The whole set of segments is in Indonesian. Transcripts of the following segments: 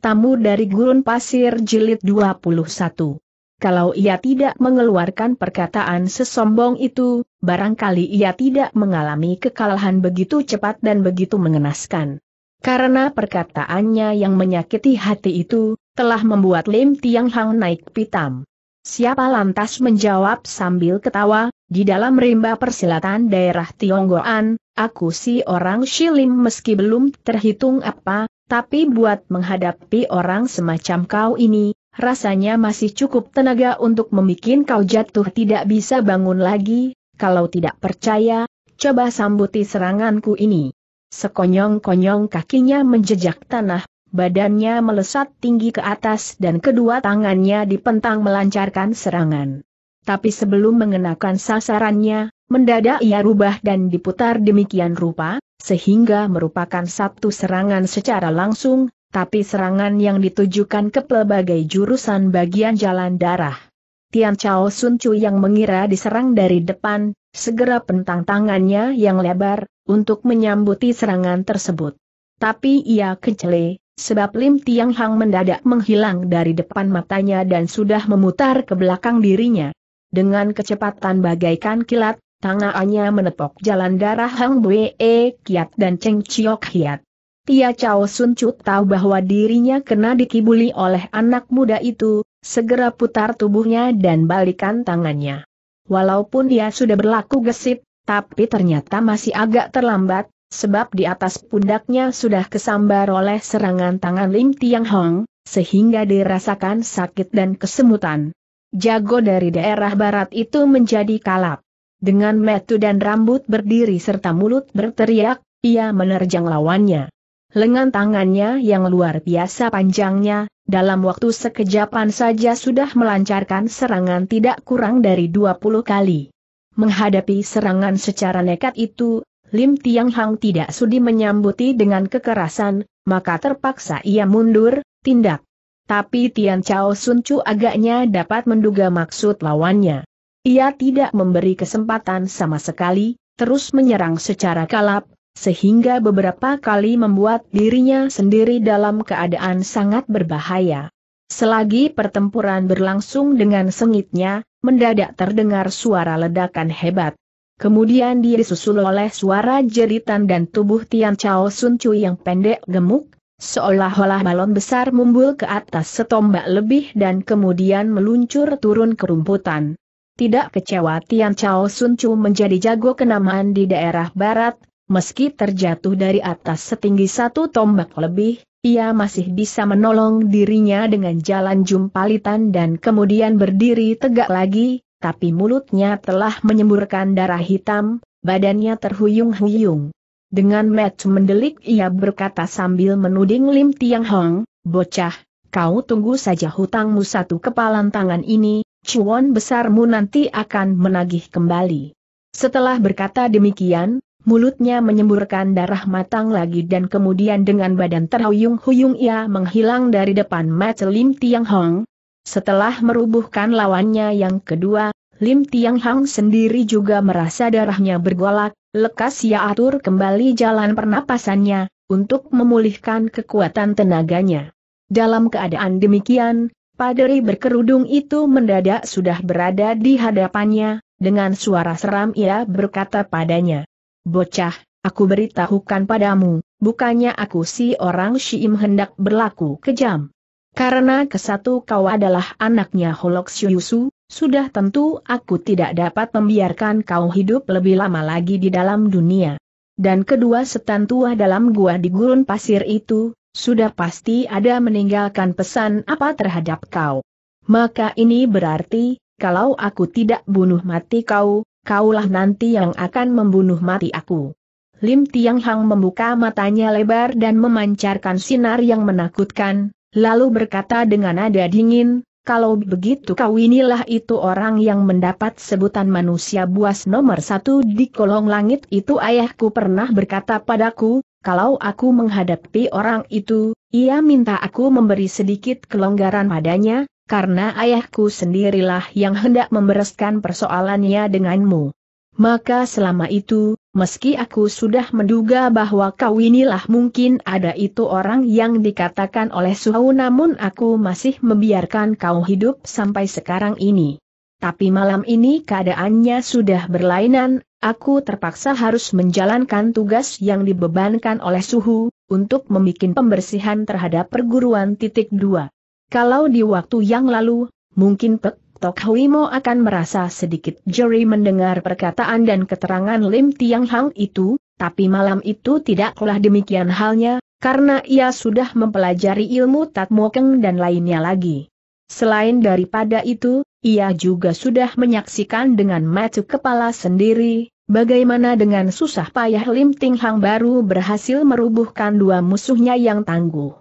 Tamu dari Gurun Pasir Jilid 21. Kalau ia tidak mengeluarkan perkataan sesombong itu, barangkali ia tidak mengalami kekalahan begitu cepat dan begitu mengenaskan. Karena perkataannya yang menyakiti hati itu, telah membuat Lim Tiang Hang naik pitam. Siapa lantas menjawab sambil ketawa, di dalam rimba persilatan daerah Tionggoan, aku si orang Shilim meski belum terhitung apa, tapi buat menghadapi orang semacam kau ini, rasanya masih cukup tenaga untuk membuat kau jatuh tidak bisa bangun lagi, kalau tidak percaya, coba sambuti seranganku ini. Sekonyong-konyong kakinya menjejak tanah, badannya melesat tinggi ke atas dan kedua tangannya dipentang melancarkan serangan. Tapi sebelum mengenakan sasarannya, mendadak ia rubah dan diputar demikian rupa, sehingga merupakan satu serangan secara langsung, tapi serangan yang ditujukan ke pelbagai jurusan bagian jalan darah. Tian Chao Sun Chu yang mengira diserang dari depan, segera pentang tangannya yang lebar, untuk menyambuti serangan tersebut. Tapi ia kecele, sebab Lim Tiang Hang mendadak menghilang dari depan matanya dan sudah memutar ke belakang dirinya. Dengan kecepatan bagaikan kilat, Tangannya menepok jalan darah Hang Bue e, Kiat dan Cheng Chiok Hiat. Tia Chao Sun Cut tahu bahwa dirinya kena dikibuli oleh anak muda itu, segera putar tubuhnya dan balikan tangannya. Walaupun dia sudah berlaku gesit, tapi ternyata masih agak terlambat, sebab di atas pundaknya sudah kesambar oleh serangan tangan Lim Tiang Hong, sehingga dirasakan sakit dan kesemutan. Jago dari daerah barat itu menjadi kalap. Dengan metu dan rambut berdiri serta mulut berteriak, ia menerjang lawannya. Lengan tangannya yang luar biasa panjangnya, dalam waktu sekejapan saja sudah melancarkan serangan tidak kurang dari 20 kali. Menghadapi serangan secara nekat itu, Lim Tiang Hang tidak sudi menyambuti dengan kekerasan, maka terpaksa ia mundur, tindak. Tapi Tian Chao Sun Chu agaknya dapat menduga maksud lawannya. Ia tidak memberi kesempatan sama sekali, terus menyerang secara kalap, sehingga beberapa kali membuat dirinya sendiri dalam keadaan sangat berbahaya. Selagi pertempuran berlangsung dengan sengitnya, mendadak terdengar suara ledakan hebat. Kemudian dia disusul oleh suara jeritan dan tubuh Tian Chao Sun Cui yang pendek gemuk, seolah-olah balon besar mumbul ke atas setombak lebih dan kemudian meluncur turun ke rumputan. Tidak kecewa Tian Chao Sun Chu menjadi jago kenamaan di daerah barat, meski terjatuh dari atas setinggi satu tombak lebih, ia masih bisa menolong dirinya dengan jalan jumpalitan dan kemudian berdiri tegak lagi, tapi mulutnya telah menyemburkan darah hitam, badannya terhuyung-huyung. Dengan match mendelik ia berkata sambil menuding Lim Tiang Hong, bocah, kau tunggu saja hutangmu satu kepalan tangan ini, cuan besarmu nanti akan menagih kembali. Setelah berkata demikian, mulutnya menyemburkan darah matang lagi dan kemudian dengan badan terhuyung-huyung ia menghilang dari depan mata Lim Tiang Hong. Setelah merubuhkan lawannya yang kedua, Lim Tiang Hong sendiri juga merasa darahnya bergolak, lekas ia atur kembali jalan pernapasannya, untuk memulihkan kekuatan tenaganya. Dalam keadaan demikian, Paderi berkerudung itu mendadak sudah berada di hadapannya, dengan suara seram ia berkata padanya. Bocah, aku beritahukan padamu, bukannya aku si orang Syiim hendak berlaku kejam. Karena kesatu kau adalah anaknya Holok Syuyusu, sudah tentu aku tidak dapat membiarkan kau hidup lebih lama lagi di dalam dunia. Dan kedua setan tua dalam gua di gurun pasir itu, sudah pasti ada meninggalkan pesan apa terhadap kau. Maka ini berarti, kalau aku tidak bunuh mati kau, kaulah nanti yang akan membunuh mati aku. Lim Tiang Hang membuka matanya lebar dan memancarkan sinar yang menakutkan, lalu berkata dengan nada dingin, kalau begitu kau inilah itu orang yang mendapat sebutan manusia buas nomor satu di kolong langit itu ayahku pernah berkata padaku, kalau aku menghadapi orang itu, ia minta aku memberi sedikit kelonggaran padanya, karena ayahku sendirilah yang hendak membereskan persoalannya denganmu. Maka selama itu, meski aku sudah menduga bahwa kau inilah mungkin ada itu orang yang dikatakan oleh Suhau namun aku masih membiarkan kau hidup sampai sekarang ini. Tapi malam ini keadaannya sudah berlainan, Aku terpaksa harus menjalankan tugas yang dibebankan oleh suhu, untuk membuat pembersihan terhadap perguruan titik dua. Kalau di waktu yang lalu, mungkin Pek Tok Huimo akan merasa sedikit jeri mendengar perkataan dan keterangan Lim Tiang Hang itu, tapi malam itu tidaklah demikian halnya, karena ia sudah mempelajari ilmu Tatmokeng dan lainnya lagi. Selain daripada itu, ia juga sudah menyaksikan dengan mata kepala sendiri, bagaimana dengan susah payah Lim Ting Hang baru berhasil merubuhkan dua musuhnya yang tangguh.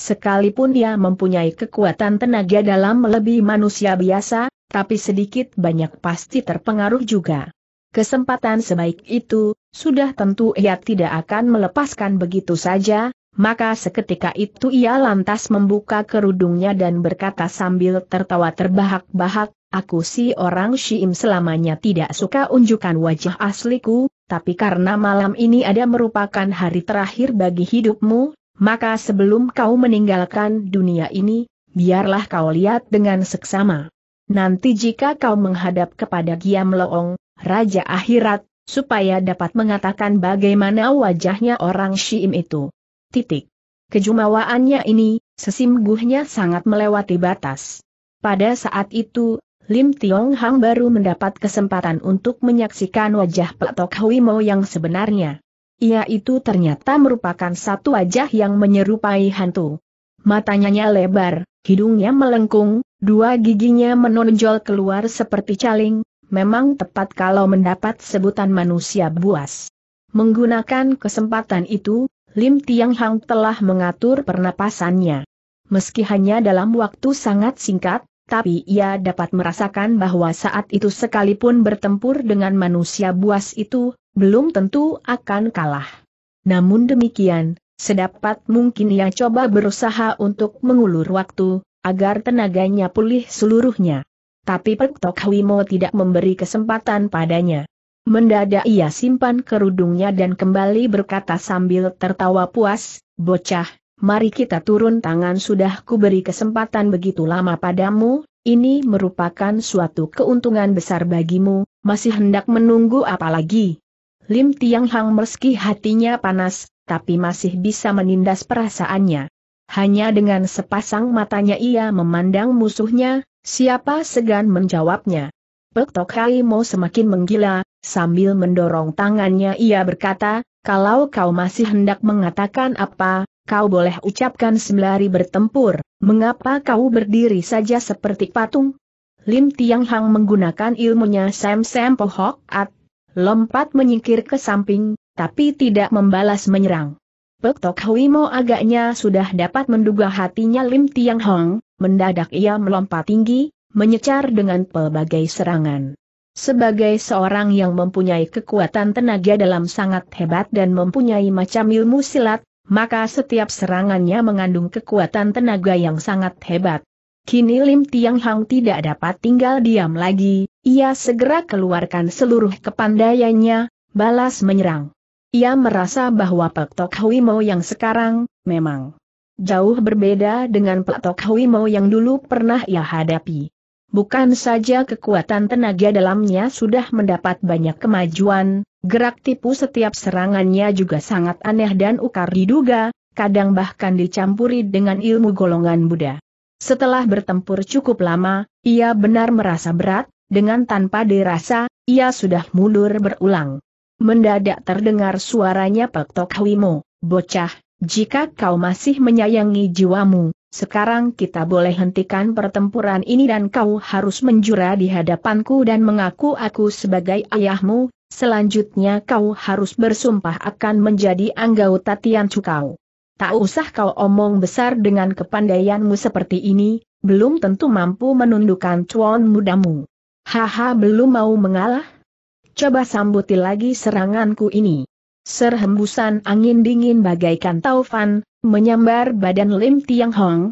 Sekalipun ia mempunyai kekuatan tenaga dalam lebih manusia biasa, tapi sedikit banyak pasti terpengaruh juga. Kesempatan sebaik itu, sudah tentu ia tidak akan melepaskan begitu saja, maka seketika itu ia lantas membuka kerudungnya dan berkata sambil tertawa terbahak-bahak, Aku si orang Syim selamanya tidak suka unjukkan wajah asliku, tapi karena malam ini ada merupakan hari terakhir bagi hidupmu, maka sebelum kau meninggalkan dunia ini, biarlah kau lihat dengan seksama. Nanti jika kau menghadap kepada Giam Loong, Raja Akhirat, supaya dapat mengatakan bagaimana wajahnya orang Syim itu. Titik. Kejumawaannya ini, sesimguhnya sangat melewati batas. Pada saat itu, Lim Tiong Hang baru mendapat kesempatan untuk menyaksikan wajah Pak Tok Hui Mo yang sebenarnya. Ia itu ternyata merupakan satu wajah yang menyerupai hantu. Matanya lebar, hidungnya melengkung, dua giginya menonjol keluar seperti caling, memang tepat kalau mendapat sebutan manusia buas. Menggunakan kesempatan itu, Lim Tiang Hang telah mengatur pernapasannya. Meski hanya dalam waktu sangat singkat, tapi ia dapat merasakan bahwa saat itu sekalipun bertempur dengan manusia buas itu, belum tentu akan kalah. Namun demikian, sedapat mungkin ia coba berusaha untuk mengulur waktu, agar tenaganya pulih seluruhnya. Tapi Pek Tok tidak memberi kesempatan padanya. Mendadak ia simpan kerudungnya dan kembali berkata sambil tertawa puas, bocah, mari kita turun tangan sudah kuberi kesempatan begitu lama padamu, ini merupakan suatu keuntungan besar bagimu, masih hendak menunggu apa lagi? Lim Tiang Hang meski hatinya panas, tapi masih bisa menindas perasaannya. Hanya dengan sepasang matanya ia memandang musuhnya, siapa segan menjawabnya. Pek Tok Hai mau semakin menggila, Sambil mendorong tangannya ia berkata, kalau kau masih hendak mengatakan apa, kau boleh ucapkan sembari bertempur, mengapa kau berdiri saja seperti patung? Lim Tiang Hang menggunakan ilmunya Sam Sam Pohok At, lompat menyingkir ke samping, tapi tidak membalas menyerang. Pek Tok Hui Mo agaknya sudah dapat menduga hatinya Lim Tiang Hang, mendadak ia melompat tinggi, menyecar dengan pelbagai serangan. Sebagai seorang yang mempunyai kekuatan tenaga dalam sangat hebat dan mempunyai macam ilmu silat, maka setiap serangannya mengandung kekuatan tenaga yang sangat hebat. Kini Lim Tiang Hang tidak dapat tinggal diam lagi, ia segera keluarkan seluruh kepandaiannya, balas menyerang. Ia merasa bahwa Pak Tok Hui Mo yang sekarang, memang jauh berbeda dengan Pak Tok Hui Mo yang dulu pernah ia hadapi. Bukan saja kekuatan tenaga dalamnya sudah mendapat banyak kemajuan, gerak tipu setiap serangannya juga sangat aneh dan ukar diduga, kadang bahkan dicampuri dengan ilmu golongan Buddha. Setelah bertempur cukup lama, ia benar merasa berat, dengan tanpa dirasa, ia sudah mundur berulang. Mendadak terdengar suaranya Pak Tok Wimo, bocah, jika kau masih menyayangi jiwamu, sekarang kita boleh hentikan pertempuran ini dan kau harus menjura di hadapanku dan mengaku aku sebagai ayahmu, selanjutnya kau harus bersumpah akan menjadi anggota Tian Cukau. Tak usah kau omong besar dengan kepandaianmu seperti ini, belum tentu mampu menundukkan cuan mudamu. Haha belum mau mengalah? Coba sambuti lagi seranganku ini. Serhembusan angin dingin bagaikan taufan, menyambar badan Lim Tiang Hong.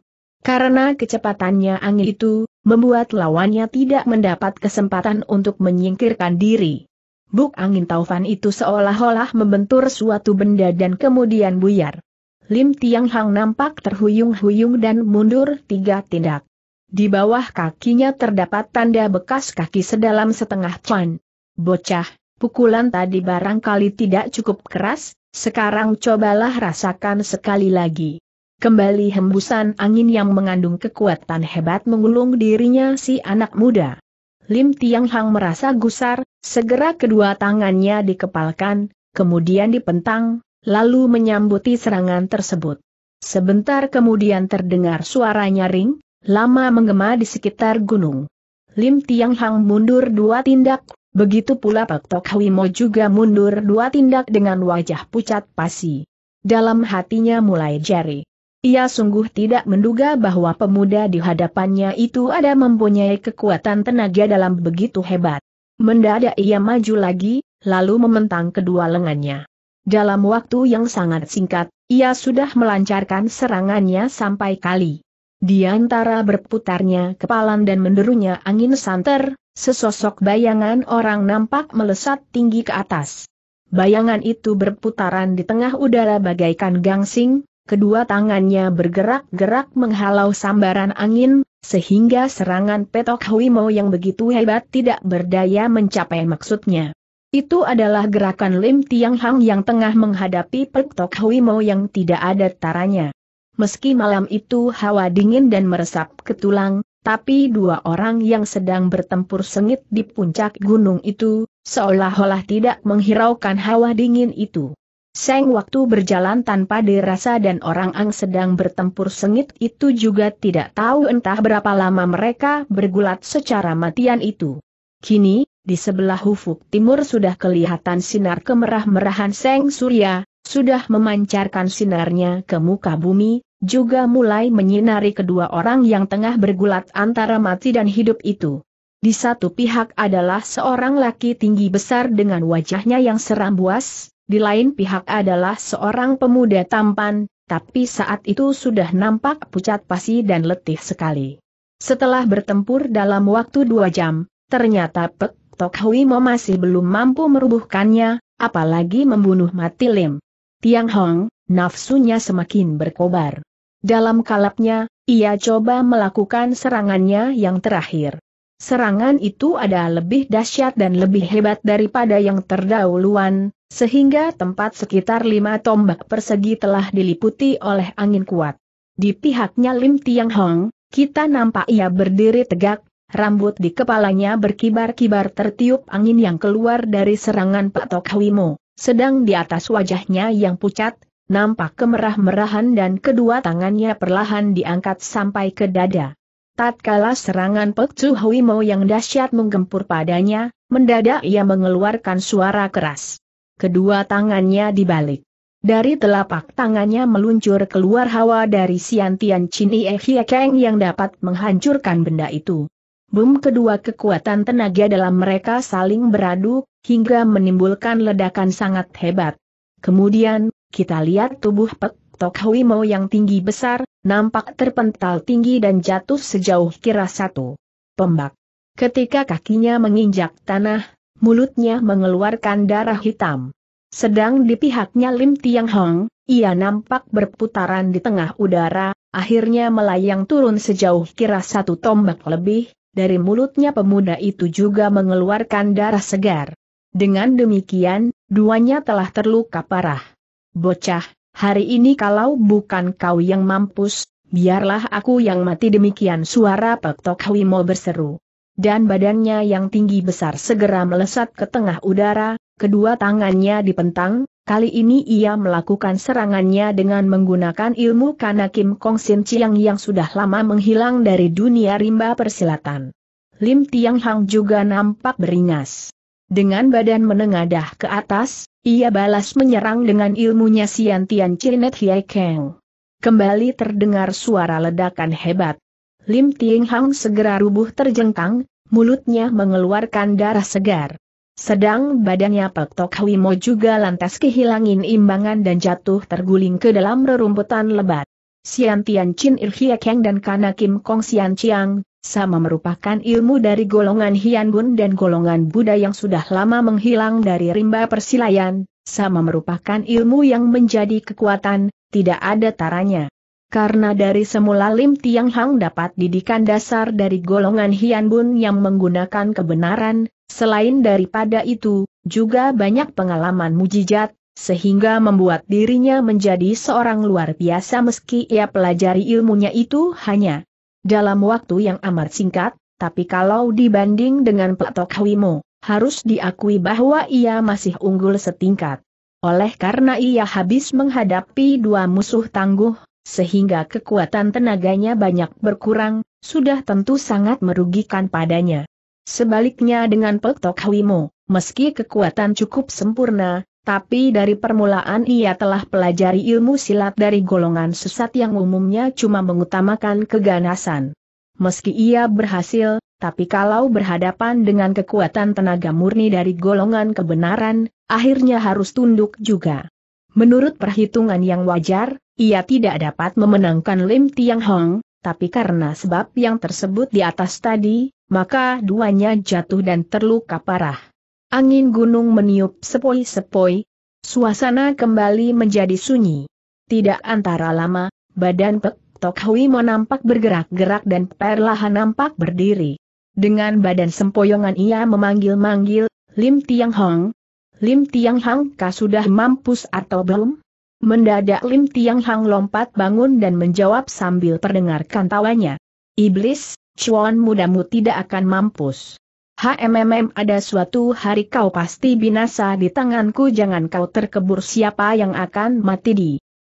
Karena kecepatannya angin itu, membuat lawannya tidak mendapat kesempatan untuk menyingkirkan diri. Buk angin taufan itu seolah-olah membentur suatu benda dan kemudian buyar. Lim Tiang Hang nampak terhuyung-huyung dan mundur tiga tindak. Di bawah kakinya terdapat tanda bekas kaki sedalam setengah chuan, Bocah, Pukulan tadi barangkali tidak cukup keras, sekarang cobalah rasakan sekali lagi. Kembali hembusan angin yang mengandung kekuatan hebat mengulung dirinya si anak muda. Lim Tiang Hang merasa gusar, segera kedua tangannya dikepalkan, kemudian dipentang, lalu menyambuti serangan tersebut. Sebentar kemudian terdengar suara nyaring, lama menggema di sekitar gunung. Lim Tiang Hang mundur dua tindak, Begitu pula Pak Tok mo juga mundur dua tindak dengan wajah pucat pasi. Dalam hatinya mulai jari. Ia sungguh tidak menduga bahwa pemuda di hadapannya itu ada mempunyai kekuatan tenaga dalam begitu hebat. Mendadak ia maju lagi, lalu mementang kedua lengannya. Dalam waktu yang sangat singkat, ia sudah melancarkan serangannya sampai kali. Di antara berputarnya kepalan dan menderunya angin santer, sesosok bayangan orang nampak melesat tinggi ke atas. Bayangan itu berputaran di tengah udara bagaikan gangsing, kedua tangannya bergerak-gerak menghalau sambaran angin, sehingga serangan Petok Huimo yang begitu hebat tidak berdaya mencapai maksudnya. Itu adalah gerakan Lim Tiang Hang yang tengah menghadapi Petok Huimo yang tidak ada taranya. Meski malam itu hawa dingin dan meresap ke tulang, tapi dua orang yang sedang bertempur sengit di puncak gunung itu, seolah-olah tidak menghiraukan hawa dingin itu. Seng waktu berjalan tanpa dirasa dan orang ang sedang bertempur sengit itu juga tidak tahu entah berapa lama mereka bergulat secara matian itu. Kini, di sebelah ufuk timur sudah kelihatan sinar kemerah-merahan Seng Surya, sudah memancarkan sinarnya ke muka bumi, juga mulai menyinari kedua orang yang tengah bergulat antara mati dan hidup itu. Di satu pihak adalah seorang laki tinggi besar dengan wajahnya yang seram buas, di lain pihak adalah seorang pemuda tampan, tapi saat itu sudah nampak pucat pasi dan letih sekali. Setelah bertempur dalam waktu dua jam, ternyata Pek Tok Hui Mo masih belum mampu merubuhkannya, apalagi membunuh mati Lim. Tiang Hong, nafsunya semakin berkobar. Dalam kalapnya, ia coba melakukan serangannya yang terakhir. Serangan itu ada lebih dahsyat dan lebih hebat daripada yang terdahuluan, sehingga tempat sekitar lima tombak persegi telah diliputi oleh angin kuat. Di pihaknya Lim Tiang Hong, kita nampak ia berdiri tegak, rambut di kepalanya berkibar-kibar tertiup angin yang keluar dari serangan Pak Tokwimo, sedang di atas wajahnya yang pucat, nampak kemerah-merahan dan kedua tangannya perlahan diangkat sampai ke dada. Tatkala serangan Pek Chu Hui Mo yang dahsyat menggempur padanya, mendadak ia mengeluarkan suara keras. Kedua tangannya dibalik. Dari telapak tangannya meluncur keluar hawa dari Siantian Chini E Keng yang dapat menghancurkan benda itu. Bum kedua kekuatan tenaga dalam mereka saling beradu, hingga menimbulkan ledakan sangat hebat. Kemudian, kita lihat tubuh Pek Tok Hui Mo yang tinggi besar, nampak terpental tinggi dan jatuh sejauh kira satu. Pembak. Ketika kakinya menginjak tanah, mulutnya mengeluarkan darah hitam. Sedang di pihaknya Lim Tiang Hong, ia nampak berputaran di tengah udara, akhirnya melayang turun sejauh kira satu tombak lebih, dari mulutnya pemuda itu juga mengeluarkan darah segar. Dengan demikian, duanya telah terluka parah. Bocah, hari ini kalau bukan kau yang mampus, biarlah aku yang mati demikian suara Pek Tok Hwimo berseru. Dan badannya yang tinggi besar segera melesat ke tengah udara, kedua tangannya dipentang, Kali ini ia melakukan serangannya dengan menggunakan ilmu Kanakim Kong Sin Chiang yang sudah lama menghilang dari dunia rimba persilatan. Lim Tiang Hang juga nampak beringas. Dengan badan menengadah ke atas, ia balas menyerang dengan ilmunya Sian Tian Chinet Keng. Kembali terdengar suara ledakan hebat. Lim Ting Hang segera rubuh terjengkang, mulutnya mengeluarkan darah segar. Sedang badannya Pek Tok Mo juga lantas kehilangan imbangan dan jatuh terguling ke dalam rerumputan lebat. Sian Tian Chin Irhia Kang dan Kana Kim Kong Sian Chiang sama merupakan ilmu dari golongan Hian Bun dan golongan Buddha yang sudah lama menghilang dari rimba persilayan, sama merupakan ilmu yang menjadi kekuatan, tidak ada taranya. Karena dari semula Lim Tiang Hang dapat didikan dasar dari golongan Hian Bun yang menggunakan kebenaran, selain daripada itu, juga banyak pengalaman mujizat, sehingga membuat dirinya menjadi seorang luar biasa meski ia pelajari ilmunya itu hanya dalam waktu yang amat singkat, tapi kalau dibanding dengan Platok Hwimo, harus diakui bahwa ia masih unggul setingkat. Oleh karena ia habis menghadapi dua musuh tangguh, sehingga kekuatan tenaganya banyak berkurang, sudah tentu sangat merugikan padanya. Sebaliknya dengan Peltok Hwimo, meski kekuatan cukup sempurna, tapi dari permulaan ia telah pelajari ilmu silat dari golongan sesat yang umumnya cuma mengutamakan keganasan. Meski ia berhasil, tapi kalau berhadapan dengan kekuatan tenaga murni dari golongan kebenaran, akhirnya harus tunduk juga. Menurut perhitungan yang wajar, ia tidak dapat memenangkan Lim Tiang Hong, tapi karena sebab yang tersebut di atas tadi, maka duanya jatuh dan terluka parah. Angin gunung meniup sepoi-sepoi, suasana kembali menjadi sunyi. Tidak antara lama, badan Pek Tok Hui nampak bergerak-gerak dan perlahan nampak berdiri. Dengan badan sempoyongan ia memanggil-manggil, Lim Tiang Hong. Lim Tiang Hong kah sudah mampus atau belum? Mendadak Lim Tiang Hong lompat bangun dan menjawab sambil perdengarkan tawanya. Iblis, cuan mudamu tidak akan mampus. HMMM ada suatu hari kau pasti binasa di tanganku jangan kau terkebur siapa yang akan mati di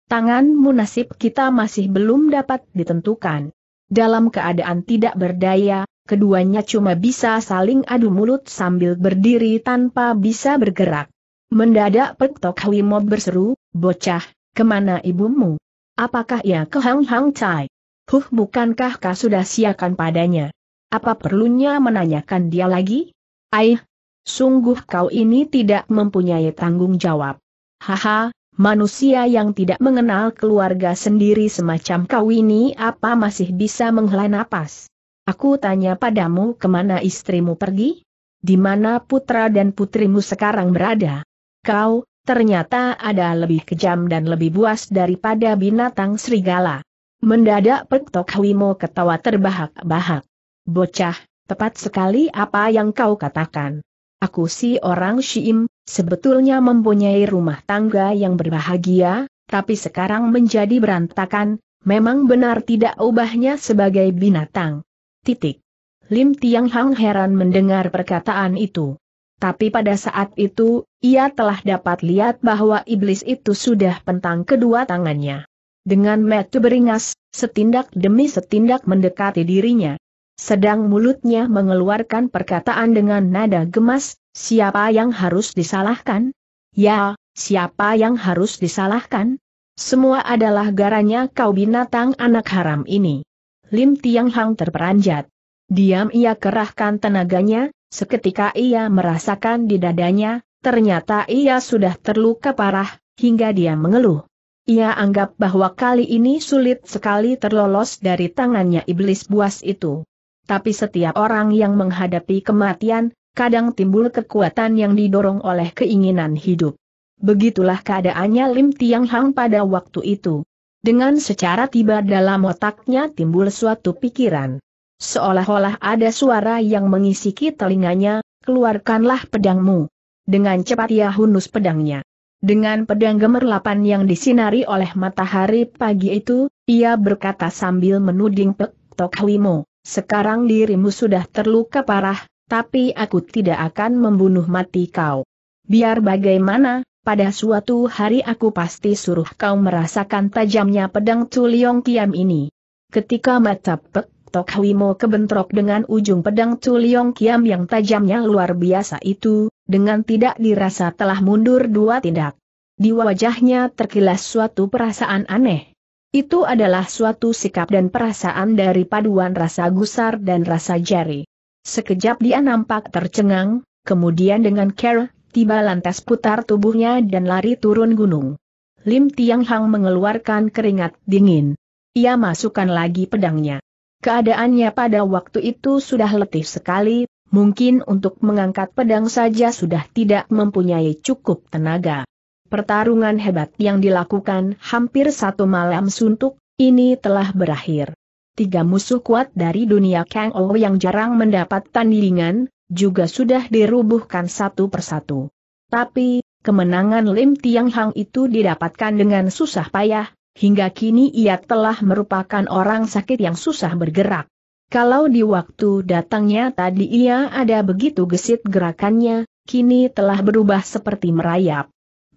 tanganmu nasib kita masih belum dapat ditentukan. Dalam keadaan tidak berdaya, keduanya cuma bisa saling adu mulut sambil berdiri tanpa bisa bergerak. Mendadak Pek Tok Hui Mo berseru, bocah, kemana ibumu? Apakah ia ya, ke Hang Hang Chai? Huh bukankah kau sudah siakan padanya? Apa perlunya menanyakan dia lagi? Aih, sungguh kau ini tidak mempunyai tanggung jawab. Haha, manusia yang tidak mengenal keluarga sendiri semacam kau ini apa masih bisa menghela napas? Aku tanya padamu kemana istrimu pergi? Di mana putra dan putrimu sekarang berada? Kau, ternyata ada lebih kejam dan lebih buas daripada binatang serigala. Mendadak Pek Tok Wimo ketawa terbahak-bahak. Bocah, tepat sekali apa yang kau katakan. Aku si orang Syim, sebetulnya mempunyai rumah tangga yang berbahagia, tapi sekarang menjadi berantakan, memang benar tidak ubahnya sebagai binatang. Titik. Lim Tiang Hang heran mendengar perkataan itu. Tapi pada saat itu, ia telah dapat lihat bahwa iblis itu sudah pentang kedua tangannya. Dengan metu beringas, setindak demi setindak mendekati dirinya. Sedang mulutnya mengeluarkan perkataan dengan nada gemas, siapa yang harus disalahkan? Ya, siapa yang harus disalahkan? Semua adalah garanya kau binatang anak haram ini. Lim Tiang Hang terperanjat. Diam ia kerahkan tenaganya, seketika ia merasakan di dadanya, ternyata ia sudah terluka parah, hingga dia mengeluh. Ia anggap bahwa kali ini sulit sekali terlolos dari tangannya iblis buas itu tapi setiap orang yang menghadapi kematian, kadang timbul kekuatan yang didorong oleh keinginan hidup. Begitulah keadaannya Lim Tiang Hang pada waktu itu. Dengan secara tiba dalam otaknya timbul suatu pikiran. Seolah-olah ada suara yang mengisiki telinganya, keluarkanlah pedangmu. Dengan cepat ia hunus pedangnya. Dengan pedang gemerlapan yang disinari oleh matahari pagi itu, ia berkata sambil menuding Pek Tok Hwimo. Sekarang dirimu sudah terluka parah, tapi aku tidak akan membunuh mati kau. Biar bagaimana, pada suatu hari aku pasti suruh kau merasakan tajamnya pedang Tuliong Kiam ini. Ketika mata pek Tok Wimo kebentrok dengan ujung pedang Tuliong Kiam yang tajamnya luar biasa itu, dengan tidak dirasa telah mundur dua tindak. Di wajahnya terkilas suatu perasaan aneh. Itu adalah suatu sikap dan perasaan dari paduan rasa gusar dan rasa jari. Sekejap dia nampak tercengang, kemudian dengan care, tiba lantas putar tubuhnya dan lari turun gunung. Lim Tiang Hang mengeluarkan keringat dingin. Ia masukkan lagi pedangnya. Keadaannya pada waktu itu sudah letih sekali, mungkin untuk mengangkat pedang saja sudah tidak mempunyai cukup tenaga. Pertarungan hebat yang dilakukan hampir satu malam suntuk, ini telah berakhir. Tiga musuh kuat dari dunia Kang Ou yang jarang mendapat tandingan, juga sudah dirubuhkan satu persatu. Tapi, kemenangan Lim Tiang Hang itu didapatkan dengan susah payah, hingga kini ia telah merupakan orang sakit yang susah bergerak. Kalau di waktu datangnya tadi ia ada begitu gesit gerakannya, kini telah berubah seperti merayap.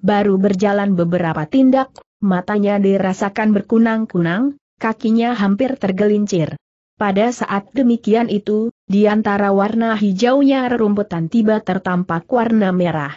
Baru berjalan beberapa tindak, matanya dirasakan berkunang-kunang, kakinya hampir tergelincir. Pada saat demikian itu, di antara warna hijaunya rerumputan tiba tertampak warna merah.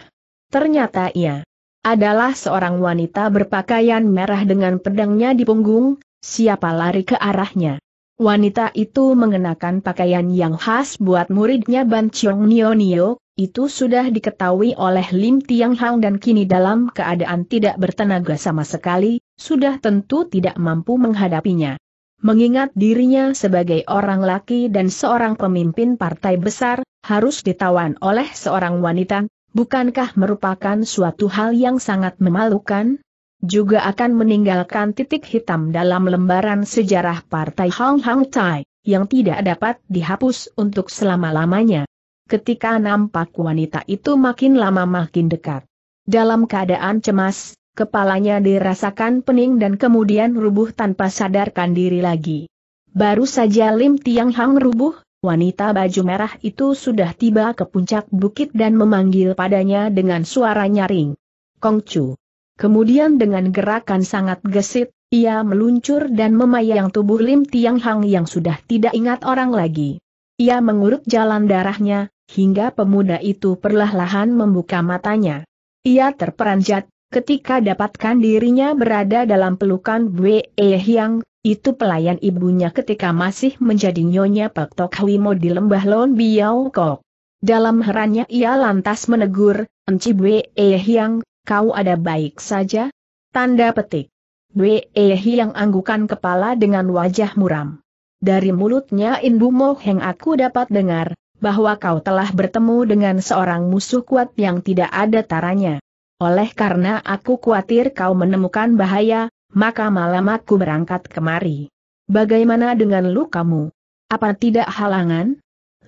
Ternyata ia adalah seorang wanita berpakaian merah dengan pedangnya di punggung, siapa lari ke arahnya. Wanita itu mengenakan pakaian yang khas buat muridnya Ban Chiong Nio Nio, itu sudah diketahui oleh Lim Tiang Hang dan kini dalam keadaan tidak bertenaga sama sekali, sudah tentu tidak mampu menghadapinya. Mengingat dirinya sebagai orang laki dan seorang pemimpin partai besar, harus ditawan oleh seorang wanita, bukankah merupakan suatu hal yang sangat memalukan? Juga akan meninggalkan titik hitam dalam lembaran sejarah partai Hong Hang Tai, yang tidak dapat dihapus untuk selama-lamanya ketika nampak wanita itu makin lama makin dekat. Dalam keadaan cemas, kepalanya dirasakan pening dan kemudian rubuh tanpa sadarkan diri lagi. Baru saja Lim Tiang Hang rubuh, wanita baju merah itu sudah tiba ke puncak bukit dan memanggil padanya dengan suara nyaring. Kong Chu. Kemudian dengan gerakan sangat gesit, ia meluncur dan memayang tubuh Lim Tiang Hang yang sudah tidak ingat orang lagi. Ia mengurut jalan darahnya, hingga pemuda itu perlahan-lahan membuka matanya. Ia terperanjat, ketika dapatkan dirinya berada dalam pelukan Bwe Hyang, itu pelayan ibunya ketika masih menjadi nyonya Pak Tok Hwimo di lembah Lon Biao Kok. Dalam herannya ia lantas menegur, Enci Bwe Hyang, kau ada baik saja? Tanda petik. Bwe Hyang anggukan kepala dengan wajah muram. Dari mulutnya Inbu Mo Heng aku dapat dengar, bahwa kau telah bertemu dengan seorang musuh kuat yang tidak ada taranya. Oleh karena aku khawatir kau menemukan bahaya, maka malam aku berangkat kemari. Bagaimana dengan lukamu? Apa tidak halangan?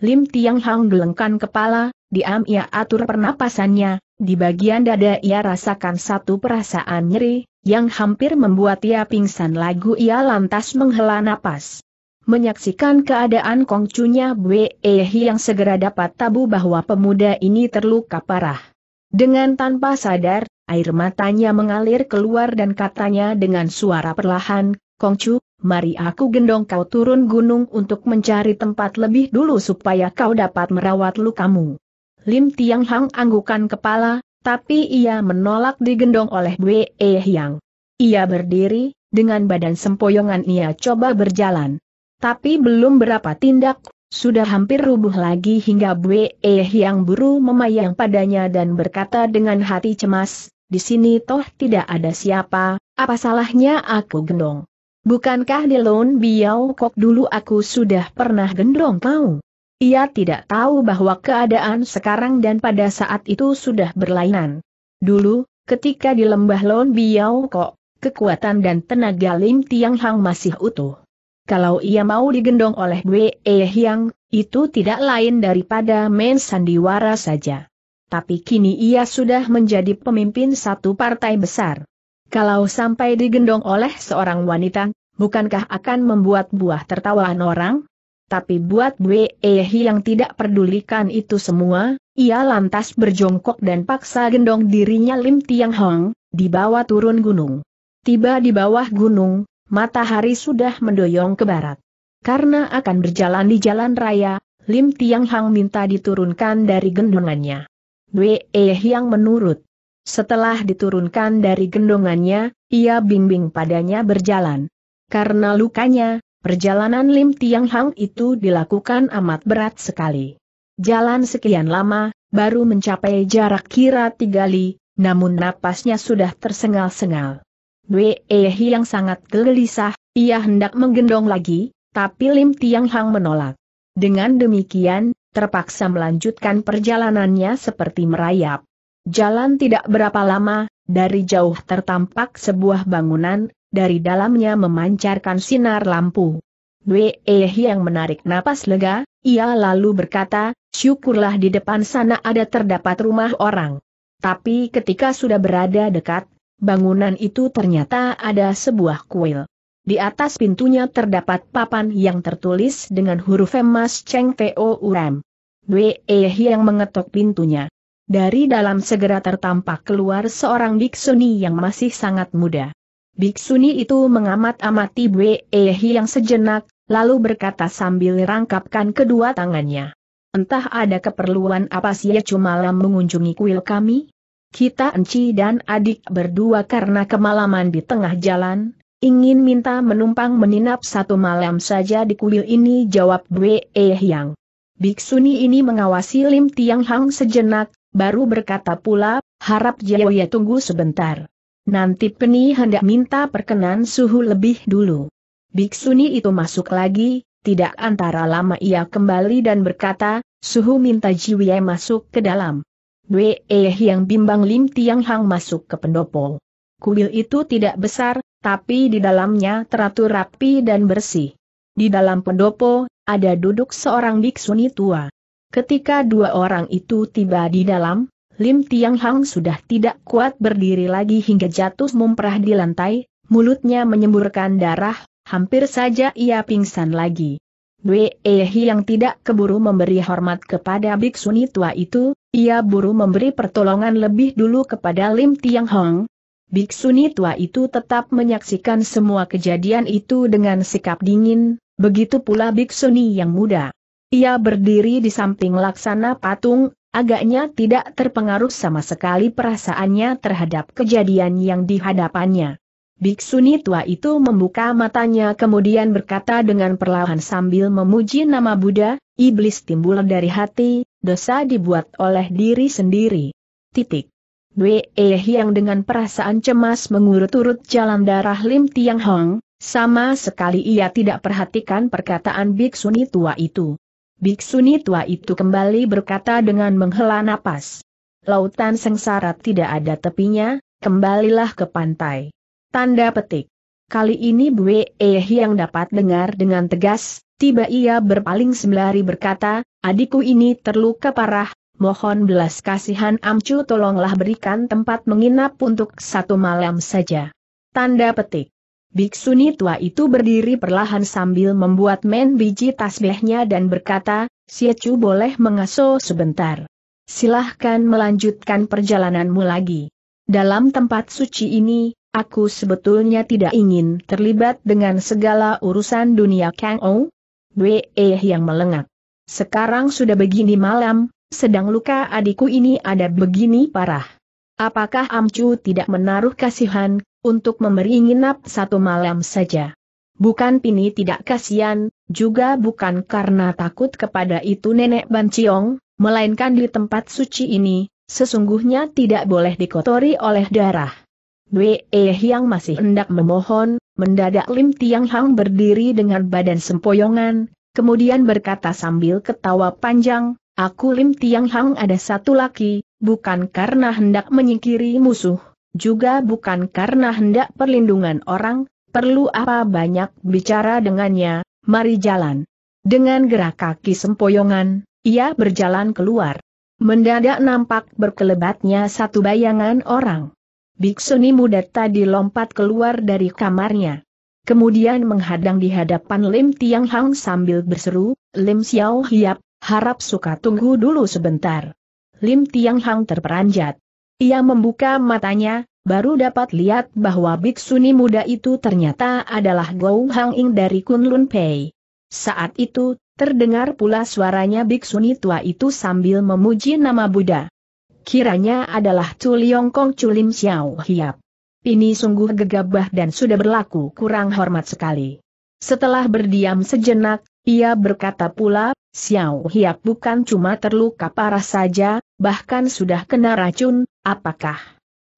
Lim Tiang Hang gelengkan kepala, diam ia atur pernapasannya, di bagian dada ia rasakan satu perasaan nyeri, yang hampir membuat ia pingsan lagu ia lantas menghela napas. Menyaksikan keadaan kongcunya Bwe eh yang segera dapat tabu bahwa pemuda ini terluka parah. Dengan tanpa sadar, air matanya mengalir keluar dan katanya dengan suara perlahan, Kongcu, mari aku gendong kau turun gunung untuk mencari tempat lebih dulu supaya kau dapat merawat lukamu. Lim Tiang Hang anggukan kepala, tapi ia menolak digendong oleh Bwe eh yang. Ia berdiri, dengan badan sempoyongan ia coba berjalan. Tapi belum berapa tindak, sudah hampir rubuh lagi hingga Bue yang buru memayang padanya dan berkata dengan hati cemas, di sini toh tidak ada siapa, apa salahnya aku gendong. Bukankah di Lon Biao Kok dulu aku sudah pernah gendong kau? Ia tidak tahu bahwa keadaan sekarang dan pada saat itu sudah berlainan. Dulu, ketika di lembah Lon Biao Kok, kekuatan dan tenaga Lim Tiang Hang masih utuh kalau ia mau digendong oleh Wei Hyang, itu tidak lain daripada main sandiwara saja. Tapi kini ia sudah menjadi pemimpin satu partai besar. Kalau sampai digendong oleh seorang wanita, bukankah akan membuat buah tertawaan orang? Tapi buat Wei yang tidak pedulikan itu semua, ia lantas berjongkok dan paksa gendong dirinya Lim Tiang Hong, dibawa turun gunung. Tiba di bawah gunung, Matahari sudah mendoyong ke barat. Karena akan berjalan di jalan raya, Lim Tiang Hang minta diturunkan dari gendongannya. Wei yang menurut. Setelah diturunkan dari gendongannya, ia bimbing padanya berjalan. Karena lukanya, perjalanan Lim Tiang Hang itu dilakukan amat berat sekali. Jalan sekian lama, baru mencapai jarak kira tiga li, namun napasnya sudah tersengal-sengal. Ehi yang sangat gelisah, ia hendak menggendong lagi, tapi Lim Tiang Hang menolak. Dengan demikian, terpaksa melanjutkan perjalanannya seperti merayap. Jalan tidak berapa lama, dari jauh tertampak sebuah bangunan, dari dalamnya memancarkan sinar lampu. Ehi yang menarik napas lega, ia lalu berkata, syukurlah di depan sana ada terdapat rumah orang. Tapi ketika sudah berada dekat, bangunan itu ternyata ada sebuah kuil. Di atas pintunya terdapat papan yang tertulis dengan huruf emas Cheng Teo Uram. Dwe yang mengetuk pintunya. Dari dalam segera tertampak keluar seorang biksuni yang masih sangat muda. Biksuni itu mengamat-amati Bwe yang sejenak, lalu berkata sambil rangkapkan kedua tangannya. Entah ada keperluan apa sih ya cuma malam mengunjungi kuil kami? Kita Enci dan adik berdua karena kemalaman di tengah jalan, ingin minta menumpang meninap satu malam saja di kuil ini jawab Bwe Yang. Biksuni ini mengawasi Lim Tiang Hang sejenak, baru berkata pula, harap Jayoya tunggu sebentar. Nanti Peni hendak minta perkenan suhu lebih dulu. Biksuni itu masuk lagi, tidak antara lama ia kembali dan berkata, suhu minta Jiwie masuk ke dalam. Dwe Eh yang bimbang Lim Tiang Hang masuk ke pendopo. Kuil itu tidak besar, tapi di dalamnya teratur rapi dan bersih. Di dalam pendopo, ada duduk seorang biksuni tua. Ketika dua orang itu tiba di dalam, Lim Tiang Hang sudah tidak kuat berdiri lagi hingga jatuh memperah di lantai, mulutnya menyemburkan darah, hampir saja ia pingsan lagi. Wei, yang tidak keburu memberi hormat kepada biksuni tua itu, ia buru memberi pertolongan lebih dulu kepada Lim Tiang Hong. Biksuni tua itu tetap menyaksikan semua kejadian itu dengan sikap dingin, begitu pula biksuni yang muda. Ia berdiri di samping laksana patung, agaknya tidak terpengaruh sama sekali perasaannya terhadap kejadian yang dihadapannya. Biksuni tua itu membuka matanya kemudian berkata dengan perlahan sambil memuji nama Buddha, iblis timbul dari hati, dosa dibuat oleh diri sendiri. Titik. Wee yang dengan perasaan cemas mengurut-urut jalan darah Lim Tiang Hong, sama sekali ia tidak perhatikan perkataan Biksuni tua itu. Biksuni tua itu kembali berkata dengan menghela napas. Lautan sengsara tidak ada tepinya, kembalilah ke pantai. Tanda petik. Kali ini Bu Eh yang dapat dengar dengan tegas, tiba ia berpaling sembari berkata, adikku ini terluka parah, mohon belas kasihan Amcu tolonglah berikan tempat menginap untuk satu malam saja. Tanda petik. Biksuni tua itu berdiri perlahan sambil membuat men biji tasbihnya dan berkata, siacu boleh mengaso sebentar. Silahkan melanjutkan perjalananmu lagi. Dalam tempat suci ini, aku sebetulnya tidak ingin terlibat dengan segala urusan dunia Kang Ou. Bwe eh yang melengak. Sekarang sudah begini malam, sedang luka adikku ini ada begini parah. Apakah Amcu tidak menaruh kasihan, untuk memberi nginap satu malam saja? Bukan Pini tidak kasihan, juga bukan karena takut kepada itu nenek Banciong, melainkan di tempat suci ini, sesungguhnya tidak boleh dikotori oleh darah. Dwe yang masih hendak memohon, mendadak Lim Tiang Hang berdiri dengan badan sempoyongan, kemudian berkata sambil ketawa panjang, Aku Lim Tiang Hang ada satu laki, bukan karena hendak menyingkiri musuh, juga bukan karena hendak perlindungan orang, perlu apa banyak bicara dengannya, mari jalan. Dengan gerak kaki sempoyongan, ia berjalan keluar. Mendadak nampak berkelebatnya satu bayangan orang. Biksuni muda tadi lompat keluar dari kamarnya. Kemudian menghadang di hadapan Lim Tiang Hang sambil berseru, Lim Xiao Hiap, harap suka tunggu dulu sebentar. Lim Tiang Hang terperanjat. Ia membuka matanya, baru dapat lihat bahwa Biksuni muda itu ternyata adalah Gou Hang Ing dari Kunlun Pei. Saat itu, terdengar pula suaranya Biksuni tua itu sambil memuji nama Buddha kiranya adalah Chu Liong Kong Chu Lim Xiao Hiap. Ini sungguh gegabah dan sudah berlaku kurang hormat sekali. Setelah berdiam sejenak, ia berkata pula, Xiao Hiap bukan cuma terluka parah saja, bahkan sudah kena racun, apakah?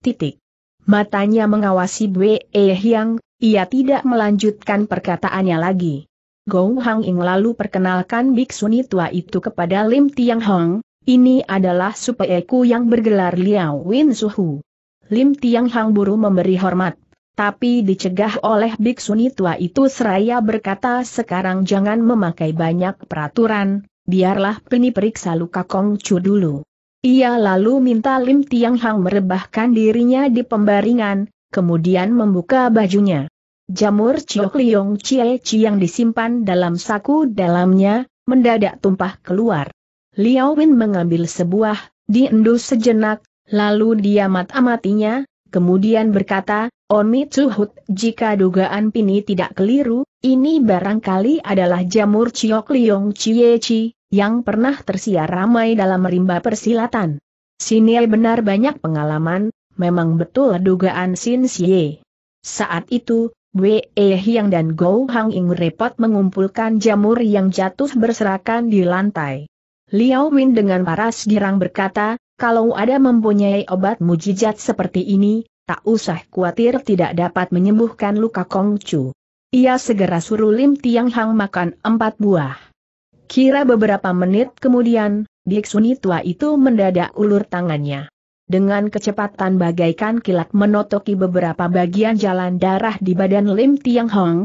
Titik. Matanya mengawasi Bwe Hyang, ia tidak melanjutkan perkataannya lagi. Gong Hang Ing lalu perkenalkan biksuni tua itu kepada Lim Tiang Hong, ini adalah ku yang bergelar Liao Win Suhu. Lim Tiang Hang buru memberi hormat, tapi dicegah oleh biksuni tua itu seraya berkata sekarang jangan memakai banyak peraturan, biarlah peni periksa luka Kong Chu dulu. Ia lalu minta Lim Tiang Hang merebahkan dirinya di pembaringan, kemudian membuka bajunya. Jamur Chiok Liong Chie Chi yang disimpan dalam saku dalamnya, mendadak tumpah keluar. Liao Win mengambil sebuah, diendus sejenak, lalu dia mat-amatinya, kemudian berkata, Oni oh, Tsuhut, jika dugaan Pini tidak keliru, ini barangkali adalah jamur Ciok Liong Chi, yang pernah tersiar ramai dalam rimba persilatan. Siniel benar banyak pengalaman, memang betul dugaan Sin Xie. Saat itu, Wei Hyang dan Gou Hang Ing repot mengumpulkan jamur yang jatuh berserakan di lantai. Liao Win dengan paras girang berkata, kalau ada mempunyai obat mujizat seperti ini, tak usah khawatir tidak dapat menyembuhkan luka Kong Chu. Ia segera suruh Lim Tiang Hang makan empat buah. Kira beberapa menit kemudian, biksuni tua itu mendadak ulur tangannya. Dengan kecepatan bagaikan kilat menotoki beberapa bagian jalan darah di badan Lim Tiang Hong.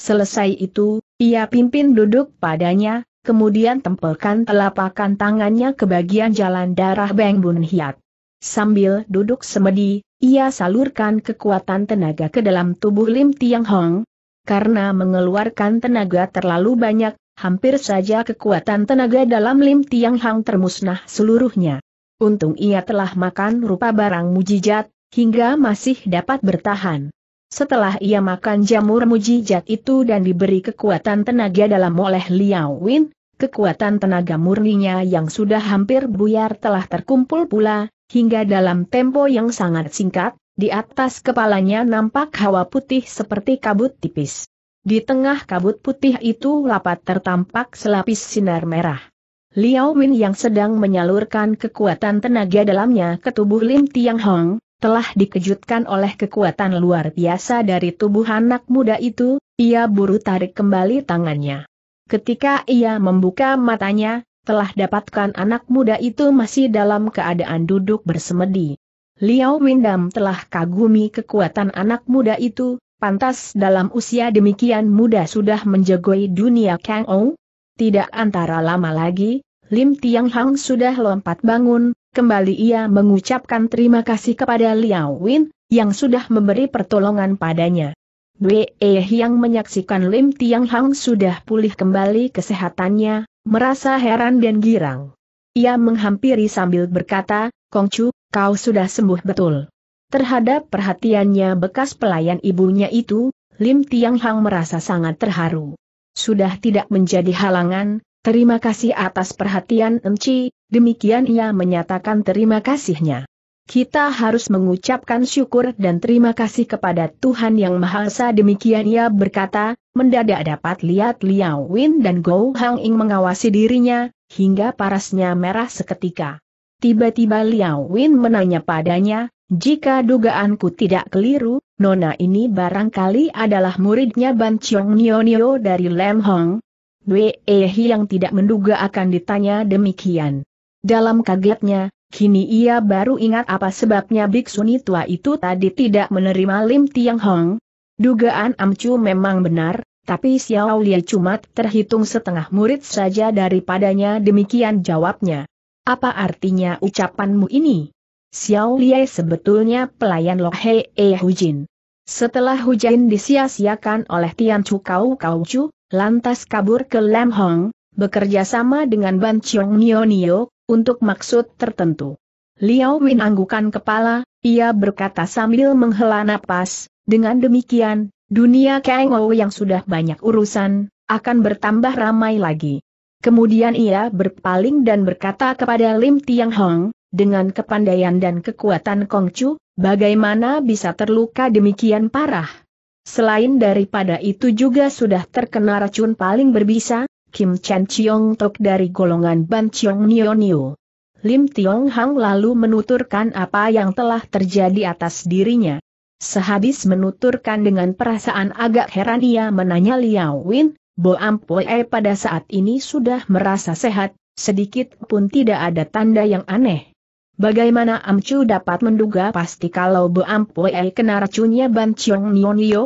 Selesai itu, ia pimpin duduk padanya, kemudian tempelkan telapakan tangannya ke bagian jalan darah Beng Bun Hiat. Sambil duduk semedi, ia salurkan kekuatan tenaga ke dalam tubuh Lim Tiang Hong. Karena mengeluarkan tenaga terlalu banyak, hampir saja kekuatan tenaga dalam Lim Tiang Hong termusnah seluruhnya. Untung ia telah makan rupa barang mujijat, hingga masih dapat bertahan. Setelah ia makan jamur mujijat itu dan diberi kekuatan tenaga dalam oleh Liao Win, kekuatan tenaga murninya yang sudah hampir buyar telah terkumpul pula, hingga dalam tempo yang sangat singkat, di atas kepalanya nampak hawa putih seperti kabut tipis. Di tengah kabut putih itu lapat tertampak selapis sinar merah. Liao Win yang sedang menyalurkan kekuatan tenaga dalamnya ke tubuh Lim Tiang Hong, telah dikejutkan oleh kekuatan luar biasa dari tubuh anak muda itu, ia buru tarik kembali tangannya. Ketika ia membuka matanya, telah dapatkan anak muda itu masih dalam keadaan duduk bersemedi. Liao Windam telah kagumi kekuatan anak muda itu, pantas dalam usia demikian muda sudah menjegoi dunia Kang Ou? Tidak antara lama lagi, Lim Tiang Hang sudah lompat bangun, Kembali ia mengucapkan terima kasih kepada Liao Win, yang sudah memberi pertolongan padanya. Wei Eh yang menyaksikan Lim Tiang Hang sudah pulih kembali kesehatannya, merasa heran dan girang. Ia menghampiri sambil berkata, Kong Chu, kau sudah sembuh betul. Terhadap perhatiannya bekas pelayan ibunya itu, Lim Tiang Hang merasa sangat terharu. Sudah tidak menjadi halangan, terima kasih atas perhatian Enci, Demikian ia menyatakan terima kasihnya. Kita harus mengucapkan syukur dan terima kasih kepada Tuhan Yang Maha Esa demikian ia berkata, mendadak dapat lihat Liao Win dan Go Hang Ing mengawasi dirinya, hingga parasnya merah seketika. Tiba-tiba Liao Win menanya padanya, jika dugaanku tidak keliru, Nona ini barangkali adalah muridnya Ban Chong Nio Nio dari Lem Hong. Wei yang tidak menduga akan ditanya demikian. Dalam kagetnya, kini ia baru ingat apa sebabnya biksuni tua itu tadi tidak menerima Lim Tiang Hong. Dugaan Amcu memang benar, tapi Xiao Lia cuma terhitung setengah murid saja daripadanya demikian jawabnya. Apa artinya ucapanmu ini? Xiao Lia sebetulnya pelayan Lo Hei E Hujin. Setelah Hujin disia-siakan oleh Tian Chu Kau Kau Chu, lantas kabur ke Lam Hong, bekerja sama dengan Ban Chiong Nio Nio, untuk maksud tertentu. Liao Win anggukan kepala, ia berkata sambil menghela napas, dengan demikian, dunia Kang Ou yang sudah banyak urusan, akan bertambah ramai lagi. Kemudian ia berpaling dan berkata kepada Lim Tiang Hong, dengan kepandaian dan kekuatan Kong Chu, bagaimana bisa terluka demikian parah? Selain daripada itu juga sudah terkena racun paling berbisa, Kim Chan Chiong Tok dari golongan Ban Chiong Nio Nio. Lim Tiong Hang lalu menuturkan apa yang telah terjadi atas dirinya. Sehabis menuturkan dengan perasaan agak heran ia menanya Liao Win, Bo Ampoe pada saat ini sudah merasa sehat, sedikit pun tidak ada tanda yang aneh. Bagaimana Amcu dapat menduga pasti kalau Bo Ampoe kena racunnya Ban Chiong Nio Nio?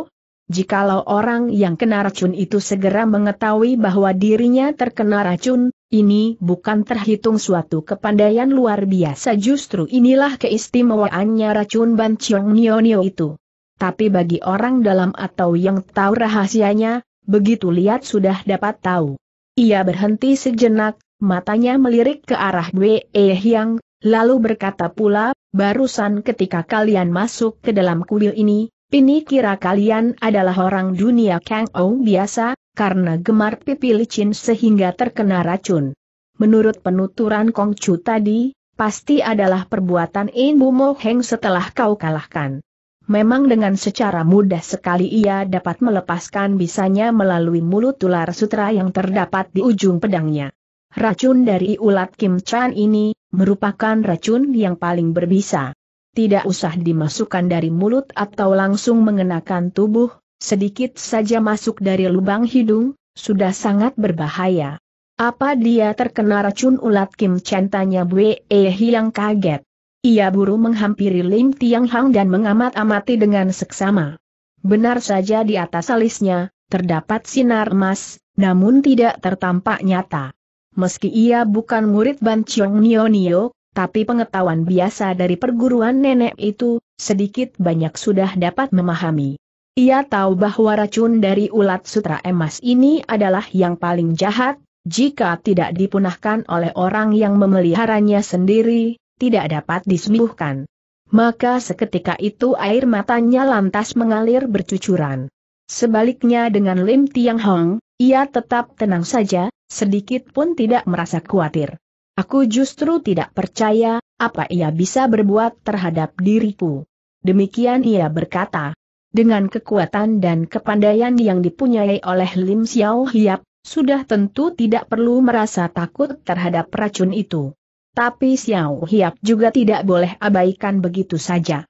Jikalau orang yang kena racun itu segera mengetahui bahwa dirinya terkena racun, ini bukan terhitung suatu kepandaian luar biasa justru inilah keistimewaannya racun Nio Nio itu. Tapi bagi orang dalam atau yang tahu rahasianya, begitu lihat sudah dapat tahu. Ia berhenti sejenak, matanya melirik ke arah Wei Hyang, lalu berkata pula, barusan ketika kalian masuk ke dalam kuil ini, Pini kira kalian adalah orang dunia Kang Ou biasa, karena gemar pipi licin sehingga terkena racun. Menurut penuturan Kong Chu tadi, pasti adalah perbuatan Inbu Mo Heng setelah kau kalahkan. Memang dengan secara mudah sekali ia dapat melepaskan bisanya melalui mulut ular sutra yang terdapat di ujung pedangnya. Racun dari ulat Kim Chan ini, merupakan racun yang paling berbisa tidak usah dimasukkan dari mulut atau langsung mengenakan tubuh, sedikit saja masuk dari lubang hidung, sudah sangat berbahaya. Apa dia terkena racun ulat Kim Chen tanya Bwe yang kaget. Ia buru menghampiri Lim Tiang Hang dan mengamat-amati dengan seksama. Benar saja di atas alisnya, terdapat sinar emas, namun tidak tertampak nyata. Meski ia bukan murid Ban Chiong Nio Nio, tapi pengetahuan biasa dari perguruan nenek itu, sedikit banyak sudah dapat memahami. Ia tahu bahwa racun dari ulat sutra emas ini adalah yang paling jahat, jika tidak dipunahkan oleh orang yang memeliharanya sendiri, tidak dapat disembuhkan. Maka seketika itu air matanya lantas mengalir bercucuran. Sebaliknya dengan Lim Tiang Hong, ia tetap tenang saja, sedikit pun tidak merasa khawatir. Aku justru tidak percaya, apa ia bisa berbuat terhadap diriku. Demikian ia berkata. Dengan kekuatan dan kepandaian yang dipunyai oleh Lim Xiao Hiap, sudah tentu tidak perlu merasa takut terhadap racun itu. Tapi Xiao Hiap juga tidak boleh abaikan begitu saja.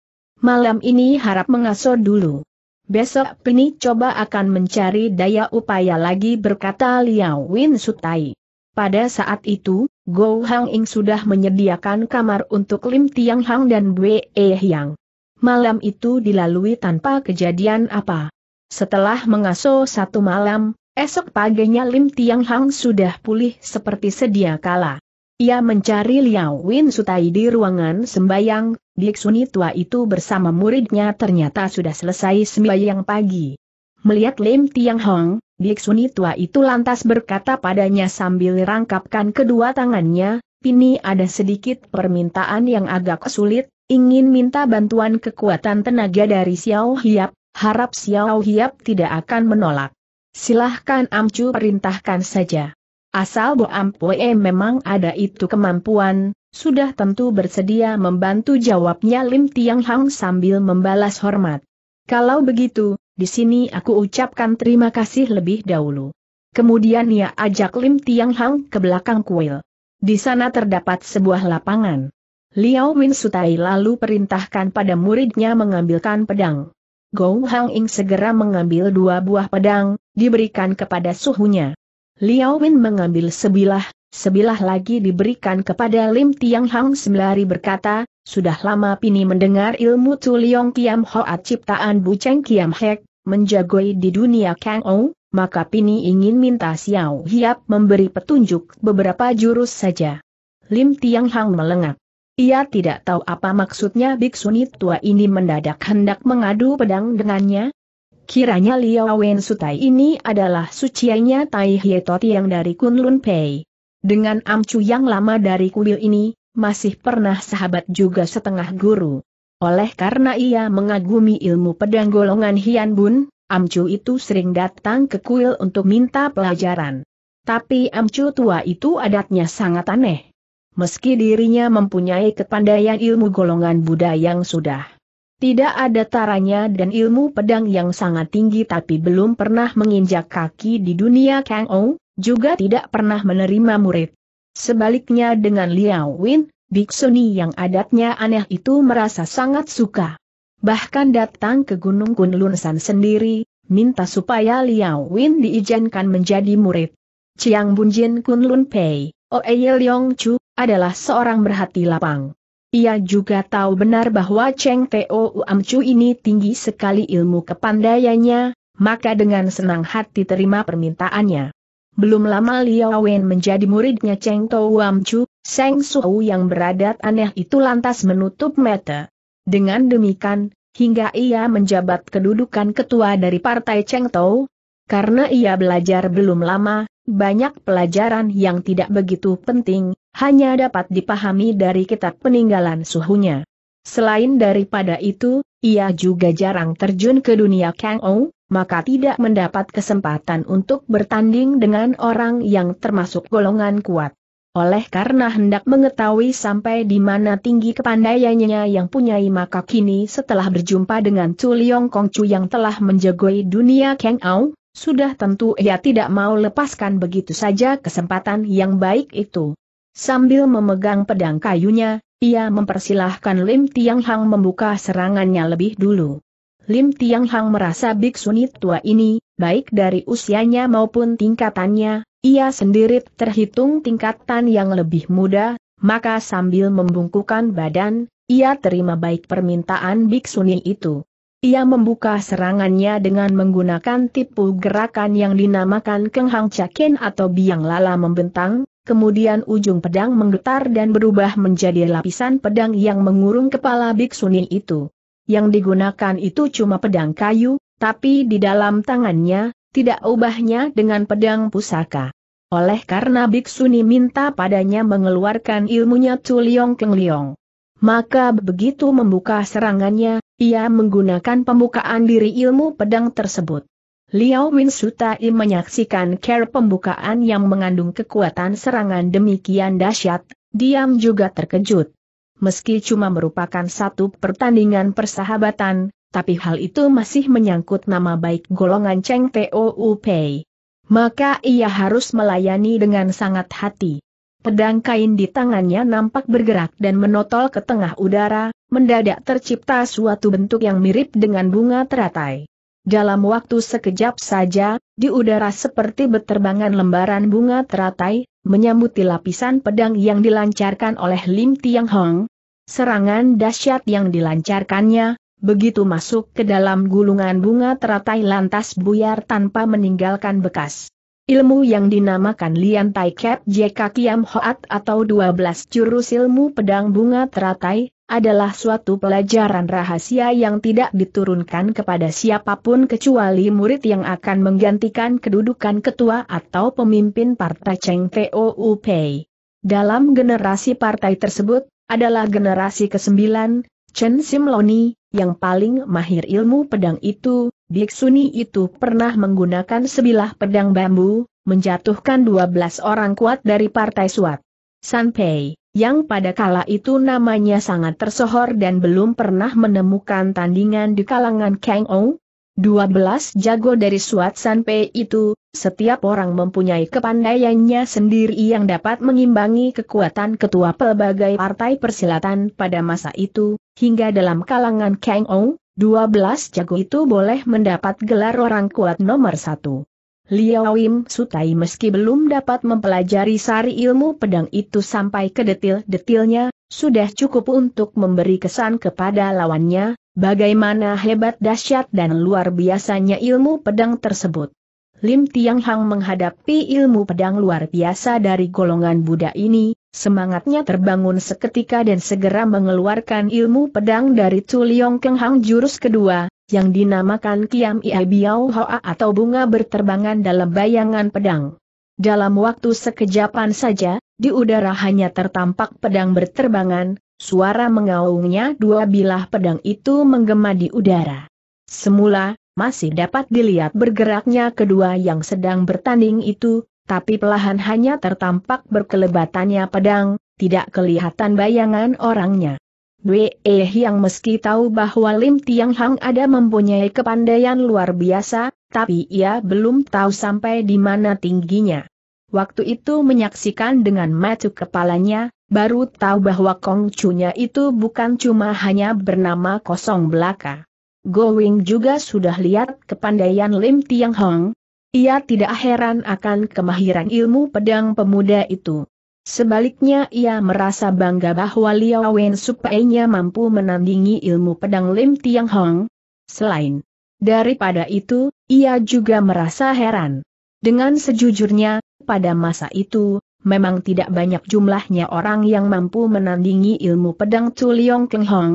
Malam ini harap mengasuh dulu. Besok Pini coba akan mencari daya upaya lagi berkata Liao Win Sutai. Pada saat itu, Go Hang Ing sudah menyediakan kamar untuk Lim Tiang Hang dan E Hyang. Malam itu dilalui tanpa kejadian apa. Setelah mengasuh satu malam, esok paginya Lim Tiang Hang sudah pulih seperti sedia kala. Ia mencari Liao Win Sutai di ruangan sembayang, Diksuni tua itu bersama muridnya ternyata sudah selesai sembayang pagi. Melihat Lim Tiang Hang, Biksuni tua itu lantas berkata padanya sambil rangkapkan kedua tangannya, Pini ada sedikit permintaan yang agak sulit, ingin minta bantuan kekuatan tenaga dari Xiao Hiap, harap Xiao Hiap tidak akan menolak. Silahkan Amcu perintahkan saja. Asal Bo Ampue memang ada itu kemampuan, sudah tentu bersedia membantu jawabnya Lim Tiang Hang sambil membalas hormat. Kalau begitu, di sini aku ucapkan terima kasih lebih dahulu. Kemudian ia ajak Lim Tiang Hang ke belakang kuil. Di sana terdapat sebuah lapangan. Liao Min Sutai lalu perintahkan pada muridnya mengambilkan pedang. Gou Hang Ing segera mengambil dua buah pedang, diberikan kepada suhunya. Liao Min mengambil sebilah, sebilah lagi diberikan kepada Lim Tiang Hang sembari berkata, sudah lama Pini mendengar ilmu Tuliong Kiam Hoat ciptaan Bu Cheng Kiam Hek, menjagoi di dunia Kang Ou, maka Pini ingin minta Xiao Hiap memberi petunjuk beberapa jurus saja. Lim Tiang Hang melengak. Ia tidak tahu apa maksudnya Biksuni tua ini mendadak hendak mengadu pedang dengannya. Kiranya Liao Wen Sutai ini adalah suciannya Tai Hietoti yang dari Kunlun Pei. Dengan amcu yang lama dari kuil ini, masih pernah sahabat juga setengah guru. Oleh karena ia mengagumi ilmu pedang golongan Hian Bun, Amcu itu sering datang ke kuil untuk minta pelajaran. Tapi Amcu tua itu adatnya sangat aneh. Meski dirinya mempunyai kepandaian ilmu golongan Buddha yang sudah tidak ada taranya dan ilmu pedang yang sangat tinggi tapi belum pernah menginjak kaki di dunia Kang Ou, juga tidak pernah menerima murid. Sebaliknya dengan Liao Win, Biksuni yang adatnya aneh itu merasa sangat suka. Bahkan datang ke Gunung Kunlunsan sendiri, minta supaya Liao Win diizinkan menjadi murid. Chiang Bunjin Kunlun Pei, Oeye Leong Chu, adalah seorang berhati lapang. Ia juga tahu benar bahwa Cheng Teo Uam Chu ini tinggi sekali ilmu kepandaiannya, maka dengan senang hati terima permintaannya. Belum lama Liao Wen menjadi muridnya Cheng Teo Chu, Seng Suhu yang beradat aneh itu lantas menutup mata. Dengan demikian, hingga ia menjabat kedudukan ketua dari Partai Cheng Tou, karena ia belajar belum lama, banyak pelajaran yang tidak begitu penting, hanya dapat dipahami dari kitab peninggalan suhunya. Selain daripada itu, ia juga jarang terjun ke dunia Kang Ou, maka tidak mendapat kesempatan untuk bertanding dengan orang yang termasuk golongan kuat oleh karena hendak mengetahui sampai di mana tinggi kepandaiannya yang punyai maka kini setelah berjumpa dengan Chu Liong Chu yang telah menjegoi dunia Kang Au, sudah tentu ia tidak mau lepaskan begitu saja kesempatan yang baik itu. Sambil memegang pedang kayunya, ia mempersilahkan Lim Tiang Hang membuka serangannya lebih dulu. Lim Tiang Hang merasa biksu tua ini, baik dari usianya maupun tingkatannya, ia sendiri terhitung tingkatan yang lebih muda, maka sambil membungkukan badan, ia terima baik permintaan biksuni itu. Ia membuka serangannya dengan menggunakan tipu gerakan yang dinamakan kenghang cakin atau biang lala membentang, kemudian ujung pedang menggetar dan berubah menjadi lapisan pedang yang mengurung kepala biksuni itu. Yang digunakan itu cuma pedang kayu, tapi di dalam tangannya, tidak ubahnya dengan pedang pusaka. Oleh karena Biksuni minta padanya mengeluarkan ilmunya Tuliong Keng Liong. Maka begitu membuka serangannya, ia menggunakan pembukaan diri ilmu pedang tersebut. Liao Win Sutai menyaksikan care pembukaan yang mengandung kekuatan serangan demikian dahsyat, diam juga terkejut. Meski cuma merupakan satu pertandingan persahabatan, tapi hal itu masih menyangkut nama baik golongan Cheng Tou Pei. Maka ia harus melayani dengan sangat hati. Pedang kain di tangannya nampak bergerak dan menotol ke tengah udara, mendadak tercipta suatu bentuk yang mirip dengan bunga teratai. Dalam waktu sekejap saja, di udara seperti beterbangan lembaran bunga teratai, menyambut lapisan pedang yang dilancarkan oleh Lim Tiang Hong. Serangan dahsyat yang dilancarkannya, Begitu masuk ke dalam gulungan bunga teratai lantas buyar tanpa meninggalkan bekas. Ilmu yang dinamakan Lian Tai Kep JK Kiam Hoat atau 12 jurus ilmu pedang bunga teratai, adalah suatu pelajaran rahasia yang tidak diturunkan kepada siapapun kecuali murid yang akan menggantikan kedudukan ketua atau pemimpin partai Cheng Tou Pei. Dalam generasi partai tersebut, adalah generasi ke-9, Chen Simloni, yang paling mahir ilmu pedang itu, Biksuni itu pernah menggunakan sebilah pedang bambu, menjatuhkan 12 orang kuat dari partai suat. Sanpei, yang pada kala itu namanya sangat tersohor dan belum pernah menemukan tandingan di kalangan Kang Ong, 12 jago dari Suat Sanpei itu, setiap orang mempunyai kepandaiannya sendiri yang dapat mengimbangi kekuatan ketua pelbagai partai persilatan pada masa itu, hingga dalam kalangan Kang ong, 12 jago itu boleh mendapat gelar orang kuat nomor satu. Liao Im Sutai meski belum dapat mempelajari sari ilmu pedang itu sampai ke detil-detilnya, sudah cukup untuk memberi kesan kepada lawannya, Bagaimana hebat dahsyat dan luar biasanya ilmu pedang tersebut. Lim Tiang Hang menghadapi ilmu pedang luar biasa dari golongan Buddha ini, semangatnya terbangun seketika dan segera mengeluarkan ilmu pedang dari Tuliong Keng Hang jurus kedua, yang dinamakan Kiam Ia Biao Hoa atau bunga berterbangan dalam bayangan pedang. Dalam waktu sekejapan saja, di udara hanya tertampak pedang berterbangan, Suara mengaungnya dua bilah pedang itu menggema di udara. Semula, masih dapat dilihat bergeraknya kedua yang sedang bertanding itu, tapi pelahan hanya tertampak berkelebatannya pedang, tidak kelihatan bayangan orangnya. Dwe Eh yang meski tahu bahwa Lim Tiang Hang ada mempunyai kepandaian luar biasa, tapi ia belum tahu sampai di mana tingginya waktu itu menyaksikan dengan mata kepalanya, baru tahu bahwa Kong itu bukan cuma hanya bernama kosong belaka. Going juga sudah lihat kepandaian Lim Tiang Hong. Ia tidak heran akan kemahiran ilmu pedang pemuda itu. Sebaliknya ia merasa bangga bahwa Liao Wen supaya mampu menandingi ilmu pedang Lim Tiang Hong. Selain daripada itu, ia juga merasa heran. Dengan sejujurnya, pada masa itu, memang tidak banyak jumlahnya orang yang mampu menandingi ilmu pedang Tuliong Keng Hong.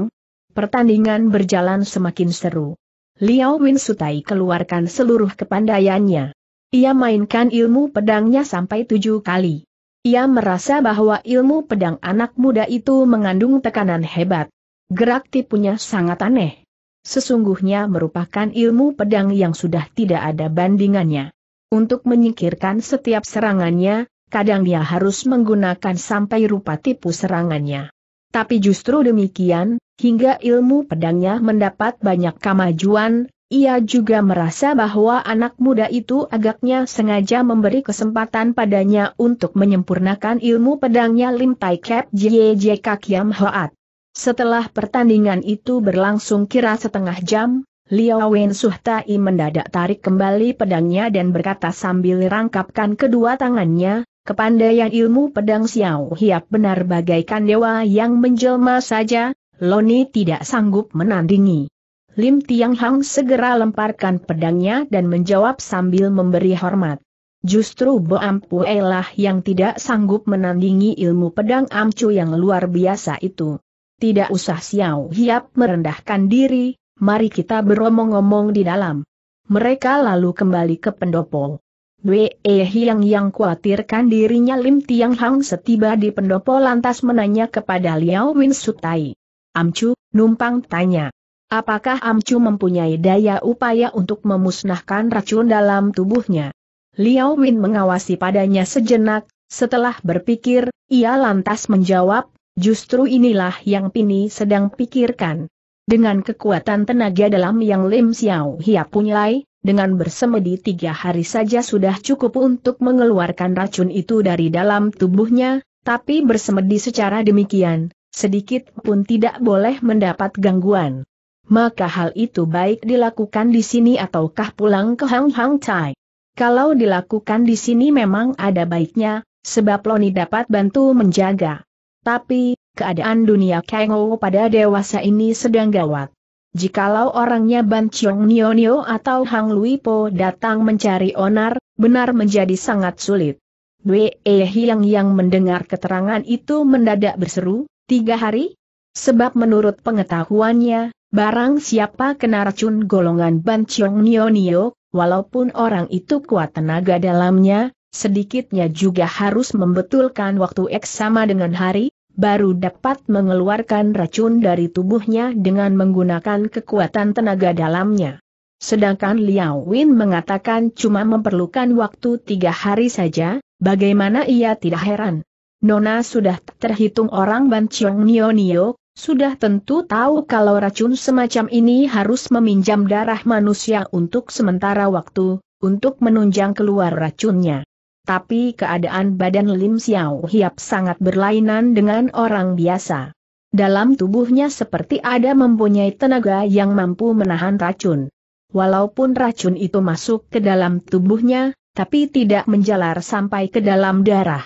Pertandingan berjalan semakin seru. Liao Win Sutai keluarkan seluruh kepandaiannya. Ia mainkan ilmu pedangnya sampai tujuh kali. Ia merasa bahwa ilmu pedang anak muda itu mengandung tekanan hebat. Gerak tipunya sangat aneh. Sesungguhnya merupakan ilmu pedang yang sudah tidak ada bandingannya. Untuk menyingkirkan setiap serangannya, kadang dia harus menggunakan sampai rupa tipu serangannya. Tapi justru demikian, hingga ilmu pedangnya mendapat banyak kemajuan, ia juga merasa bahwa anak muda itu agaknya sengaja memberi kesempatan padanya untuk menyempurnakan ilmu pedangnya Lim Tai Kep JJK Yam Hoat. Setelah pertandingan itu berlangsung kira setengah jam, Liao Wen Suhtai mendadak tarik kembali pedangnya dan berkata sambil rangkapkan kedua tangannya, kepandaian ilmu pedang Xiao Hiap benar bagaikan dewa yang menjelma saja, Loni tidak sanggup menandingi. Lim Tiang Hang segera lemparkan pedangnya dan menjawab sambil memberi hormat. Justru Bo Ampu yang tidak sanggup menandingi ilmu pedang Amcu yang luar biasa itu. Tidak usah Xiao Hiap merendahkan diri, mari kita beromong-omong di dalam. Mereka lalu kembali ke pendopo. Wei Hiang yang khawatirkan dirinya Lim Tiang Hang setiba di pendopo lantas menanya kepada Liao Win Sutai. Amcu, numpang tanya. Apakah Amcu mempunyai daya upaya untuk memusnahkan racun dalam tubuhnya? Liao Win mengawasi padanya sejenak, setelah berpikir, ia lantas menjawab, justru inilah yang Pini sedang pikirkan. Dengan kekuatan tenaga dalam yang Lim Xiao Hia punyai, dengan bersemedi tiga hari saja sudah cukup untuk mengeluarkan racun itu dari dalam tubuhnya, tapi bersemedi secara demikian, sedikit pun tidak boleh mendapat gangguan. Maka hal itu baik dilakukan di sini ataukah pulang ke Hang Hang Chai. Kalau dilakukan di sini memang ada baiknya, sebab Loni dapat bantu menjaga. Tapi, keadaan dunia Kengo pada dewasa ini sedang gawat. Jikalau orangnya Ban Chiong Nio Nio atau Hang Lui Po datang mencari onar, benar menjadi sangat sulit. Dwe E Hiang yang mendengar keterangan itu mendadak berseru, tiga hari? Sebab menurut pengetahuannya, barang siapa kena racun golongan Ban Chiong Nio Nio, walaupun orang itu kuat tenaga dalamnya, sedikitnya juga harus membetulkan waktu X sama dengan hari, baru dapat mengeluarkan racun dari tubuhnya dengan menggunakan kekuatan tenaga dalamnya. Sedangkan Liao Win mengatakan cuma memerlukan waktu tiga hari saja, bagaimana ia tidak heran. Nona sudah terhitung orang Ban Chiong Nio Nio, sudah tentu tahu kalau racun semacam ini harus meminjam darah manusia untuk sementara waktu, untuk menunjang keluar racunnya tapi keadaan badan Lim Xiao Hiap sangat berlainan dengan orang biasa. Dalam tubuhnya seperti ada mempunyai tenaga yang mampu menahan racun. Walaupun racun itu masuk ke dalam tubuhnya, tapi tidak menjalar sampai ke dalam darah.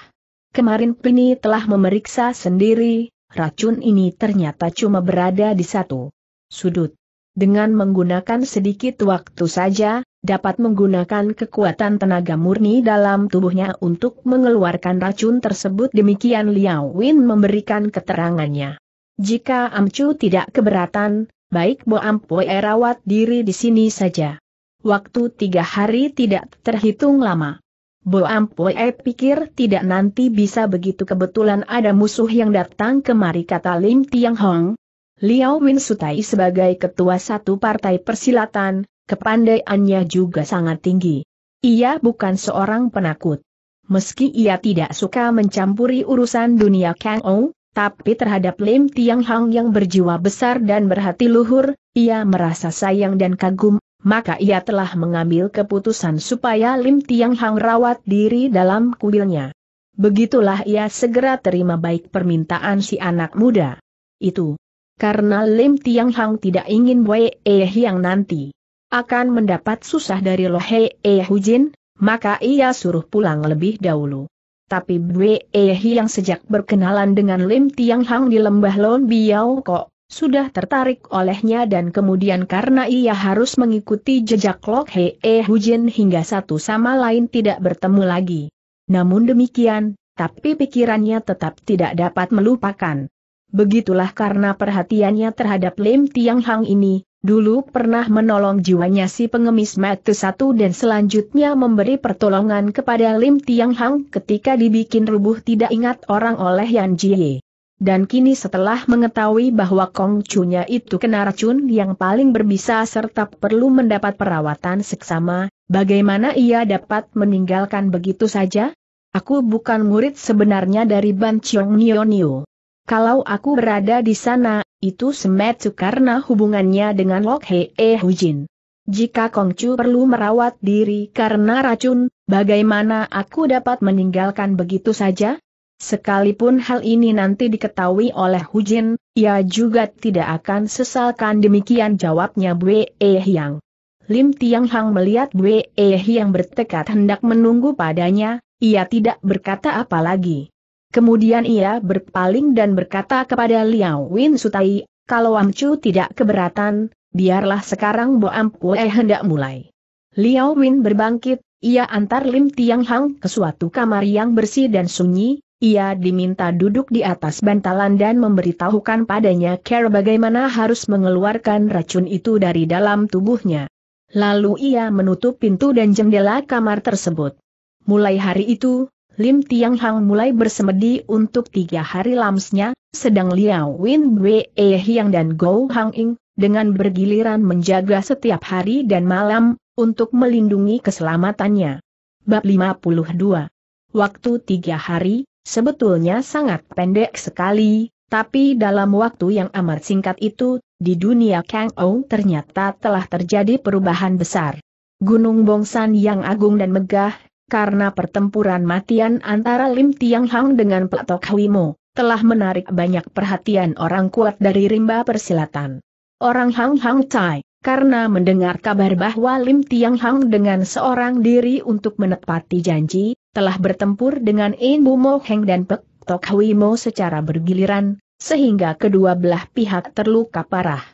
Kemarin Pini telah memeriksa sendiri, racun ini ternyata cuma berada di satu sudut dengan menggunakan sedikit waktu saja, dapat menggunakan kekuatan tenaga murni dalam tubuhnya untuk mengeluarkan racun tersebut demikian Liao Win memberikan keterangannya. Jika Amcu tidak keberatan, baik Bo Ampue rawat diri di sini saja. Waktu tiga hari tidak terhitung lama. Bo Ampue pikir tidak nanti bisa begitu kebetulan ada musuh yang datang kemari kata Lim Tiang Hong, Liao Win Sutai sebagai ketua satu partai persilatan, kepandaiannya juga sangat tinggi. Ia bukan seorang penakut. Meski ia tidak suka mencampuri urusan dunia Kang Ou, tapi terhadap Lim Tiang Hang yang berjiwa besar dan berhati luhur, ia merasa sayang dan kagum, maka ia telah mengambil keputusan supaya Lim Tiang Hang rawat diri dalam kuilnya. Begitulah ia segera terima baik permintaan si anak muda. Itu karena Lim Tiang Hang tidak ingin Wei Eh yang nanti akan mendapat susah dari Lo Hei Eh Hujin, maka ia suruh pulang lebih dahulu. Tapi Wei Eh yang sejak berkenalan dengan Lim Tiang Hang di lembah Lon Biao Kok, sudah tertarik olehnya dan kemudian karena ia harus mengikuti jejak Lo Hei Eh Hujin hingga satu sama lain tidak bertemu lagi. Namun demikian, tapi pikirannya tetap tidak dapat melupakan Begitulah karena perhatiannya terhadap Lim Tiang Hang ini, dulu pernah menolong jiwanya si pengemis mati satu dan selanjutnya memberi pertolongan kepada Lim Tiang Hang ketika dibikin rubuh tidak ingat orang oleh Yan Jie. Dan kini setelah mengetahui bahwa Kong Chunya itu kena racun yang paling berbisa serta perlu mendapat perawatan seksama, bagaimana ia dapat meninggalkan begitu saja? Aku bukan murid sebenarnya dari Ban Chiong Nio Nio. Kalau aku berada di sana, itu semet karena hubungannya dengan Lok Hee eh, Hujin. Jika Kongcu perlu merawat diri karena racun, bagaimana aku dapat meninggalkan begitu saja? Sekalipun hal ini nanti diketahui oleh Hujin, ia juga tidak akan sesalkan demikian jawabnya Bwe E eh, Hyang. Lim Tiang Hang melihat Bwe E eh, Hyang bertekad hendak menunggu padanya, ia tidak berkata apa lagi. Kemudian ia berpaling dan berkata kepada Liao Win Sutai, kalau Amcu tidak keberatan, biarlah sekarang Bo Ampue hendak mulai. Liao Win berbangkit, ia antar Lim Tiang Hang ke suatu kamar yang bersih dan sunyi, ia diminta duduk di atas bantalan dan memberitahukan padanya Care bagaimana harus mengeluarkan racun itu dari dalam tubuhnya. Lalu ia menutup pintu dan jendela kamar tersebut. Mulai hari itu, Lim Tiang Hang mulai bersemedi untuk tiga hari lamsnya, sedang Liao Win Wei Hiang dan Go Hang Ing, dengan bergiliran menjaga setiap hari dan malam, untuk melindungi keselamatannya. Bab 52 Waktu tiga hari, sebetulnya sangat pendek sekali, tapi dalam waktu yang amat singkat itu, di dunia Kang Ou ternyata telah terjadi perubahan besar. Gunung Bongsan yang agung dan megah, karena pertempuran matian antara Lim Tiang Hang dengan Platok Mo telah menarik banyak perhatian orang kuat dari rimba persilatan. Orang Hang Hang Cai, karena mendengar kabar bahwa Lim Tiang Hang dengan seorang diri untuk menepati janji, telah bertempur dengan In Bu Mo Heng dan Pek Tok Hui Mo secara bergiliran, sehingga kedua belah pihak terluka parah.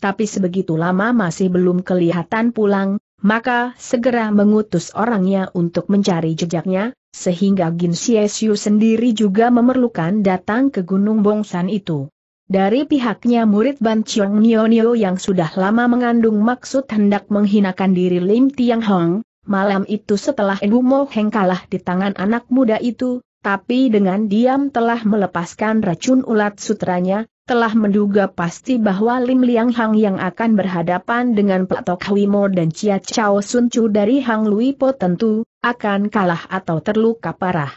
Tapi sebegitu lama masih belum kelihatan pulang, maka segera mengutus orangnya untuk mencari jejaknya, sehingga Gin Siesiu sendiri juga memerlukan datang ke Gunung Bongsan itu. Dari pihaknya murid Ban Chiong Nio Nio yang sudah lama mengandung maksud hendak menghinakan diri Lim Tiang Hong, malam itu setelah Edu Mo Heng kalah di tangan anak muda itu, tapi dengan diam telah melepaskan racun ulat sutranya, telah menduga pasti bahwa Lim Liang Hang yang akan berhadapan dengan Platok Mo dan Chia Chao Sun Chu dari Hang Lui Po tentu, akan kalah atau terluka parah.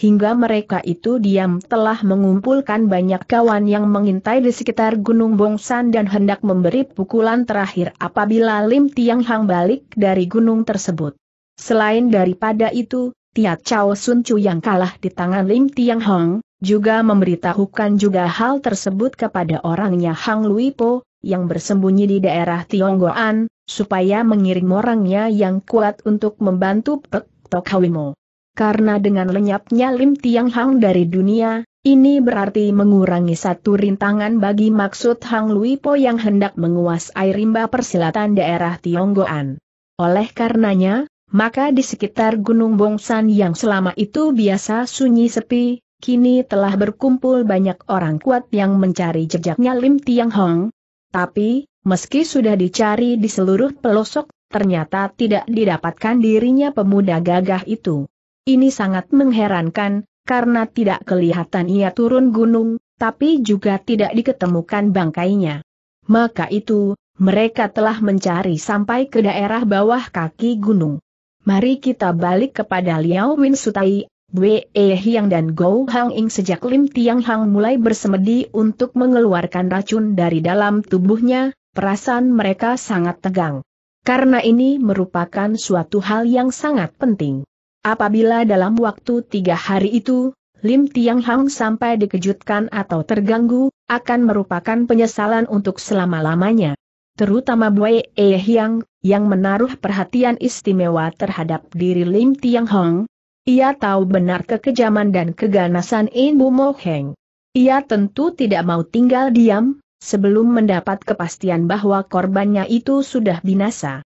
Hingga mereka itu diam telah mengumpulkan banyak kawan yang mengintai di sekitar Gunung Bongsan dan hendak memberi pukulan terakhir apabila Lim Tiang Hang balik dari gunung tersebut. Selain daripada itu, Tiat Chao Sun Chu yang kalah di tangan Lim Tiang Hong, juga memberitahukan juga hal tersebut kepada orangnya Hang Lui Po, yang bersembunyi di daerah Tionggoan, supaya mengirim orangnya yang kuat untuk membantu Pek Tok Hawimo. Karena dengan lenyapnya Lim Tiang Hong dari dunia, ini berarti mengurangi satu rintangan bagi maksud Hang Lui Po yang hendak menguasai rimba persilatan daerah Tionggoan. Oleh karenanya, maka di sekitar Gunung Bongsan yang selama itu biasa sunyi sepi, kini telah berkumpul banyak orang kuat yang mencari jejaknya Lim Tiang Hong. Tapi, meski sudah dicari di seluruh pelosok, ternyata tidak didapatkan dirinya pemuda gagah itu. Ini sangat mengherankan, karena tidak kelihatan ia turun gunung, tapi juga tidak diketemukan bangkainya. Maka itu, mereka telah mencari sampai ke daerah bawah kaki gunung. Mari kita balik kepada Liao Win Sutai, Wei e Hiang dan Go Hang Ing sejak Lim Tiang Hang mulai bersemedi untuk mengeluarkan racun dari dalam tubuhnya, perasaan mereka sangat tegang. Karena ini merupakan suatu hal yang sangat penting. Apabila dalam waktu tiga hari itu, Lim Tiang Hang sampai dikejutkan atau terganggu, akan merupakan penyesalan untuk selama-lamanya terutama Bue E Hyang, yang menaruh perhatian istimewa terhadap diri Lim Tiang Hong. Ia tahu benar kekejaman dan keganasan Bu Mo Heng. Ia tentu tidak mau tinggal diam, sebelum mendapat kepastian bahwa korbannya itu sudah binasa.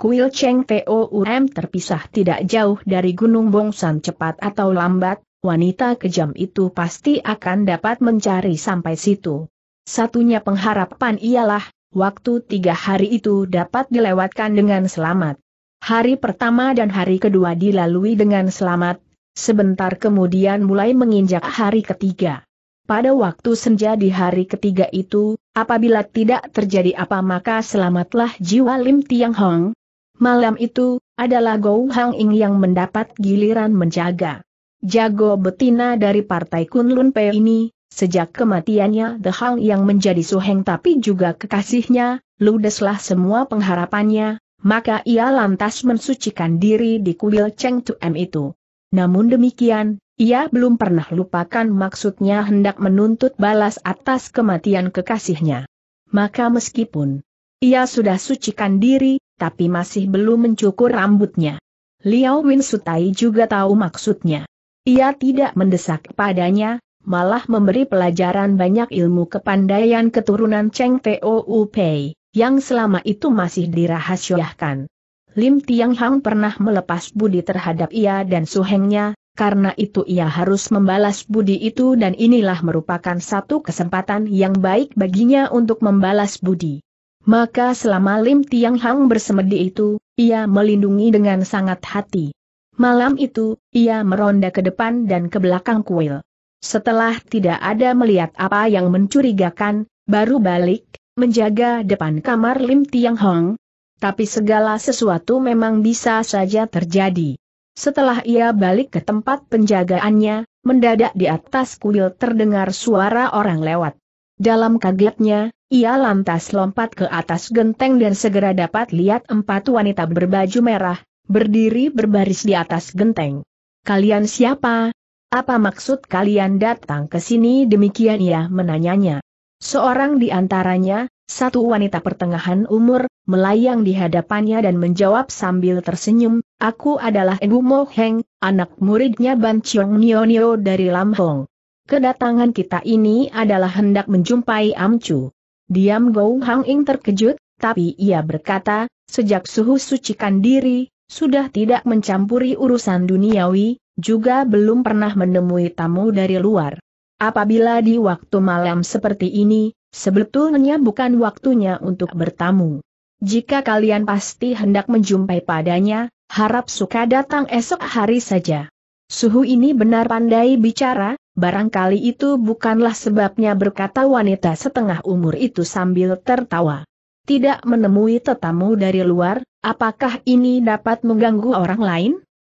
Kuil Cheng TOUM terpisah tidak jauh dari Gunung Bongsan cepat atau lambat, wanita kejam itu pasti akan dapat mencari sampai situ. Satunya pengharapan ialah, waktu tiga hari itu dapat dilewatkan dengan selamat. Hari pertama dan hari kedua dilalui dengan selamat, sebentar kemudian mulai menginjak hari ketiga. Pada waktu senja di hari ketiga itu, apabila tidak terjadi apa maka selamatlah jiwa Lim Tiang Hong. Malam itu, adalah Gou Hang Ing yang mendapat giliran menjaga. Jago betina dari partai Kunlun Pei ini, Sejak kematiannya The Hang yang menjadi suheng tapi juga kekasihnya, ludeslah semua pengharapannya, maka ia lantas mensucikan diri di kuil Cheng Tuem itu. Namun demikian, ia belum pernah lupakan maksudnya hendak menuntut balas atas kematian kekasihnya. Maka meskipun ia sudah sucikan diri, tapi masih belum mencukur rambutnya. Liao Win Sutai juga tahu maksudnya. Ia tidak mendesak padanya, malah memberi pelajaran banyak ilmu kepandaian keturunan Cheng Tou Pei, yang selama itu masih dirahasiakan. Lim Tiang Hang pernah melepas budi terhadap ia dan suhengnya, karena itu ia harus membalas budi itu dan inilah merupakan satu kesempatan yang baik baginya untuk membalas budi. Maka selama Lim Tiang Hang bersemedi itu, ia melindungi dengan sangat hati. Malam itu, ia meronda ke depan dan ke belakang kuil. Setelah tidak ada melihat apa yang mencurigakan, baru balik, menjaga depan kamar Lim Tiang Hong. Tapi segala sesuatu memang bisa saja terjadi. Setelah ia balik ke tempat penjagaannya, mendadak di atas kuil terdengar suara orang lewat. Dalam kagetnya, ia lantas lompat ke atas genteng dan segera dapat lihat empat wanita berbaju merah, berdiri berbaris di atas genteng. Kalian siapa? Apa maksud kalian datang ke sini demikian ia menanyanya. Seorang di antaranya, satu wanita pertengahan umur, melayang di hadapannya dan menjawab sambil tersenyum, aku adalah Enwu Mo Heng, anak muridnya Ban Chiong Nio dari Lam Hong. Kedatangan kita ini adalah hendak menjumpai Am Chu. Diam Gou Hang Ing terkejut, tapi ia berkata, sejak suhu sucikan diri, sudah tidak mencampuri urusan duniawi, juga belum pernah menemui tamu dari luar. Apabila di waktu malam seperti ini, sebetulnya bukan waktunya untuk bertamu. Jika kalian pasti hendak menjumpai padanya, harap suka datang esok hari saja. Suhu ini benar pandai bicara, barangkali itu bukanlah sebabnya berkata wanita setengah umur itu sambil tertawa tidak menemui tetamu dari luar, apakah ini dapat mengganggu orang lain?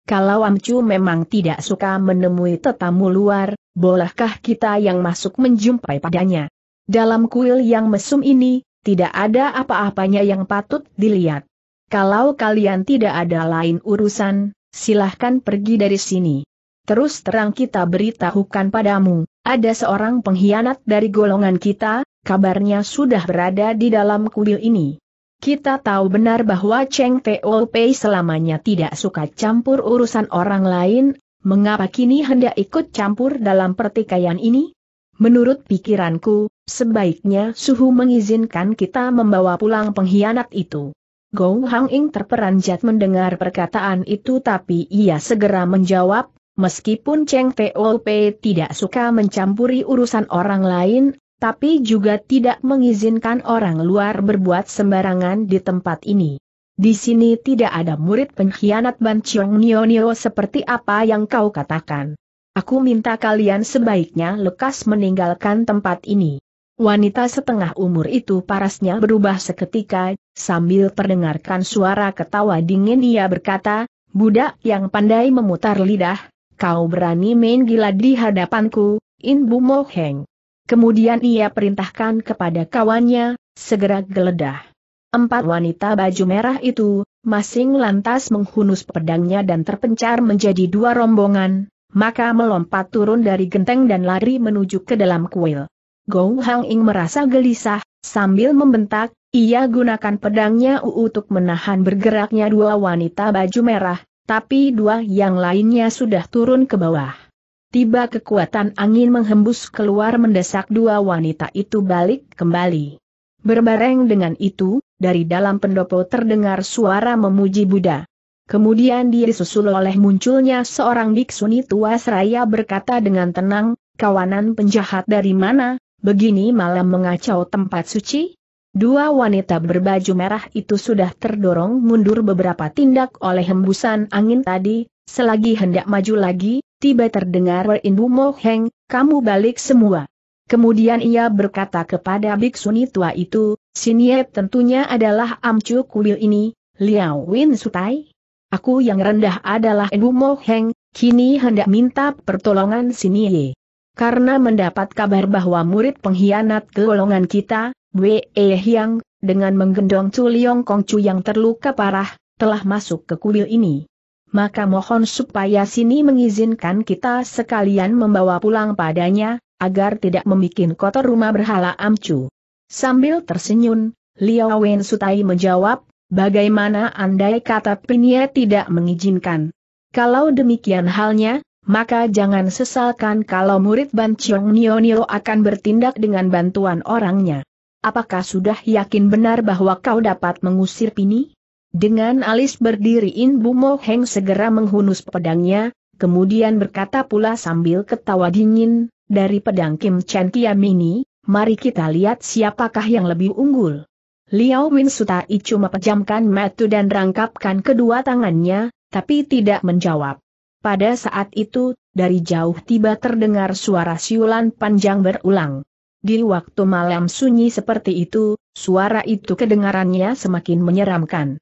Kalau Amcu memang tidak suka menemui tetamu luar, bolehkah kita yang masuk menjumpai padanya? Dalam kuil yang mesum ini, tidak ada apa-apanya yang patut dilihat. Kalau kalian tidak ada lain urusan, silahkan pergi dari sini. Terus terang kita beritahukan padamu, ada seorang pengkhianat dari golongan kita, kabarnya sudah berada di dalam kuil ini. Kita tahu benar bahwa Cheng Teo selamanya tidak suka campur urusan orang lain, mengapa kini hendak ikut campur dalam pertikaian ini? Menurut pikiranku, sebaiknya Suhu mengizinkan kita membawa pulang pengkhianat itu. Gong Hang Ing terperanjat mendengar perkataan itu tapi ia segera menjawab, meskipun Cheng Teo tidak suka mencampuri urusan orang lain, tapi juga tidak mengizinkan orang luar berbuat sembarangan di tempat ini. Di sini tidak ada murid pengkhianat Ban Chiong Nio Nio seperti apa yang kau katakan. Aku minta kalian sebaiknya lekas meninggalkan tempat ini. Wanita setengah umur itu parasnya berubah seketika, sambil terdengarkan suara ketawa dingin ia berkata, Budak yang pandai memutar lidah, kau berani main gila di hadapanku, In Bu Mo Heng. Kemudian ia perintahkan kepada kawannya, segera geledah. Empat wanita baju merah itu, masing lantas menghunus pedangnya dan terpencar menjadi dua rombongan, maka melompat turun dari genteng dan lari menuju ke dalam kuil. Go Hang Ing merasa gelisah, sambil membentak, ia gunakan pedangnya untuk menahan bergeraknya dua wanita baju merah, tapi dua yang lainnya sudah turun ke bawah tiba kekuatan angin menghembus keluar mendesak dua wanita itu balik kembali. Berbareng dengan itu, dari dalam pendopo terdengar suara memuji Buddha. Kemudian disusul oleh munculnya seorang biksuni tua seraya berkata dengan tenang, kawanan penjahat dari mana, begini malam mengacau tempat suci? Dua wanita berbaju merah itu sudah terdorong mundur beberapa tindak oleh hembusan angin tadi, Selagi hendak maju lagi, tiba terdengar Bu Mo Heng, kamu balik semua. Kemudian ia berkata kepada biksuni tua itu, Sinye tentunya adalah Amcu Kuil ini, Liao Win Sutai. Aku yang rendah adalah Bu Mo Heng, kini hendak minta pertolongan Sinye. Karena mendapat kabar bahwa murid pengkhianat golongan kita, Wei Hyang, dengan menggendong Chu Liong Kong Chu yang terluka parah, telah masuk ke kuil ini maka mohon supaya sini mengizinkan kita sekalian membawa pulang padanya, agar tidak membuat kotor rumah berhala Amcu. Sambil tersenyum, Liao Wen Sutai menjawab, bagaimana andai kata Pinye tidak mengizinkan. Kalau demikian halnya, maka jangan sesalkan kalau murid Ban Chiong Nio Nio akan bertindak dengan bantuan orangnya. Apakah sudah yakin benar bahwa kau dapat mengusir Pini? Dengan alis berdiri In Bumo Heng segera menghunus pedangnya, kemudian berkata pula sambil ketawa dingin, dari pedang Kim Chen Kiam ini, mari kita lihat siapakah yang lebih unggul. Liao Win Sutai cuma pejamkan mata dan rangkapkan kedua tangannya, tapi tidak menjawab. Pada saat itu, dari jauh tiba terdengar suara siulan panjang berulang. Di waktu malam sunyi seperti itu, suara itu kedengarannya semakin menyeramkan.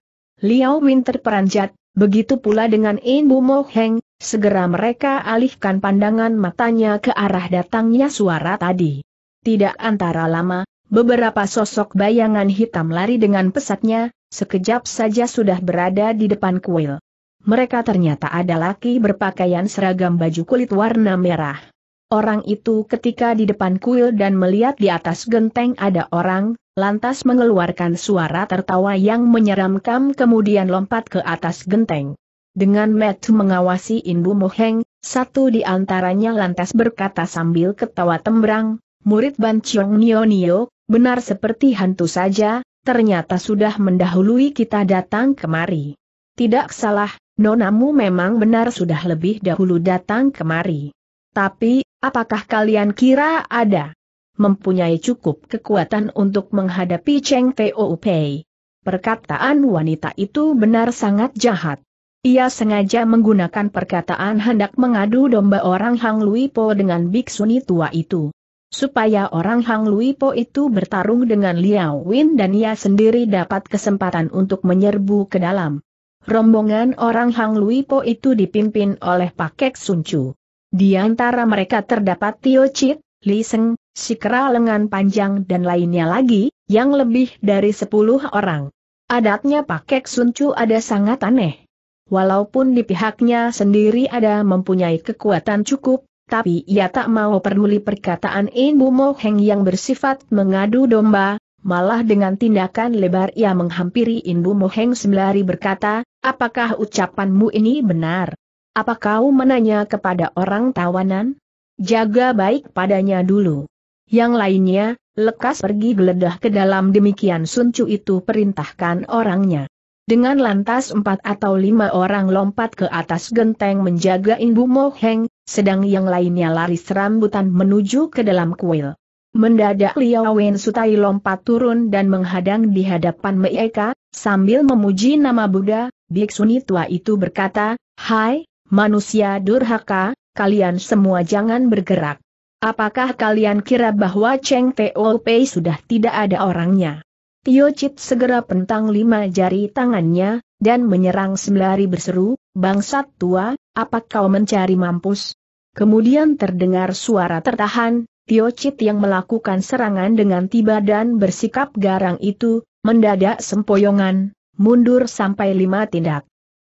Liao Win terperanjat, begitu pula dengan In Bu Mo Heng, segera mereka alihkan pandangan matanya ke arah datangnya suara tadi. Tidak antara lama, beberapa sosok bayangan hitam lari dengan pesatnya, sekejap saja sudah berada di depan kuil. Mereka ternyata ada laki berpakaian seragam baju kulit warna merah. Orang itu ketika di depan kuil dan melihat di atas genteng ada orang, lantas mengeluarkan suara tertawa yang menyeramkan kemudian lompat ke atas genteng. Dengan metu mengawasi Indu Moheng, satu di antaranya lantas berkata sambil ketawa tembrang, murid Ban Chiong Nio Nio, benar seperti hantu saja, ternyata sudah mendahului kita datang kemari. Tidak salah, nonamu memang benar sudah lebih dahulu datang kemari. Tapi, apakah kalian kira ada mempunyai cukup kekuatan untuk menghadapi Cheng Pei. Perkataan wanita itu benar sangat jahat. Ia sengaja menggunakan perkataan hendak mengadu domba orang Hang Lui Po dengan biksuni tua itu. Supaya orang Hang Lui itu bertarung dengan Liao Win dan ia sendiri dapat kesempatan untuk menyerbu ke dalam. Rombongan orang Hang Lui itu dipimpin oleh Pakek Suncu. Di antara mereka terdapat Tio Chit, Li Seng, si lengan panjang dan lainnya lagi, yang lebih dari sepuluh orang. Adatnya Pakek Sun Chu ada sangat aneh. Walaupun di pihaknya sendiri ada mempunyai kekuatan cukup, tapi ia tak mau peduli perkataan Ibu Mo Heng yang bersifat mengadu domba, malah dengan tindakan lebar ia menghampiri Ibu Mo Heng sembari berkata, apakah ucapanmu ini benar? Apa kau menanya kepada orang tawanan? Jaga baik padanya dulu. Yang lainnya, lekas pergi geledah ke dalam demikian Sun Chu itu perintahkan orangnya. Dengan lantas empat atau lima orang lompat ke atas genteng menjaga Imbu Mo Heng, sedang yang lainnya lari serambutan menuju ke dalam kuil. Mendadak Liao Wen Sutai lompat turun dan menghadang di hadapan mereka, sambil memuji nama Buddha, suni tua itu berkata, Hai, manusia durhaka, kalian semua jangan bergerak. Apakah kalian kira bahwa Cheng Teo Pei sudah tidak ada orangnya? Tio Chit segera pentang lima jari tangannya, dan menyerang sembari berseru, Bangsat tua, apa kau mencari mampus? Kemudian terdengar suara tertahan, Tio Chit yang melakukan serangan dengan tiba dan bersikap garang itu, mendadak sempoyongan, mundur sampai lima tindak.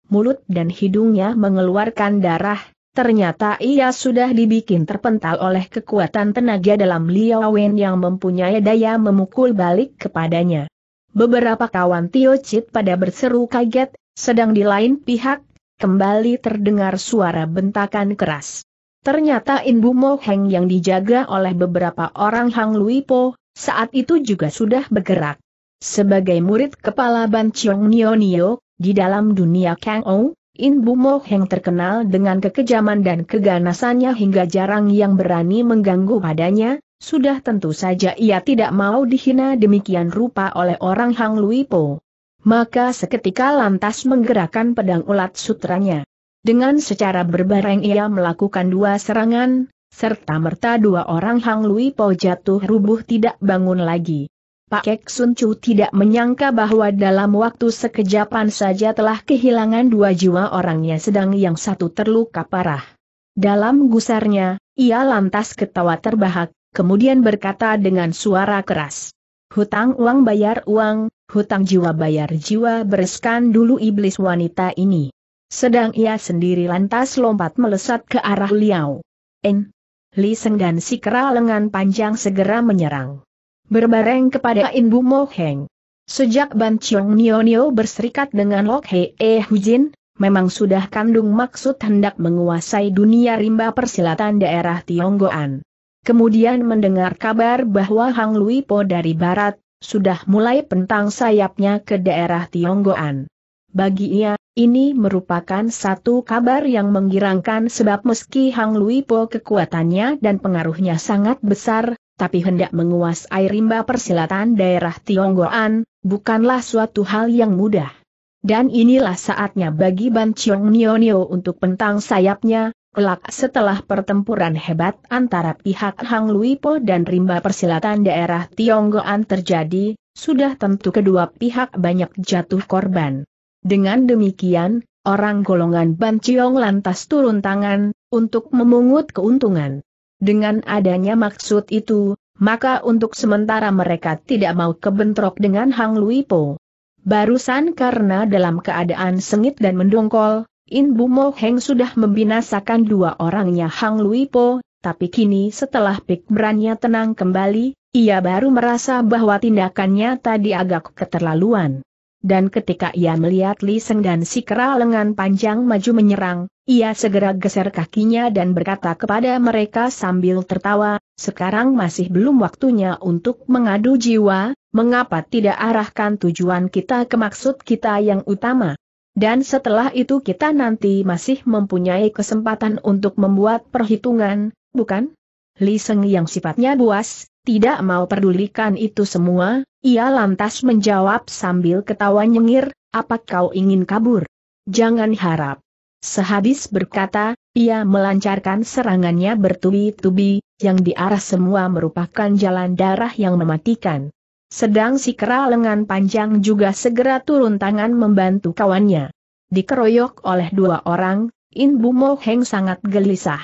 Mulut dan hidungnya mengeluarkan darah, Ternyata ia sudah dibikin terpental oleh kekuatan tenaga dalam Liao Wen yang mempunyai daya memukul balik kepadanya. Beberapa kawan Tio Chit pada berseru kaget, sedang di lain pihak, kembali terdengar suara bentakan keras. Ternyata Inbu Mo Heng yang dijaga oleh beberapa orang Hang Lui Po, saat itu juga sudah bergerak. Sebagai murid kepala Ban Chiong Nio Nio, di dalam dunia Kang Ong, In Bumo Heng terkenal dengan kekejaman dan keganasannya hingga jarang yang berani mengganggu padanya, sudah tentu saja ia tidak mau dihina demikian rupa oleh orang Hang Lui Po. Maka seketika lantas menggerakkan pedang ulat sutranya. Dengan secara berbareng ia melakukan dua serangan, serta merta dua orang Hang Lui Po jatuh rubuh tidak bangun lagi. Pak Kek Sun Chu tidak menyangka bahwa dalam waktu sekejapan saja telah kehilangan dua jiwa orangnya sedang yang satu terluka parah. Dalam gusarnya, ia lantas ketawa terbahak, kemudian berkata dengan suara keras. Hutang uang bayar uang, hutang jiwa bayar jiwa bereskan dulu iblis wanita ini. Sedang ia sendiri lantas lompat melesat ke arah Liao. En. Li Seng dan si kera lengan panjang segera menyerang berbareng kepada Inbu Mo Heng. Sejak Ban Chiong Nio Nio berserikat dengan Lok He E Hujin, memang sudah kandung maksud hendak menguasai dunia rimba persilatan daerah Tionggoan. Kemudian mendengar kabar bahwa Hang Lui Po dari barat, sudah mulai pentang sayapnya ke daerah Tionggoan. Bagi ia, ini merupakan satu kabar yang menggirangkan sebab meski Hang Lui Po kekuatannya dan pengaruhnya sangat besar, tapi hendak menguasai rimba persilatan daerah Tionggoan, bukanlah suatu hal yang mudah. Dan inilah saatnya bagi Ban Chiong Nio untuk pentang sayapnya, kelak setelah pertempuran hebat antara pihak Hang Luipo dan rimba persilatan daerah Tionggoan terjadi, sudah tentu kedua pihak banyak jatuh korban. Dengan demikian, orang golongan Ban Chiong lantas turun tangan, untuk memungut keuntungan. Dengan adanya maksud itu, maka untuk sementara mereka tidak mau kebentrok dengan Hang Luipo. Barusan karena dalam keadaan sengit dan mendongkol, In Bumo Heng sudah membinasakan dua orangnya Hang Luipo, tapi kini setelah pikirannya tenang kembali, ia baru merasa bahwa tindakannya tadi agak keterlaluan. Dan ketika ia melihat Li Seng dan si kera lengan panjang maju menyerang, ia segera geser kakinya dan berkata kepada mereka sambil tertawa, sekarang masih belum waktunya untuk mengadu jiwa, mengapa tidak arahkan tujuan kita ke maksud kita yang utama? Dan setelah itu kita nanti masih mempunyai kesempatan untuk membuat perhitungan, bukan? Li Seng yang sifatnya buas, tidak mau pedulikan itu semua, ia lantas menjawab sambil ketawa nyengir, apa kau ingin kabur? Jangan harap Sehabis berkata, ia melancarkan serangannya bertubi-tubi, yang di arah semua merupakan jalan darah yang mematikan. Sedang si kera lengan panjang juga segera turun tangan membantu kawannya. Dikeroyok oleh dua orang, In Bumo Heng sangat gelisah.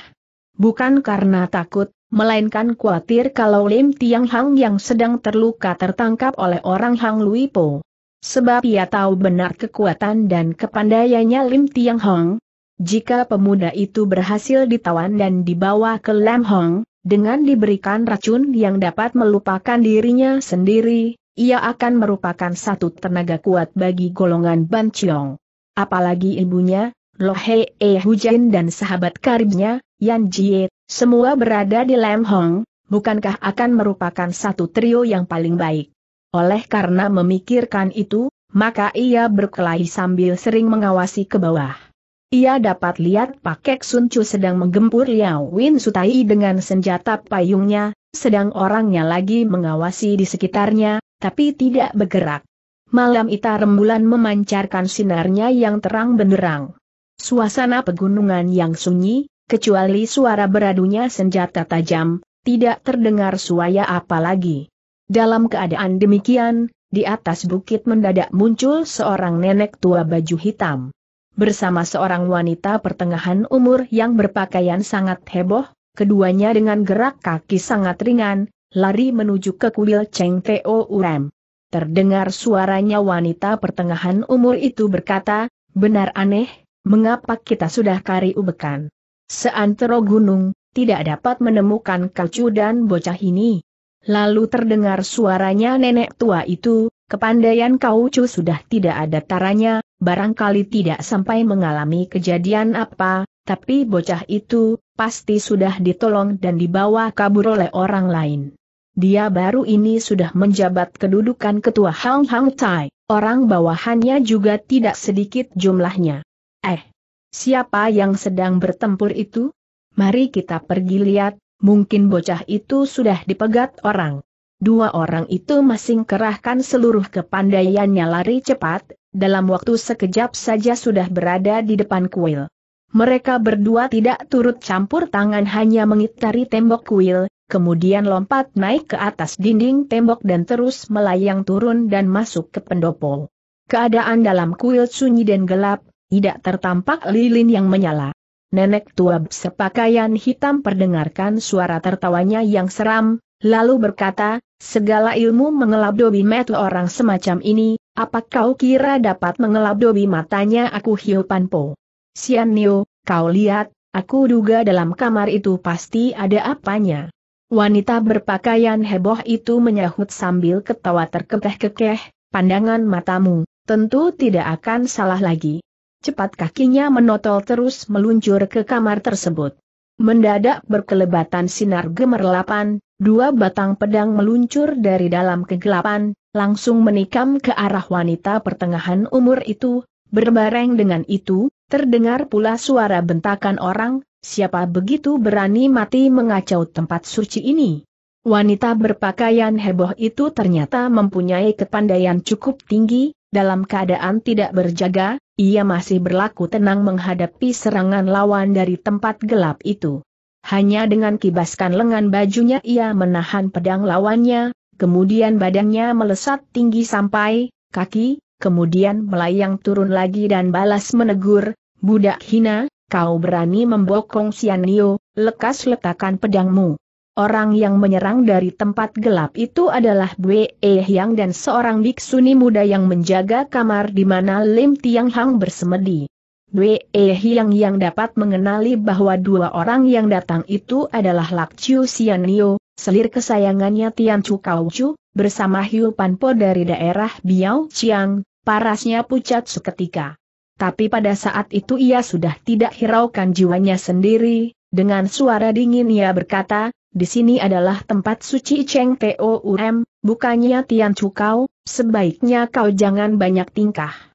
Bukan karena takut, melainkan khawatir kalau Lim Tiang Hang yang sedang terluka tertangkap oleh orang Hang Lui Po. Sebab ia tahu benar kekuatan dan kepandaiannya Lim Tiang Hang. Jika pemuda itu berhasil ditawan dan dibawa ke Lam Hong, dengan diberikan racun yang dapat melupakan dirinya sendiri, ia akan merupakan satu tenaga kuat bagi golongan Ban Chiong. Apalagi ibunya, He E Hujan dan sahabat karibnya, Yan Jie, semua berada di Lam Hong, bukankah akan merupakan satu trio yang paling baik. Oleh karena memikirkan itu, maka ia berkelahi sambil sering mengawasi ke bawah. Ia dapat lihat Pakek sunco sedang menggempur Liao Win Sutai dengan senjata payungnya, sedang orangnya lagi mengawasi di sekitarnya, tapi tidak bergerak. Malam itu rembulan memancarkan sinarnya yang terang benderang. Suasana pegunungan yang sunyi, kecuali suara beradunya senjata tajam, tidak terdengar suaya apa lagi. Dalam keadaan demikian, di atas bukit mendadak muncul seorang nenek tua baju hitam bersama seorang wanita pertengahan umur yang berpakaian sangat heboh, keduanya dengan gerak kaki sangat ringan, lari menuju ke kuil Cheng Teo Urem. Terdengar suaranya wanita pertengahan umur itu berkata, benar aneh, mengapa kita sudah kari ubekan? Seantero gunung, tidak dapat menemukan kacu dan bocah ini. Lalu terdengar suaranya nenek tua itu, kepandaian kau cu sudah tidak ada taranya, barangkali tidak sampai mengalami kejadian apa, tapi bocah itu, pasti sudah ditolong dan dibawa kabur oleh orang lain. Dia baru ini sudah menjabat kedudukan ketua Hang Hang Tai, orang bawahannya juga tidak sedikit jumlahnya. Eh, siapa yang sedang bertempur itu? Mari kita pergi lihat, mungkin bocah itu sudah dipegat orang. Dua orang itu masing kerahkan seluruh kepandaiannya lari cepat, dalam waktu sekejap saja sudah berada di depan kuil. Mereka berdua tidak turut campur tangan hanya mengitari tembok kuil, kemudian lompat naik ke atas dinding tembok dan terus melayang turun dan masuk ke pendopo. Keadaan dalam kuil sunyi dan gelap, tidak tertampak lilin yang menyala. Nenek tua sepakaian hitam perdengarkan suara tertawanya yang seram, lalu berkata, segala ilmu mengelabdobi metu orang semacam ini, apa kau kira dapat mengelap matanya aku Hiu Panpo? Sian Niu, kau lihat, aku duga dalam kamar itu pasti ada apanya. Wanita berpakaian heboh itu menyahut sambil ketawa terkekeh-kekeh, pandangan matamu, tentu tidak akan salah lagi. Cepat kakinya menotol terus meluncur ke kamar tersebut. Mendadak berkelebatan sinar gemerlapan, Dua batang pedang meluncur dari dalam kegelapan, langsung menikam ke arah wanita pertengahan umur itu, berbareng dengan itu, terdengar pula suara bentakan orang, siapa begitu berani mati mengacau tempat suci ini. Wanita berpakaian heboh itu ternyata mempunyai kepandaian cukup tinggi, dalam keadaan tidak berjaga, ia masih berlaku tenang menghadapi serangan lawan dari tempat gelap itu. Hanya dengan kibaskan lengan bajunya ia menahan pedang lawannya, kemudian badannya melesat tinggi sampai kaki, kemudian melayang turun lagi dan balas menegur, budak hina, kau berani membokong Sianio, lekas letakkan pedangmu. Orang yang menyerang dari tempat gelap itu adalah E Hyang dan seorang biksuni muda yang menjaga kamar di mana Lim Tiang Hang bersemedi. Dwe eh, Hiang yang dapat mengenali bahwa dua orang yang datang itu adalah Lak Chiu Nio, selir kesayangannya Tian Chu Kau Chu, bersama Hiu Panpo dari daerah Biao Chiang, parasnya pucat seketika. Tapi pada saat itu ia sudah tidak hiraukan jiwanya sendiri, dengan suara dingin ia berkata, di sini adalah tempat suci Cheng Toum, bukannya Tian Chu Kau, sebaiknya kau jangan banyak tingkah.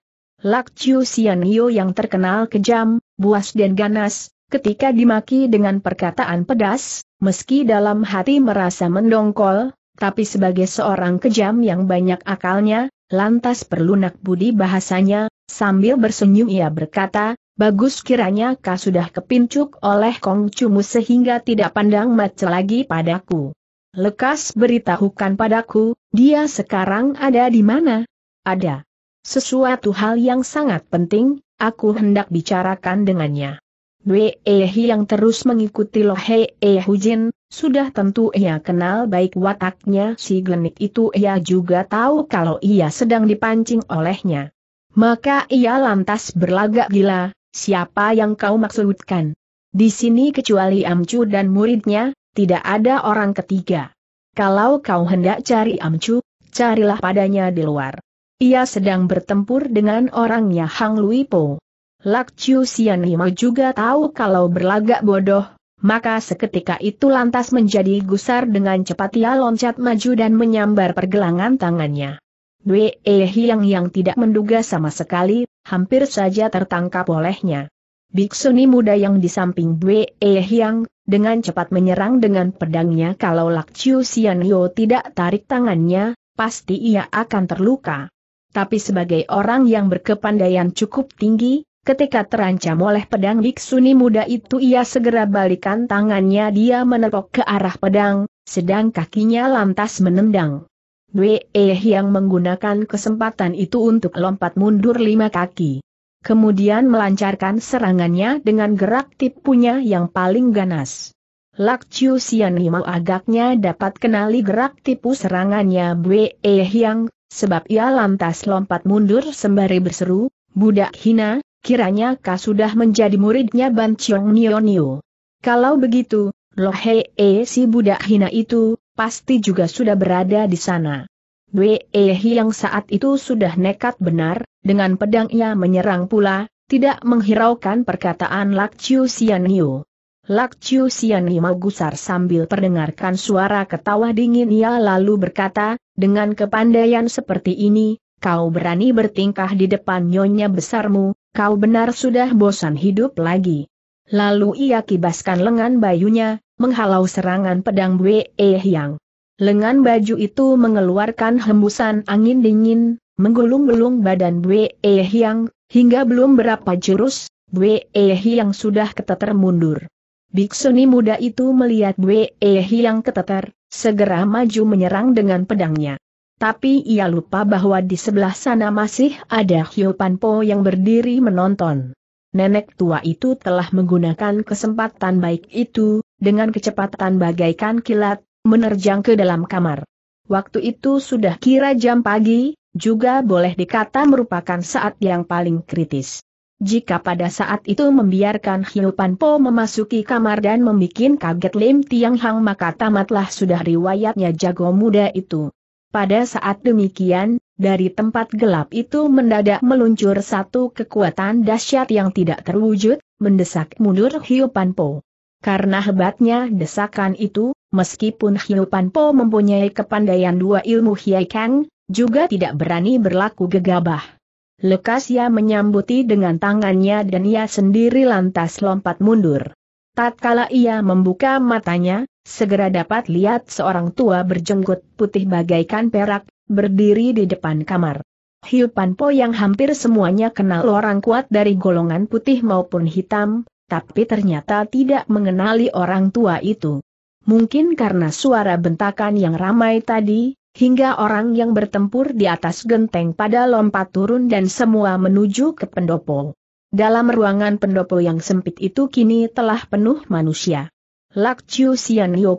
Sian Yo yang terkenal kejam, buas dan ganas, ketika dimaki dengan perkataan pedas, meski dalam hati merasa mendongkol, tapi sebagai seorang kejam yang banyak akalnya, lantas perlunak budi bahasanya, sambil bersenyum ia berkata, Bagus kiranya kau sudah kepincuk oleh Kong sehingga tidak pandang mata lagi padaku. Lekas beritahukan padaku, dia sekarang ada di mana? Ada. Sesuatu hal yang sangat penting, aku hendak bicarakan dengannya. Wei Ehi yang terus mengikuti Lo Hei e Hujin, sudah tentu ia kenal baik wataknya si Glenik itu ia juga tahu kalau ia sedang dipancing olehnya. Maka ia lantas berlagak gila, siapa yang kau maksudkan? Di sini kecuali Amcu dan muridnya, tidak ada orang ketiga. Kalau kau hendak cari Amcu, carilah padanya di luar. Ia sedang bertempur dengan orangnya Hang Luipo. Po. Lak Chiu Sianima juga tahu kalau berlagak bodoh, maka seketika itu lantas menjadi gusar dengan cepat ia loncat maju dan menyambar pergelangan tangannya. Dwe e Hiang yang tidak menduga sama sekali, hampir saja tertangkap olehnya. Biksuni muda yang di samping Dwe e Hiang, dengan cepat menyerang dengan pedangnya kalau Lak Chiu Sian tidak tarik tangannya, pasti ia akan terluka. Tapi sebagai orang yang berkepandaian cukup tinggi, ketika terancam oleh pedang biksuni muda itu ia segera balikan tangannya dia menepok ke arah pedang, sedang kakinya lantas menendang. Weh yang menggunakan kesempatan itu untuk lompat mundur lima kaki. Kemudian melancarkan serangannya dengan gerak tipunya yang paling ganas. Lak Chiu agaknya dapat kenali gerak tipu serangannya Bue Yang, Sebab ia lantas lompat mundur sembari berseru, Budak hina, kiranya kau sudah menjadi muridnya Ban Chiong Nio Nio. Kalau begitu, loh E si budak hina itu, pasti juga sudah berada di sana. Wei e yang saat itu sudah nekat benar, dengan pedangnya menyerang pula, tidak menghiraukan perkataan Lak Chiu Sian Nio. Lak Chiu Sian Nio gusar sambil perdengarkan suara ketawa dingin ia lalu berkata, dengan kepandaian seperti ini, kau berani bertingkah di depan nyonya besarmu, kau benar sudah bosan hidup lagi. Lalu ia kibaskan lengan bayunya, menghalau serangan pedang Wei Yang. Lengan baju itu mengeluarkan hembusan angin dingin, menggulung-gulung badan Wei Yang, hingga belum berapa jurus, Wei Yang sudah keteter mundur. Biksuni muda itu melihat Wei Yang keteter, segera maju menyerang dengan pedangnya. Tapi ia lupa bahwa di sebelah sana masih ada Hyo Po yang berdiri menonton. Nenek tua itu telah menggunakan kesempatan baik itu, dengan kecepatan bagaikan kilat, menerjang ke dalam kamar. Waktu itu sudah kira jam pagi, juga boleh dikata merupakan saat yang paling kritis. Jika pada saat itu membiarkan Hiu Panpo memasuki kamar dan membuat kaget Lim Tiang Hang maka tamatlah sudah riwayatnya jago muda itu. Pada saat demikian, dari tempat gelap itu mendadak meluncur satu kekuatan dahsyat yang tidak terwujud, mendesak mundur Hiu Panpo. Karena hebatnya desakan itu, meskipun Hiu Panpo mempunyai kepandaian dua ilmu Hiai Kang, juga tidak berani berlaku gegabah. Lekas ia menyambuti dengan tangannya dan ia sendiri lantas lompat mundur. Tatkala ia membuka matanya, segera dapat lihat seorang tua berjenggot putih bagaikan perak, berdiri di depan kamar. Hiu Panpo yang hampir semuanya kenal orang kuat dari golongan putih maupun hitam, tapi ternyata tidak mengenali orang tua itu. Mungkin karena suara bentakan yang ramai tadi, hingga orang yang bertempur di atas genteng pada lompat turun dan semua menuju ke pendopo. Dalam ruangan pendopo yang sempit itu kini telah penuh manusia. Lakciu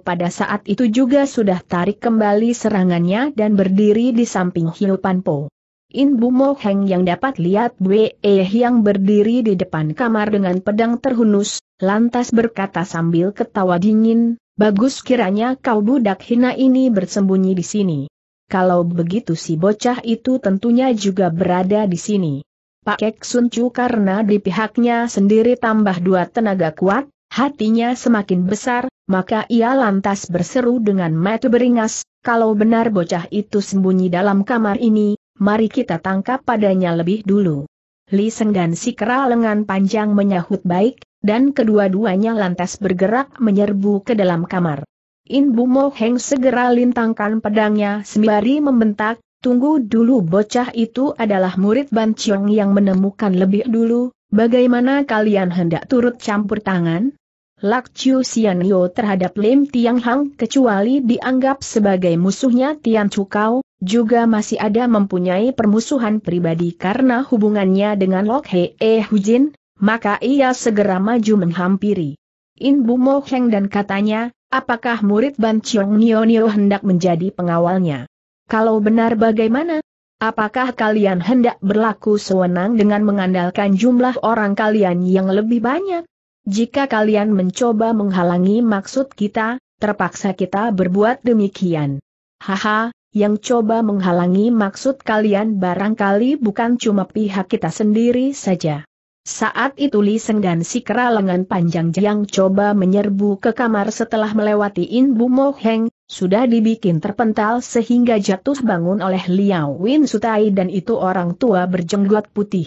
pada saat itu juga sudah tarik kembali serangannya dan berdiri di samping Hiu Panpo. In Bumo Heng yang dapat lihat E yang berdiri di depan kamar dengan pedang terhunus, lantas berkata sambil ketawa dingin, Bagus kiranya kau budak hina ini bersembunyi di sini. Kalau begitu si bocah itu tentunya juga berada di sini. Pak Kek Sun Chu karena di pihaknya sendiri tambah dua tenaga kuat, hatinya semakin besar, maka ia lantas berseru dengan mata beringas, kalau benar bocah itu sembunyi dalam kamar ini, mari kita tangkap padanya lebih dulu. Li Senggan si kera lengan panjang menyahut baik, dan kedua-duanya lantas bergerak menyerbu ke dalam kamar. In Bumo Heng segera lintangkan pedangnya sembari membentak, tunggu dulu bocah itu adalah murid Ban Chiong yang menemukan lebih dulu, bagaimana kalian hendak turut campur tangan? Lak Chiu Sian terhadap Lim Tiang Hang kecuali dianggap sebagai musuhnya Tian Chukau, juga masih ada mempunyai permusuhan pribadi karena hubungannya dengan Lok He Hee Hujin, maka ia segera maju menghampiri. In Mo Heng dan katanya, apakah murid Ban Chiong Nio Nio hendak menjadi pengawalnya? Kalau benar bagaimana? Apakah kalian hendak berlaku sewenang dengan mengandalkan jumlah orang kalian yang lebih banyak? Jika kalian mencoba menghalangi maksud kita, terpaksa kita berbuat demikian. Haha, yang coba menghalangi maksud kalian barangkali bukan cuma pihak kita sendiri saja. Saat itu Seng dan si kera lengan panjang yang coba menyerbu ke kamar setelah melewati In Bu Mo Heng, sudah dibikin terpental sehingga jatuh bangun oleh Liao Win Sutai dan itu orang tua berjenggot putih.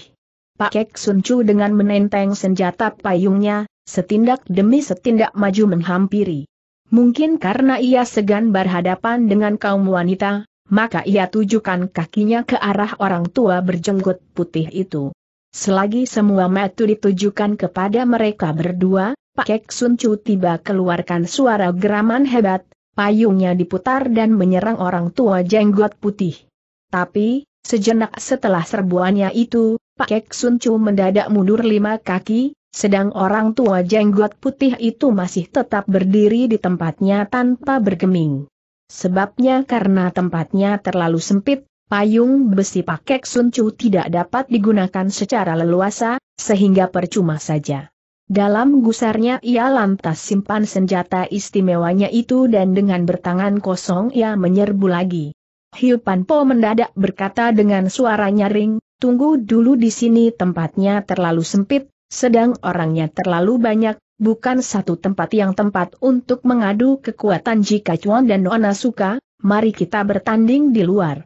Pak Kek Sun Chu dengan menenteng senjata payungnya, setindak demi setindak maju menghampiri. Mungkin karena ia segan berhadapan dengan kaum wanita, maka ia tujukan kakinya ke arah orang tua berjenggot putih itu. Selagi semua metu ditujukan kepada mereka berdua, Pak Kek Sun Chu tiba keluarkan suara geraman hebat, payungnya diputar dan menyerang orang tua jenggot putih. Tapi, sejenak setelah serbuannya itu, Pak Kek Sun Chu mendadak mundur lima kaki, sedang orang tua jenggot putih itu masih tetap berdiri di tempatnya tanpa bergeming. Sebabnya karena tempatnya terlalu sempit, payung besi pakek suncu tidak dapat digunakan secara leluasa, sehingga percuma saja. Dalam gusarnya ia lantas simpan senjata istimewanya itu dan dengan bertangan kosong ia menyerbu lagi. Hiu Panpo mendadak berkata dengan suara nyaring, tunggu dulu di sini tempatnya terlalu sempit, sedang orangnya terlalu banyak, bukan satu tempat yang tempat untuk mengadu kekuatan jika Chuan dan Nona suka, mari kita bertanding di luar.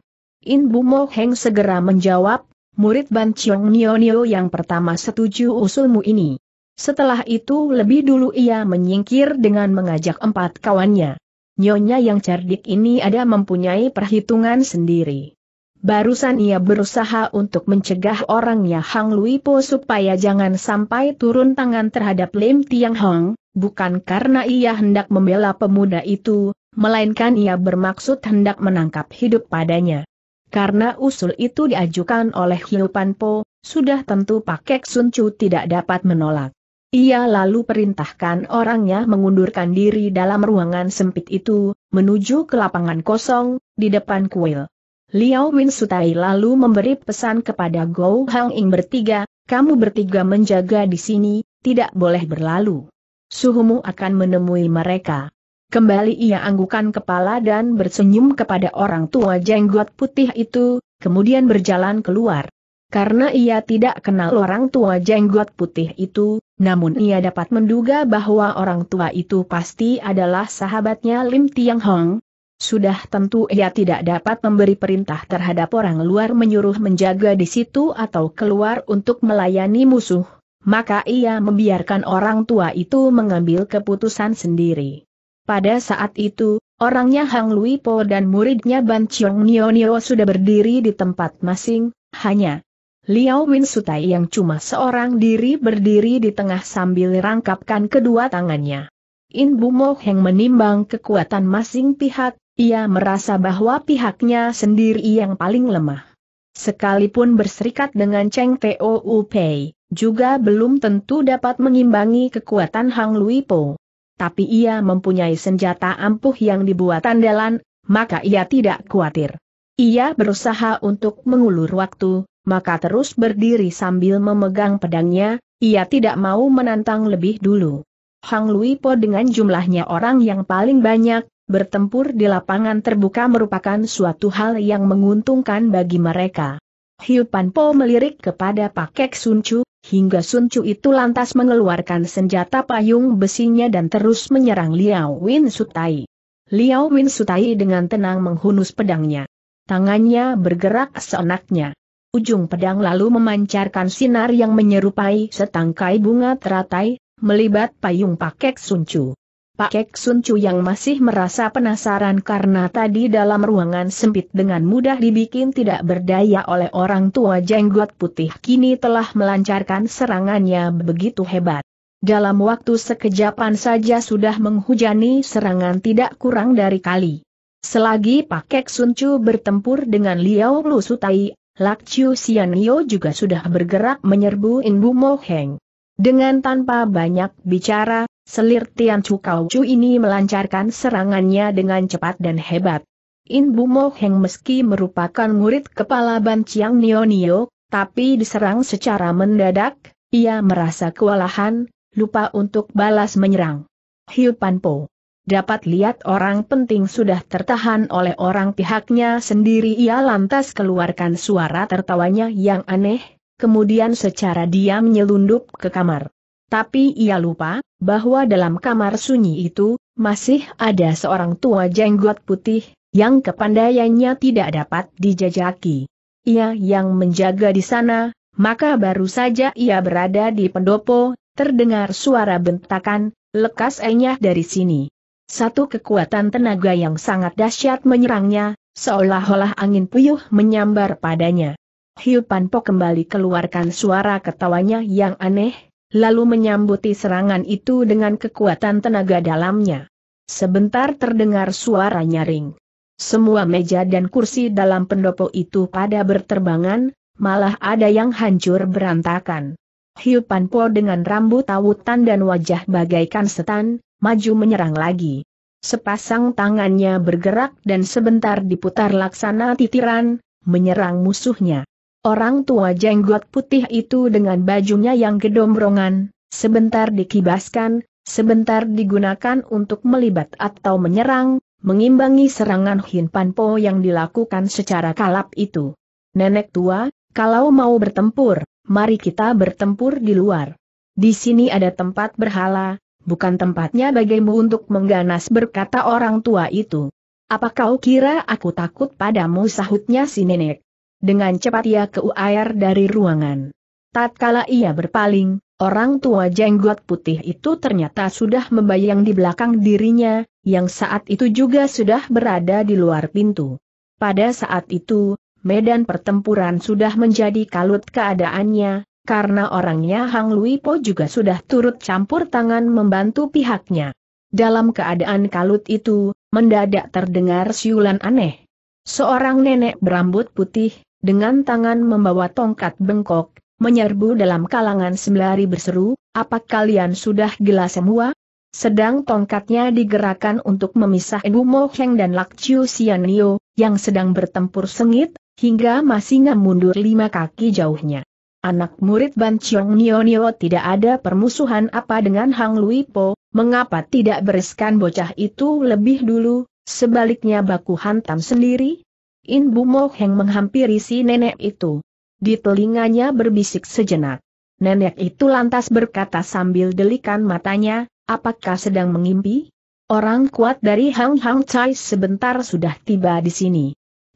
In Bumo Heng segera menjawab, murid Ban Chiong Nio Nio yang pertama setuju usulmu ini. Setelah itu lebih dulu ia menyingkir dengan mengajak empat kawannya. Nyonya yang cerdik ini ada mempunyai perhitungan sendiri. Barusan ia berusaha untuk mencegah orangnya Hang Lui Po supaya jangan sampai turun tangan terhadap Lim Tiang Hong, bukan karena ia hendak membela pemuda itu, melainkan ia bermaksud hendak menangkap hidup padanya. Karena usul itu diajukan oleh Hiu Po, sudah tentu Pakek Sun Chu tidak dapat menolak. Ia lalu perintahkan orangnya mengundurkan diri dalam ruangan sempit itu, menuju ke lapangan kosong, di depan kuil. Liao Win Sutai lalu memberi pesan kepada Gou Hang Ing bertiga, kamu bertiga menjaga di sini, tidak boleh berlalu. Suhumu akan menemui mereka. Kembali ia anggukan kepala dan bersenyum kepada orang tua jenggot putih itu, kemudian berjalan keluar. Karena ia tidak kenal orang tua jenggot putih itu, namun ia dapat menduga bahwa orang tua itu pasti adalah sahabatnya Lim Tiang Hong. Sudah tentu ia tidak dapat memberi perintah terhadap orang luar menyuruh menjaga di situ atau keluar untuk melayani musuh, maka ia membiarkan orang tua itu mengambil keputusan sendiri. Pada saat itu, orangnya Hang Lui Po dan muridnya Ban Chiong Nio Nio sudah berdiri di tempat masing, hanya Liao Win Sutai yang cuma seorang diri berdiri di tengah sambil rangkapkan kedua tangannya. In Bumo Heng menimbang kekuatan masing pihak, ia merasa bahwa pihaknya sendiri yang paling lemah. Sekalipun berserikat dengan Cheng Tou Pei, juga belum tentu dapat mengimbangi kekuatan Hang Lui Po tapi ia mempunyai senjata ampuh yang dibuat andalan, maka ia tidak khawatir. Ia berusaha untuk mengulur waktu, maka terus berdiri sambil memegang pedangnya, ia tidak mau menantang lebih dulu. Hang Lui Po dengan jumlahnya orang yang paling banyak, bertempur di lapangan terbuka merupakan suatu hal yang menguntungkan bagi mereka. Hiu Pan Po melirik kepada Kek Sun Chu, hingga Sun Chu itu lantas mengeluarkan senjata payung besinya dan terus menyerang Liao Win Sutai. Liao Win Sutai dengan tenang menghunus pedangnya. Tangannya bergerak seenaknya. Ujung pedang lalu memancarkan sinar yang menyerupai setangkai bunga teratai, melibat payung pakek Sun Chu. Pak Kek Sun Chu yang masih merasa penasaran karena tadi dalam ruangan sempit dengan mudah dibikin tidak berdaya oleh orang tua jenggot putih kini telah melancarkan serangannya begitu hebat. Dalam waktu sekejapan saja sudah menghujani serangan tidak kurang dari kali. Selagi Sun Chu bertempur dengan Liao Lu Sutai, Lak Chiu Yo juga sudah bergerak menyerbu Inbu Mo Heng. Dengan tanpa banyak bicara, Selir Tian Chu Kau Chu ini melancarkan serangannya dengan cepat dan hebat. In Bu Mo Heng meski merupakan murid kepala Ban Chiang Nio Nio, tapi diserang secara mendadak, ia merasa kewalahan, lupa untuk balas menyerang. Hiu Pan Po. Dapat lihat orang penting sudah tertahan oleh orang pihaknya sendiri ia lantas keluarkan suara tertawanya yang aneh, kemudian secara diam nyelundup ke kamar. Tapi ia lupa, bahwa dalam kamar sunyi itu, masih ada seorang tua jenggot putih, yang kepandaiannya tidak dapat dijajaki. Ia yang menjaga di sana, maka baru saja ia berada di pendopo, terdengar suara bentakan, lekas enyah dari sini. Satu kekuatan tenaga yang sangat dahsyat menyerangnya, seolah-olah angin puyuh menyambar padanya. Hiu Panpo kembali keluarkan suara ketawanya yang aneh, lalu menyambuti serangan itu dengan kekuatan tenaga dalamnya. Sebentar terdengar suara nyaring. Semua meja dan kursi dalam pendopo itu pada berterbangan, malah ada yang hancur berantakan. Hiu Panpo dengan rambut tawutan dan wajah bagaikan setan, maju menyerang lagi. Sepasang tangannya bergerak dan sebentar diputar laksana titiran, menyerang musuhnya. Orang tua jenggot putih itu dengan bajunya yang gedombrongan, sebentar dikibaskan, sebentar digunakan untuk melibat atau menyerang, mengimbangi serangan Hin Po yang dilakukan secara kalap itu. Nenek tua, kalau mau bertempur, mari kita bertempur di luar. Di sini ada tempat berhala, bukan tempatnya bagimu untuk mengganas berkata orang tua itu. Apa kau kira aku takut padamu sahutnya si nenek? Dengan cepat ia air dari ruangan. Tatkala ia berpaling, orang tua jenggot putih itu ternyata sudah membayang di belakang dirinya, yang saat itu juga sudah berada di luar pintu. Pada saat itu, medan pertempuran sudah menjadi kalut keadaannya, karena orangnya Hang Lui Po juga sudah turut campur tangan membantu pihaknya. Dalam keadaan kalut itu, mendadak terdengar siulan aneh. Seorang nenek berambut putih, dengan tangan membawa tongkat bengkok, menyerbu dalam kalangan sembari berseru, apa kalian sudah gila semua? Sedang tongkatnya digerakkan untuk memisah Mo Moheng dan Sian Sianio, yang sedang bertempur sengit, hingga masih mundur lima kaki jauhnya. Anak murid Ban Chiong Nio Nio tidak ada permusuhan apa dengan Hang Lui Po, mengapa tidak bereskan bocah itu lebih dulu, sebaliknya baku hantam sendiri? In Mo Heng menghampiri si nenek itu. Di telinganya berbisik sejenak. Nenek itu lantas berkata sambil delikan matanya, apakah sedang mengimpi? Orang kuat dari Hang Hang Chai sebentar sudah tiba di sini.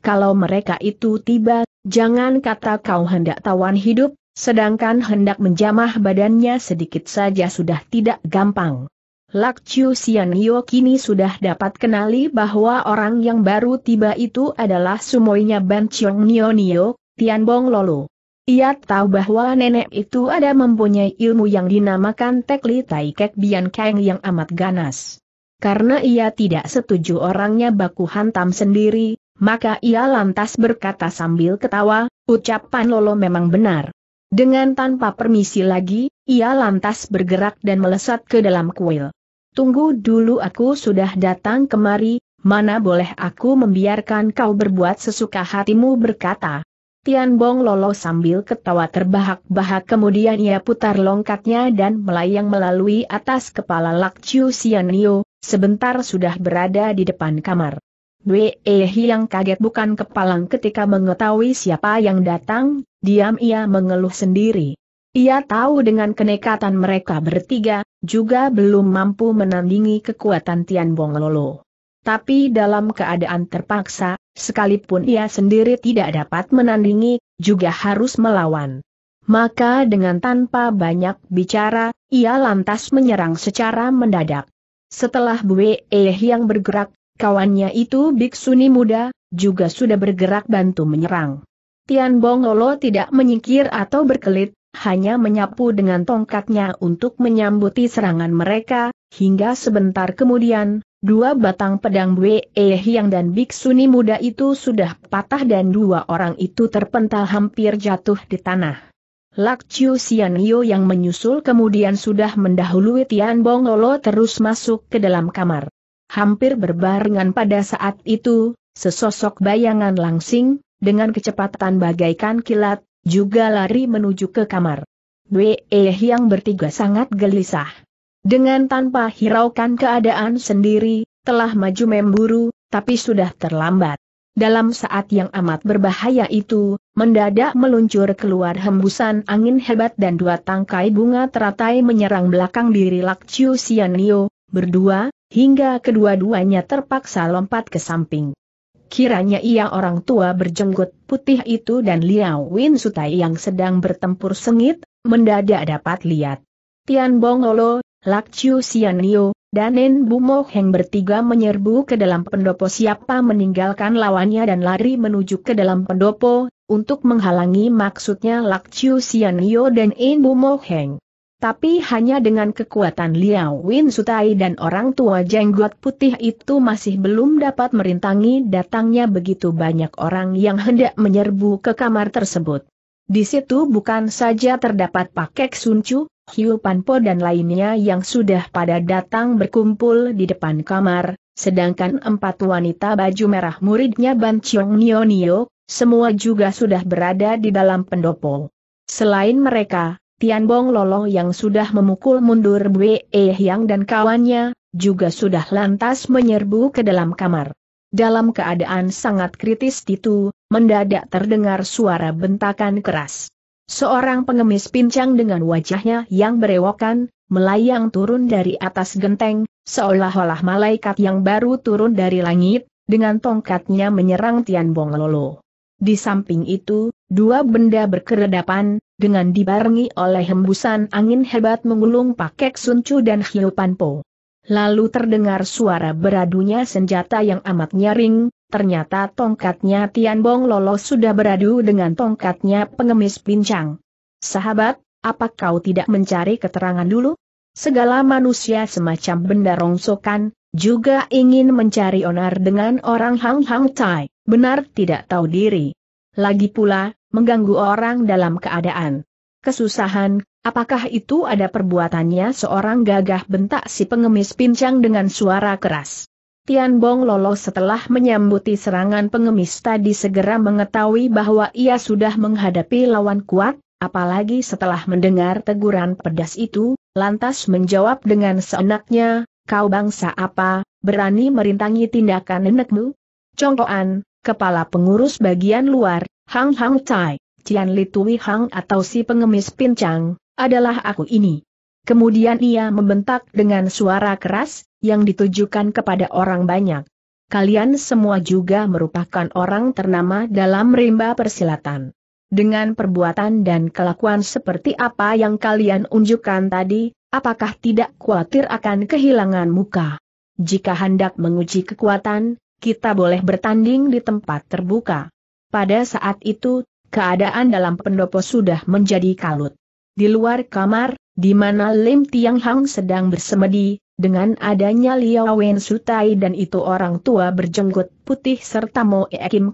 Kalau mereka itu tiba, jangan kata kau hendak tawan hidup, sedangkan hendak menjamah badannya sedikit saja sudah tidak gampang. Lak Chiu Xianyo kini sudah dapat kenali bahwa orang yang baru tiba itu adalah sumoinya Ban Chiong Nio Nio, Bong Lolo. Ia tahu bahwa nenek itu ada mempunyai ilmu yang dinamakan Tekli Tai Kek Bian Kang yang amat ganas. Karena ia tidak setuju orangnya baku hantam sendiri, maka ia lantas berkata sambil ketawa, ucapan Lolo memang benar. Dengan tanpa permisi lagi, ia lantas bergerak dan melesat ke dalam kuil. Tunggu dulu aku sudah datang kemari, mana boleh aku membiarkan kau berbuat sesuka hatimu berkata. Tian Bong Lolo sambil ketawa terbahak-bahak kemudian ia putar longkatnya dan melayang melalui atas kepala Lak Chiu sebentar sudah berada di depan kamar. Dwe eh yang kaget bukan kepalang ketika mengetahui siapa yang datang, diam ia mengeluh sendiri. Ia tahu dengan kenekatan mereka bertiga, juga belum mampu menandingi kekuatan Tian Bong Lolo. Tapi dalam keadaan terpaksa, sekalipun ia sendiri tidak dapat menandingi, juga harus melawan. Maka dengan tanpa banyak bicara, ia lantas menyerang secara mendadak. Setelah Bue Eh yang bergerak, kawannya itu Biksuni muda, juga sudah bergerak bantu menyerang. Tian Bong Lolo tidak menyingkir atau berkelit, hanya menyapu dengan tongkatnya untuk menyambuti serangan mereka, hingga sebentar kemudian, dua batang pedang Wei Hiang dan Biksuni muda itu sudah patah dan dua orang itu terpental hampir jatuh di tanah. Lak Chiu Sian Yo yang menyusul kemudian sudah mendahului Tian Bong Lolo terus masuk ke dalam kamar. Hampir berbarengan pada saat itu, sesosok bayangan langsing, dengan kecepatan bagaikan kilat, juga lari menuju ke kamar. Wei yang bertiga sangat gelisah. Dengan tanpa hiraukan keadaan sendiri, telah maju memburu, tapi sudah terlambat. Dalam saat yang amat berbahaya itu, mendadak meluncur keluar hembusan angin hebat dan dua tangkai bunga teratai menyerang belakang diri Lakciu Sianio, berdua, hingga kedua-duanya terpaksa lompat ke samping. Kiranya ia orang tua berjenggot putih itu dan Liao Win Sutai yang sedang bertempur sengit, mendadak dapat lihat. Tian Bongolo, Lak Chiu Niu, dan Nen Bumo Heng bertiga menyerbu ke dalam pendopo siapa meninggalkan lawannya dan lari menuju ke dalam pendopo, untuk menghalangi maksudnya Lak Chiu Niu dan Nen Bumo Heng tapi hanya dengan kekuatan Liao Win Sutai dan orang tua jenggot putih itu masih belum dapat merintangi datangnya begitu banyak orang yang hendak menyerbu ke kamar tersebut. Di situ bukan saja terdapat Pakek Suncu, Hiu Panpo dan lainnya yang sudah pada datang berkumpul di depan kamar, sedangkan empat wanita baju merah muridnya Ban Chiong Nio Nio, semua juga sudah berada di dalam pendopo. Selain mereka, Tian Bong Lolo yang sudah memukul mundur Bwe Yang dan kawannya, juga sudah lantas menyerbu ke dalam kamar. Dalam keadaan sangat kritis itu, mendadak terdengar suara bentakan keras. Seorang pengemis pincang dengan wajahnya yang berewokan, melayang turun dari atas genteng, seolah-olah malaikat yang baru turun dari langit, dengan tongkatnya menyerang Tian Bong Lolo. Di samping itu, dua benda berkeredapan, dengan dibarengi oleh hembusan angin hebat menggulung pakek sunco dan hiu panpo. Lalu terdengar suara beradunya senjata yang amat nyaring, ternyata tongkatnya Tian Bong Lolo sudah beradu dengan tongkatnya pengemis pincang. Sahabat, apa kau tidak mencari keterangan dulu? Segala manusia semacam benda rongsokan, juga ingin mencari onar dengan orang Hang Hang Tai, benar tidak tahu diri. Lagi pula, mengganggu orang dalam keadaan kesusahan, apakah itu ada perbuatannya seorang gagah bentak si pengemis pincang dengan suara keras. Tian Bong Lolo setelah menyambuti serangan pengemis tadi segera mengetahui bahwa ia sudah menghadapi lawan kuat, apalagi setelah mendengar teguran pedas itu, lantas menjawab dengan seenaknya, kau bangsa apa, berani merintangi tindakan nenekmu? Congkoan, kepala pengurus bagian luar, Hang Hang Cai, Cian Li Hang atau si pengemis pincang, adalah aku ini. Kemudian ia membentak dengan suara keras, yang ditujukan kepada orang banyak. Kalian semua juga merupakan orang ternama dalam rimba persilatan. Dengan perbuatan dan kelakuan seperti apa yang kalian unjukkan tadi, apakah tidak khawatir akan kehilangan muka? Jika hendak menguji kekuatan, kita boleh bertanding di tempat terbuka. Pada saat itu, keadaan dalam pendopo sudah menjadi kalut. Di luar kamar, di mana Lim Tiang Hang sedang bersemedi, dengan adanya Liao Wen Sutai dan itu orang tua berjenggot putih serta Mo e Kim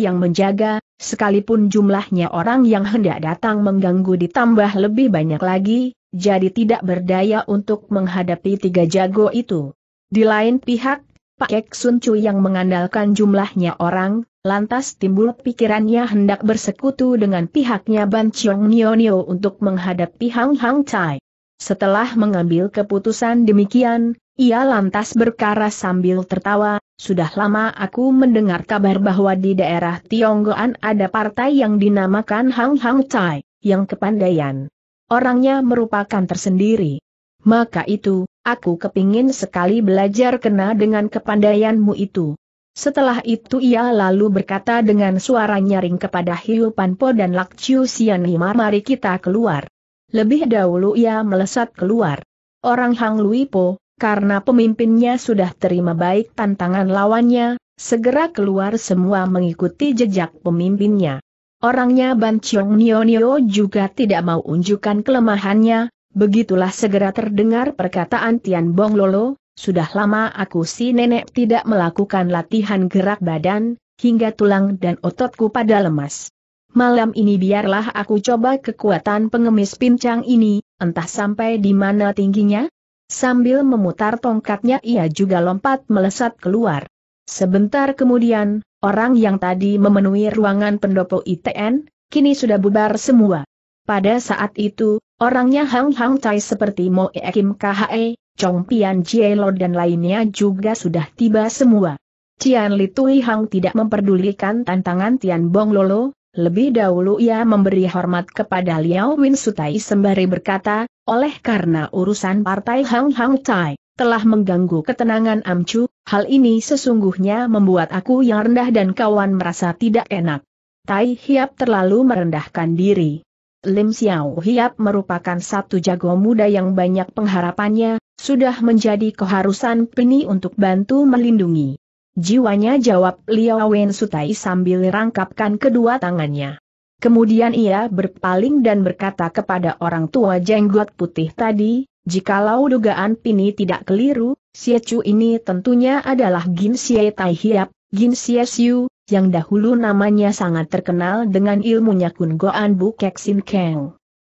yang menjaga, sekalipun jumlahnya orang yang hendak datang mengganggu ditambah lebih banyak lagi, jadi tidak berdaya untuk menghadapi tiga jago itu. Di lain pihak, Pak Kek Sun Chu yang mengandalkan jumlahnya orang, lantas timbul pikirannya hendak bersekutu dengan pihaknya Ban Chiong Nio Nio untuk menghadapi Hang Hang Chai. Setelah mengambil keputusan demikian, ia lantas berkara sambil tertawa, sudah lama aku mendengar kabar bahwa di daerah Tionggoan ada partai yang dinamakan Hang Hang Chai, yang kepandaian. Orangnya merupakan tersendiri. Maka itu, Aku kepingin sekali belajar kena dengan kepandaianmu itu. Setelah itu ia lalu berkata dengan suara nyaring kepada Hiu Panpo dan Lakciu Sianima mari kita keluar. Lebih dahulu ia melesat keluar. Orang Hang Luipo, karena pemimpinnya sudah terima baik tantangan lawannya, segera keluar semua mengikuti jejak pemimpinnya. Orangnya Ban Chiong Nio Nio juga tidak mau unjukkan kelemahannya, Begitulah segera terdengar perkataan Tian Bong Lolo, sudah lama aku si nenek tidak melakukan latihan gerak badan, hingga tulang dan ototku pada lemas. Malam ini biarlah aku coba kekuatan pengemis pincang ini, entah sampai di mana tingginya. Sambil memutar tongkatnya ia juga lompat melesat keluar. Sebentar kemudian, orang yang tadi memenuhi ruangan pendopo ITN, kini sudah bubar semua. Pada saat itu, orangnya Hang Hang Tai seperti Mo E Kim KHE, Chong Pian Lo dan lainnya juga sudah tiba semua. Tian Li Tui Hang tidak memperdulikan tantangan Tian Bong Lolo, lebih dahulu ia memberi hormat kepada Liao Win Sutai sembari berkata, oleh karena urusan partai Hang Hang Tai telah mengganggu ketenangan Amcu, hal ini sesungguhnya membuat aku yang rendah dan kawan merasa tidak enak. Tai Hiap terlalu merendahkan diri. Lim Xiao Hiap merupakan satu jago muda yang banyak pengharapannya, sudah menjadi keharusan Peni untuk bantu melindungi. Jiwanya jawab Liao Wen Sutai sambil rangkapkan kedua tangannya. Kemudian ia berpaling dan berkata kepada orang tua jenggot putih tadi, Jikalau dugaan Pini tidak keliru, siacu ini tentunya adalah Gin Xie Hiap, Gin Xie Xiu, yang dahulu namanya sangat terkenal dengan ilmunya Kun Goan Bu Kek Sin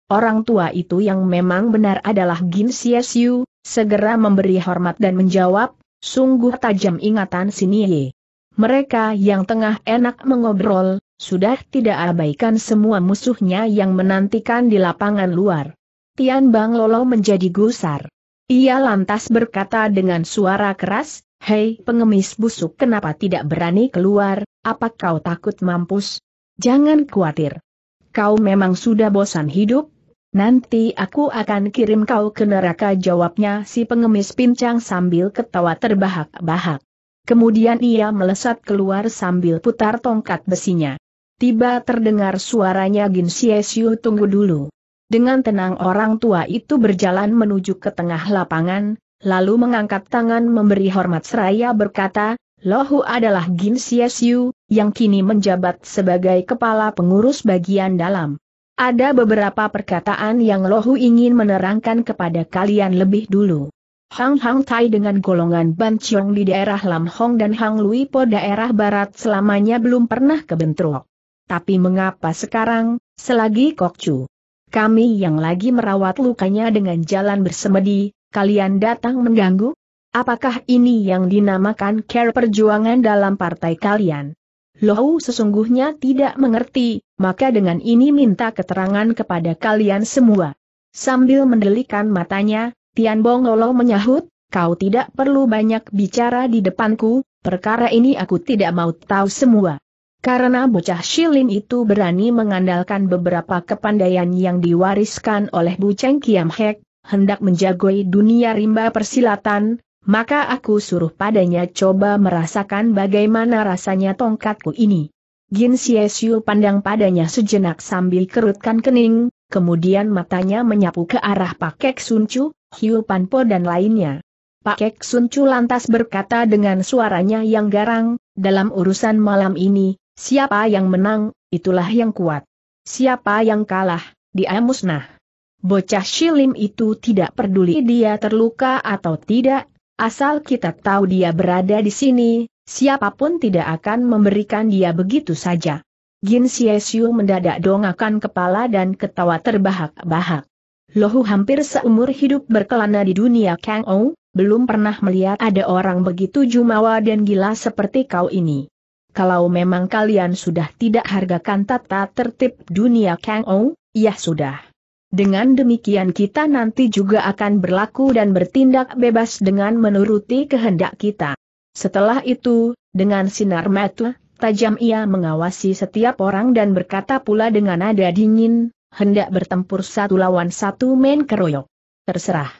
Orang tua itu yang memang benar adalah Gin Siu, segera memberi hormat dan menjawab, sungguh tajam ingatan ye. Mereka yang tengah enak mengobrol, sudah tidak abaikan semua musuhnya yang menantikan di lapangan luar. Tian Bang Lolo menjadi gusar. Ia lantas berkata dengan suara keras, Hei pengemis busuk kenapa tidak berani keluar, apa kau takut mampus? Jangan khawatir. Kau memang sudah bosan hidup? Nanti aku akan kirim kau ke neraka jawabnya si pengemis pincang sambil ketawa terbahak-bahak. Kemudian ia melesat keluar sambil putar tongkat besinya. Tiba terdengar suaranya Gin Siu tunggu dulu. Dengan tenang orang tua itu berjalan menuju ke tengah lapangan, lalu mengangkat tangan memberi hormat seraya berkata, Lohu adalah Gin Siesyu, yang kini menjabat sebagai kepala pengurus bagian dalam. Ada beberapa perkataan yang Lohu ingin menerangkan kepada kalian lebih dulu. Hang Hang Tai dengan golongan Ban Chiong di daerah Lam Hong dan Hang Lui Po daerah barat selamanya belum pernah kebentrok. Tapi mengapa sekarang, selagi Kok Chu, Kami yang lagi merawat lukanya dengan jalan bersemedi, kalian datang mengganggu? Apakah ini yang dinamakan care perjuangan dalam partai kalian? Lohu sesungguhnya tidak mengerti, maka dengan ini minta keterangan kepada kalian semua. Sambil mendelikan matanya, Tian Bong Lolo menyahut, kau tidak perlu banyak bicara di depanku, perkara ini aku tidak mau tahu semua. Karena bocah Shilin itu berani mengandalkan beberapa kepandaian yang diwariskan oleh Bu Cheng Kiam Hek, hendak menjagoi dunia rimba persilatan, maka aku suruh padanya coba merasakan bagaimana rasanya tongkatku ini. Jin Siesiu pandang padanya sejenak sambil kerutkan kening, kemudian matanya menyapu ke arah Pak Pakek Suncu, Hiu Pan Po dan lainnya. Pak Pakek Suncu lantas berkata dengan suaranya yang garang, dalam urusan malam ini, siapa yang menang, itulah yang kuat. Siapa yang kalah, dia musnah. Bocah Shilim itu tidak peduli dia terluka atau tidak, asal kita tahu dia berada di sini, siapapun tidak akan memberikan dia begitu saja. Jin Siesiu mendadak dongakan kepala dan ketawa terbahak-bahak. Lohu hampir seumur hidup berkelana di dunia Kang Ou, belum pernah melihat ada orang begitu jumawa dan gila seperti kau ini. Kalau memang kalian sudah tidak hargakan tata tertib dunia Kang Ou, ya sudah. Dengan demikian kita nanti juga akan berlaku dan bertindak bebas dengan menuruti kehendak kita. Setelah itu, dengan sinar mata, tajam ia mengawasi setiap orang dan berkata pula dengan nada dingin, hendak bertempur satu lawan satu main keroyok. Terserah.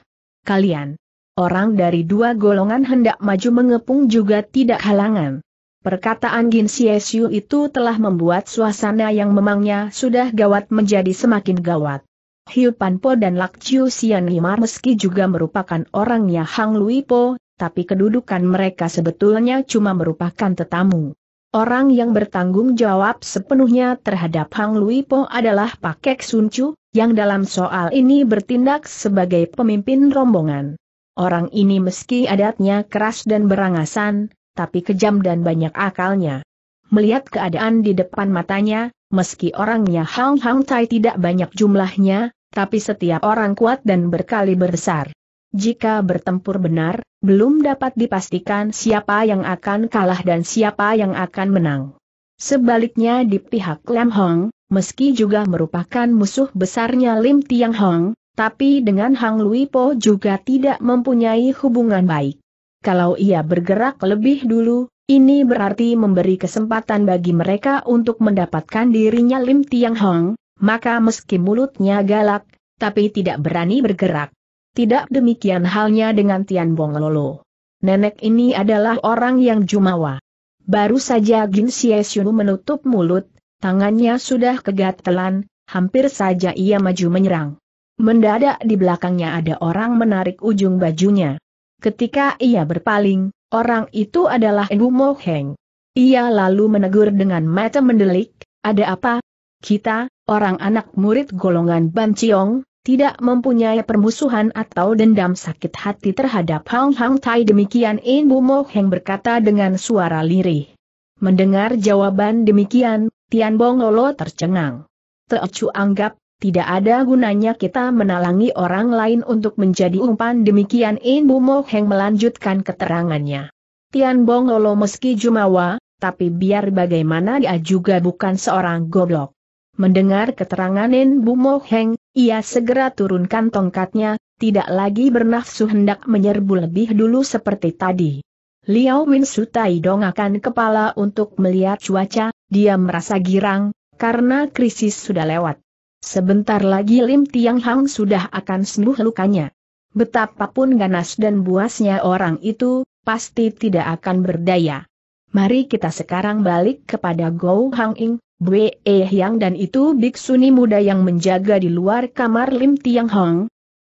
Kalian. Orang dari dua golongan hendak maju mengepung juga tidak halangan. Perkataan Gin Siesiu itu telah membuat suasana yang memangnya sudah gawat menjadi semakin gawat. Hiu Panpo dan Lak Chiu Sian meski juga merupakan orangnya Hang Luipo, tapi kedudukan mereka sebetulnya cuma merupakan tetamu. Orang yang bertanggung jawab sepenuhnya terhadap Hang Luipo Po adalah Pakek Sun Chu, yang dalam soal ini bertindak sebagai pemimpin rombongan. Orang ini meski adatnya keras dan berangasan, tapi kejam dan banyak akalnya. Melihat keadaan di depan matanya, meski orangnya Hang Hang Tai tidak banyak jumlahnya, tapi setiap orang kuat dan berkali besar. Jika bertempur benar, belum dapat dipastikan siapa yang akan kalah dan siapa yang akan menang. Sebaliknya di pihak Lam Hong, meski juga merupakan musuh besarnya Lim Tiang Hong, tapi dengan Hang Lui Po juga tidak mempunyai hubungan baik. Kalau ia bergerak lebih dulu, ini berarti memberi kesempatan bagi mereka untuk mendapatkan dirinya Lim Tiang Hong, maka meski mulutnya galak, tapi tidak berani bergerak. Tidak demikian halnya dengan Tian Bong Lolo. Nenek ini adalah orang yang jumawa. Baru saja Jin Xie Xiu menutup mulut, tangannya sudah kegatelan, hampir saja ia maju menyerang. Mendadak di belakangnya ada orang menarik ujung bajunya. Ketika ia berpaling, orang itu adalah Ibu Mo Heng. Ia lalu menegur dengan mata mendelik, ada apa? Kita, Orang anak murid golongan Ban Chiong, tidak mempunyai permusuhan atau dendam sakit hati terhadap Hang Hang Tai demikian In Bu Mo Heng berkata dengan suara lirih. Mendengar jawaban demikian, Tian Bong Lolo tercengang. Teocu anggap, tidak ada gunanya kita menalangi orang lain untuk menjadi umpan demikian In Bu Mo Heng melanjutkan keterangannya. Tian Bong Lolo meski jumawa, tapi biar bagaimana dia juga bukan seorang goblok. Mendengar keterangan Nen Mo Heng, ia segera turunkan tongkatnya, tidak lagi bernafsu hendak menyerbu lebih dulu seperti tadi. Liao Win Sutai dongakan kepala untuk melihat cuaca, dia merasa girang, karena krisis sudah lewat. Sebentar lagi Lim Tiang Hang sudah akan sembuh lukanya. Betapapun ganas dan buasnya orang itu, pasti tidak akan berdaya. Mari kita sekarang balik kepada Gou Hang Ing, Bwe Hyang dan itu biksuni muda yang menjaga di luar kamar Lim Tiang Hong.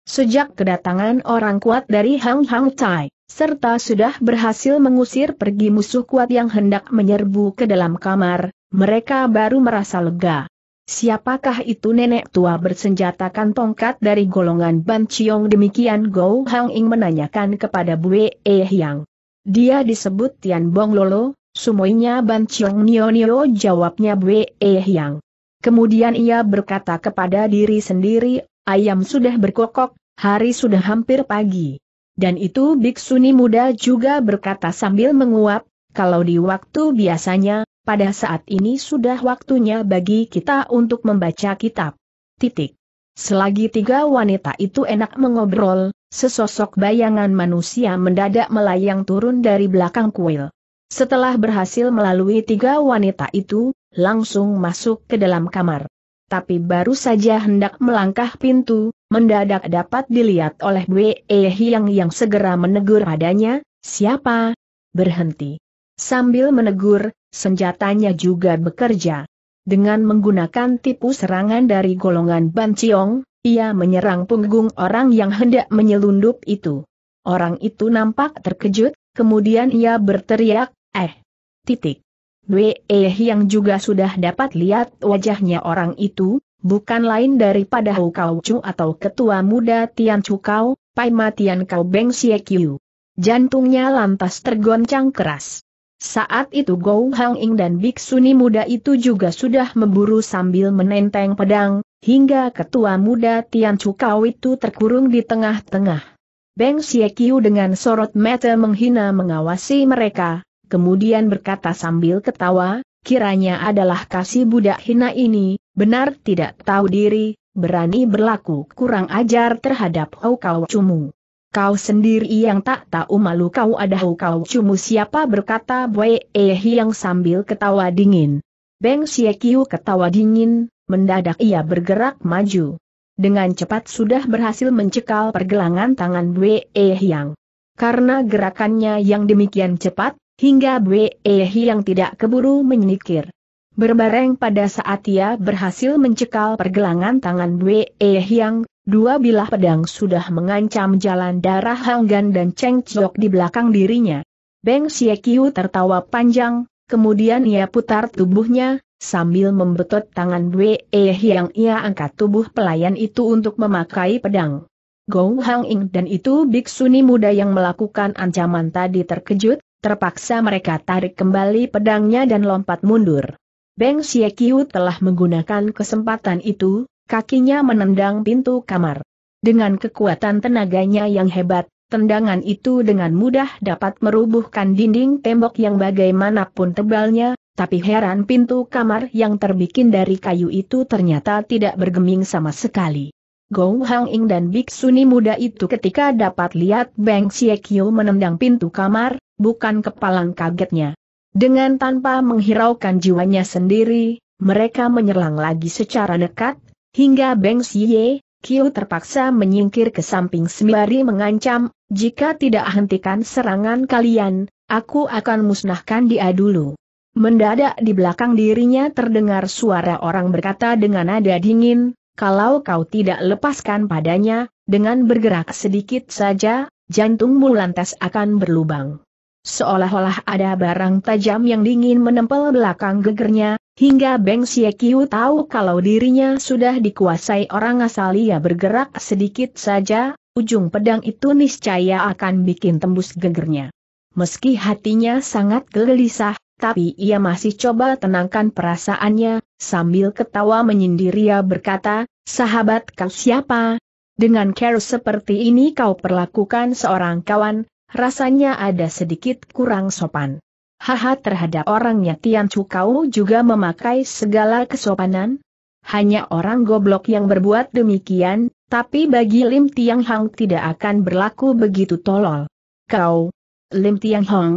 Sejak kedatangan orang kuat dari Hang Hang Tai, serta sudah berhasil mengusir pergi musuh kuat yang hendak menyerbu ke dalam kamar, mereka baru merasa lega. Siapakah itu nenek tua bersenjatakan tongkat dari golongan Ban Chiong demikian Go Hang Ing menanyakan kepada Bwe Hyang. Dia disebut Tian Bong Lolo, Sumoinya Ban Chiong Nio Nio jawabnya Bwe Yang. E Kemudian ia berkata kepada diri sendiri, ayam sudah berkokok, hari sudah hampir pagi. Dan itu biksuni muda juga berkata sambil menguap, kalau di waktu biasanya, pada saat ini sudah waktunya bagi kita untuk membaca kitab. Titik. Selagi tiga wanita itu enak mengobrol, sesosok bayangan manusia mendadak melayang turun dari belakang kuil. Setelah berhasil melalui tiga wanita itu, langsung masuk ke dalam kamar. Tapi baru saja hendak melangkah pintu, mendadak dapat dilihat oleh Bu Ehyang yang segera menegur padanya, siapa? Berhenti. Sambil menegur, senjatanya juga bekerja. Dengan menggunakan tipu serangan dari golongan Ban Chiong, ia menyerang punggung orang yang hendak menyelundup itu. Orang itu nampak terkejut, Kemudian ia berteriak, eh, titik. Dweh yang juga sudah dapat lihat wajahnya orang itu, bukan lain daripada Hou Kau Chu atau ketua muda Tian Chu Kau, Pai Ma Tian Kau Beng Xie Kiu. Jantungnya lantas tergoncang keras. Saat itu Gou Hang Ing dan biksuni muda itu juga sudah memburu sambil menenteng pedang, hingga ketua muda Tian Chu Kau itu terkurung di tengah-tengah. Beng Siekiu dengan sorot mata menghina mengawasi mereka, kemudian berkata sambil ketawa, kiranya adalah kasih budak hina ini, benar tidak tahu diri, berani berlaku kurang ajar terhadap Hou Kau Cumu. Kau sendiri yang tak tahu malu kau ada Hou Kau Cumu siapa berkata Bwe Ehi yang sambil ketawa dingin. Beng Siekiu ketawa dingin, mendadak ia bergerak maju. Dengan cepat sudah berhasil mencekal pergelangan tangan Wei Hyang. Karena gerakannya yang demikian cepat, hingga Wei Hyang tidak keburu menyikir. Berbareng pada saat ia berhasil mencekal pergelangan tangan Wei Hyang, dua bilah pedang sudah mengancam jalan darah Hanggan dan Cheng Chok di belakang dirinya. Beng Xie Qiu tertawa panjang, Kemudian ia putar tubuhnya, sambil membetot tangan Wei yang ia angkat tubuh pelayan itu untuk memakai pedang. Gong Hang Ing dan itu biksuni muda yang melakukan ancaman tadi terkejut, terpaksa mereka tarik kembali pedangnya dan lompat mundur. Beng Xie Kiu telah menggunakan kesempatan itu, kakinya menendang pintu kamar. Dengan kekuatan tenaganya yang hebat, tendangan itu dengan mudah dapat merubuhkan dinding tembok yang bagaimanapun tebalnya, tapi heran pintu kamar yang terbikin dari kayu itu ternyata tidak bergeming sama sekali. Gong Hang Ing dan biksuni muda itu ketika dapat lihat Beng Kyu menendang pintu kamar, bukan kepalang kagetnya. Dengan tanpa menghiraukan jiwanya sendiri, mereka menyerang lagi secara dekat, hingga Beng Xie, Kyu terpaksa menyingkir ke samping sembari mengancam, jika tidak hentikan serangan kalian, aku akan musnahkan dia dulu. Mendadak di belakang dirinya terdengar suara orang berkata dengan nada dingin, kalau kau tidak lepaskan padanya, dengan bergerak sedikit saja, jantungmu lantas akan berlubang. Seolah-olah ada barang tajam yang dingin menempel belakang gegernya, hingga Beng Siekiu tahu kalau dirinya sudah dikuasai orang asal ia bergerak sedikit saja, ujung pedang itu niscaya akan bikin tembus gegernya. Meski hatinya sangat gelisah, tapi ia masih coba tenangkan perasaannya, sambil ketawa menyindir ia berkata, sahabat kau siapa? Dengan care seperti ini kau perlakukan seorang kawan, rasanya ada sedikit kurang sopan. Haha terhadap orangnya Tian Chu kau juga memakai segala kesopanan? Hanya orang goblok yang berbuat demikian, tapi bagi Lim Tiang Hang tidak akan berlaku begitu tolol. Kau, Lim Tiang Hang,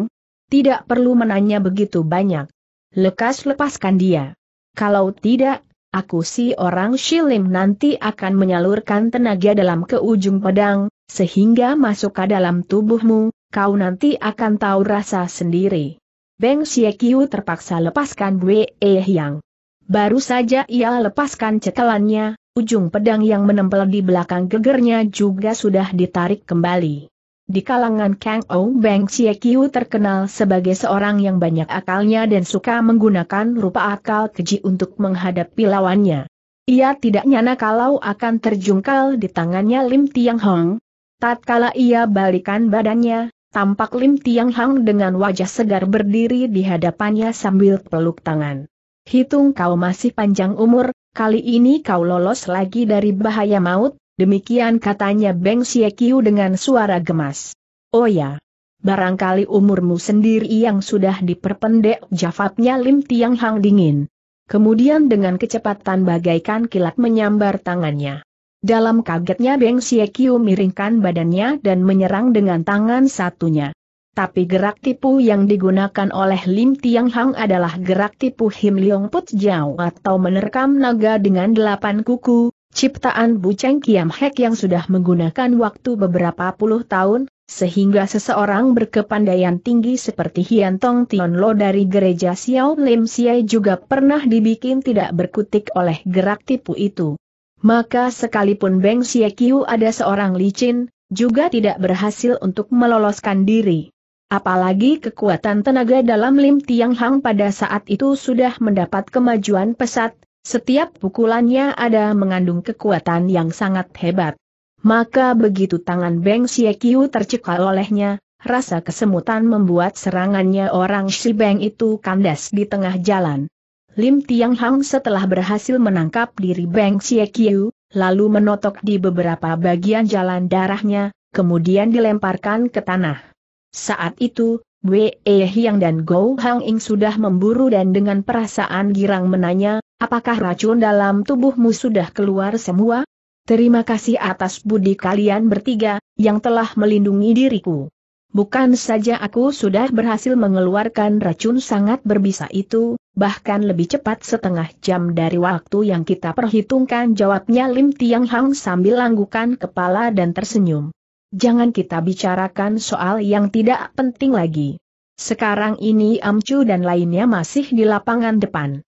tidak perlu menanya begitu banyak. Lekas lepaskan dia. Kalau tidak, aku si orang Shilim nanti akan menyalurkan tenaga dalam ke ujung pedang, sehingga masuk ke dalam tubuhmu, kau nanti akan tahu rasa sendiri. Beng Xieqiu terpaksa lepaskan Wei Yang. Baru saja ia lepaskan cekalannya, ujung pedang yang menempel di belakang gegernya juga sudah ditarik kembali. Di kalangan Kang Ou Beng Xie Kiu terkenal sebagai seorang yang banyak akalnya dan suka menggunakan rupa akal keji untuk menghadapi lawannya. Ia tidak nyana kalau akan terjungkal di tangannya Lim Tiang Hong. Tatkala ia balikan badannya, tampak Lim Tiang Hong dengan wajah segar berdiri di hadapannya sambil peluk tangan. Hitung kau masih panjang umur, kali ini kau lolos lagi dari bahaya maut, Demikian katanya Beng Siekiu dengan suara gemas. Oh ya. Barangkali umurmu sendiri yang sudah diperpendek jawabnya Lim Tiang Hang dingin. Kemudian dengan kecepatan bagaikan kilat menyambar tangannya. Dalam kagetnya Beng Siekiu miringkan badannya dan menyerang dengan tangan satunya. Tapi gerak tipu yang digunakan oleh Lim Tiang Hang adalah gerak tipu Him Leong Put Jiao atau menerkam naga dengan delapan kuku, Ciptaan Buceng Kiam Hek yang sudah menggunakan waktu beberapa puluh tahun, sehingga seseorang berkepandaian tinggi seperti Hian Tong Tion Lo dari gereja Xiao Lim Siai juga pernah dibikin tidak berkutik oleh gerak tipu itu. Maka sekalipun Beng Xie Kiu ada seorang licin, juga tidak berhasil untuk meloloskan diri. Apalagi kekuatan tenaga dalam Lim Tiang Hang pada saat itu sudah mendapat kemajuan pesat, setiap pukulannya ada mengandung kekuatan yang sangat hebat. Maka begitu tangan Beng Siekiu tercekal olehnya, rasa kesemutan membuat serangannya orang si Beng itu kandas di tengah jalan. Lim Tiang Hang setelah berhasil menangkap diri Beng Siekiu, lalu menotok di beberapa bagian jalan darahnya, kemudian dilemparkan ke tanah. Saat itu, Wei Hyang dan Gou Hang Ing sudah memburu dan dengan perasaan girang menanya, Apakah racun dalam tubuhmu sudah keluar semua? Terima kasih atas budi kalian bertiga, yang telah melindungi diriku. Bukan saja aku sudah berhasil mengeluarkan racun sangat berbisa itu, bahkan lebih cepat setengah jam dari waktu yang kita perhitungkan jawabnya Lim Tiang Hang sambil langgukan kepala dan tersenyum. Jangan kita bicarakan soal yang tidak penting lagi. Sekarang ini Amcu dan lainnya masih di lapangan depan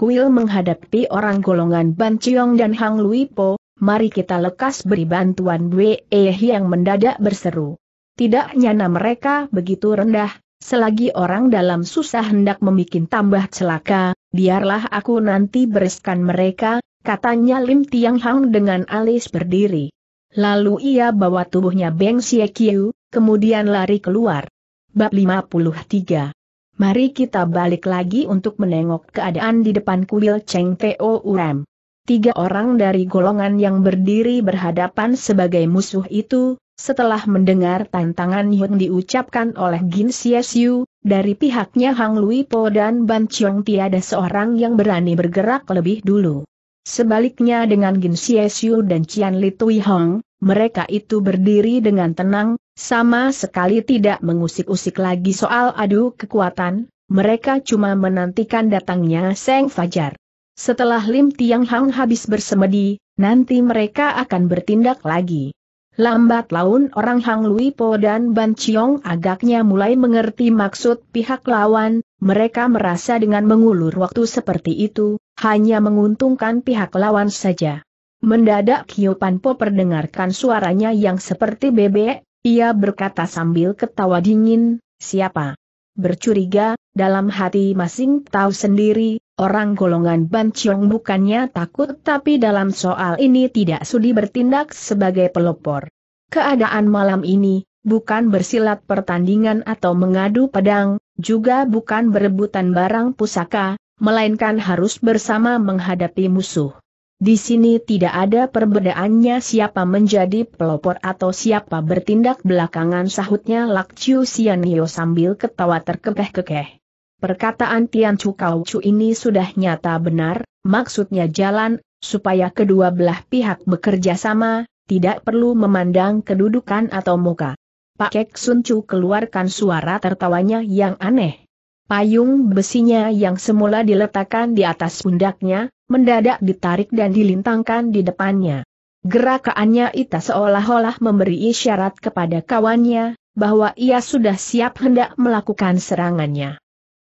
kuil menghadapi orang golongan Ban Chiong dan Hang Luipo, mari kita lekas beri bantuan Bwe yang mendadak berseru. Tidak nyana mereka begitu rendah, selagi orang dalam susah hendak membuat tambah celaka, biarlah aku nanti bereskan mereka, katanya Lim Tiang Hang dengan alis berdiri. Lalu ia bawa tubuhnya Beng Xie Kiu, kemudian lari keluar. Bab 53 Mari kita balik lagi untuk menengok keadaan di depan kuil Cheng Teo Uram. Tiga orang dari golongan yang berdiri berhadapan sebagai musuh itu, setelah mendengar tantangan yang diucapkan oleh Gin Siu, dari pihaknya Hang Lui Po dan Ban Chiong tiada seorang yang berani bergerak lebih dulu. Sebaliknya dengan Gin Siu dan Cian Li Tui Hong, mereka itu berdiri dengan tenang, sama sekali tidak mengusik-usik lagi soal adu kekuatan, mereka cuma menantikan datangnya Seng Fajar. Setelah Lim Tiang Hang habis bersemedi, nanti mereka akan bertindak lagi. Lambat laun orang Hang Lui Po dan Ban Chiong agaknya mulai mengerti maksud pihak lawan, mereka merasa dengan mengulur waktu seperti itu, hanya menguntungkan pihak lawan saja. Mendadak Kyo Pan Po perdengarkan suaranya yang seperti bebek, ia berkata sambil ketawa dingin, siapa? Bercuriga, dalam hati masing tahu sendiri, orang golongan Banciong bukannya takut tapi dalam soal ini tidak sudi bertindak sebagai pelopor. Keadaan malam ini, bukan bersilat pertandingan atau mengadu pedang, juga bukan berebutan barang pusaka, melainkan harus bersama menghadapi musuh. Di sini tidak ada perbedaannya siapa menjadi pelopor atau siapa bertindak belakangan sahutnya Lak Chiu Sianio sambil ketawa terkekeh-kekeh. Perkataan Tian Chu Kau Chu ini sudah nyata benar, maksudnya jalan, supaya kedua belah pihak bekerja sama, tidak perlu memandang kedudukan atau muka. Pak Kek Sun Chu keluarkan suara tertawanya yang aneh. Payung besinya yang semula diletakkan di atas pundaknya, mendadak ditarik dan dilintangkan di depannya. Gerakannya itu seolah-olah memberi isyarat kepada kawannya, bahwa ia sudah siap hendak melakukan serangannya.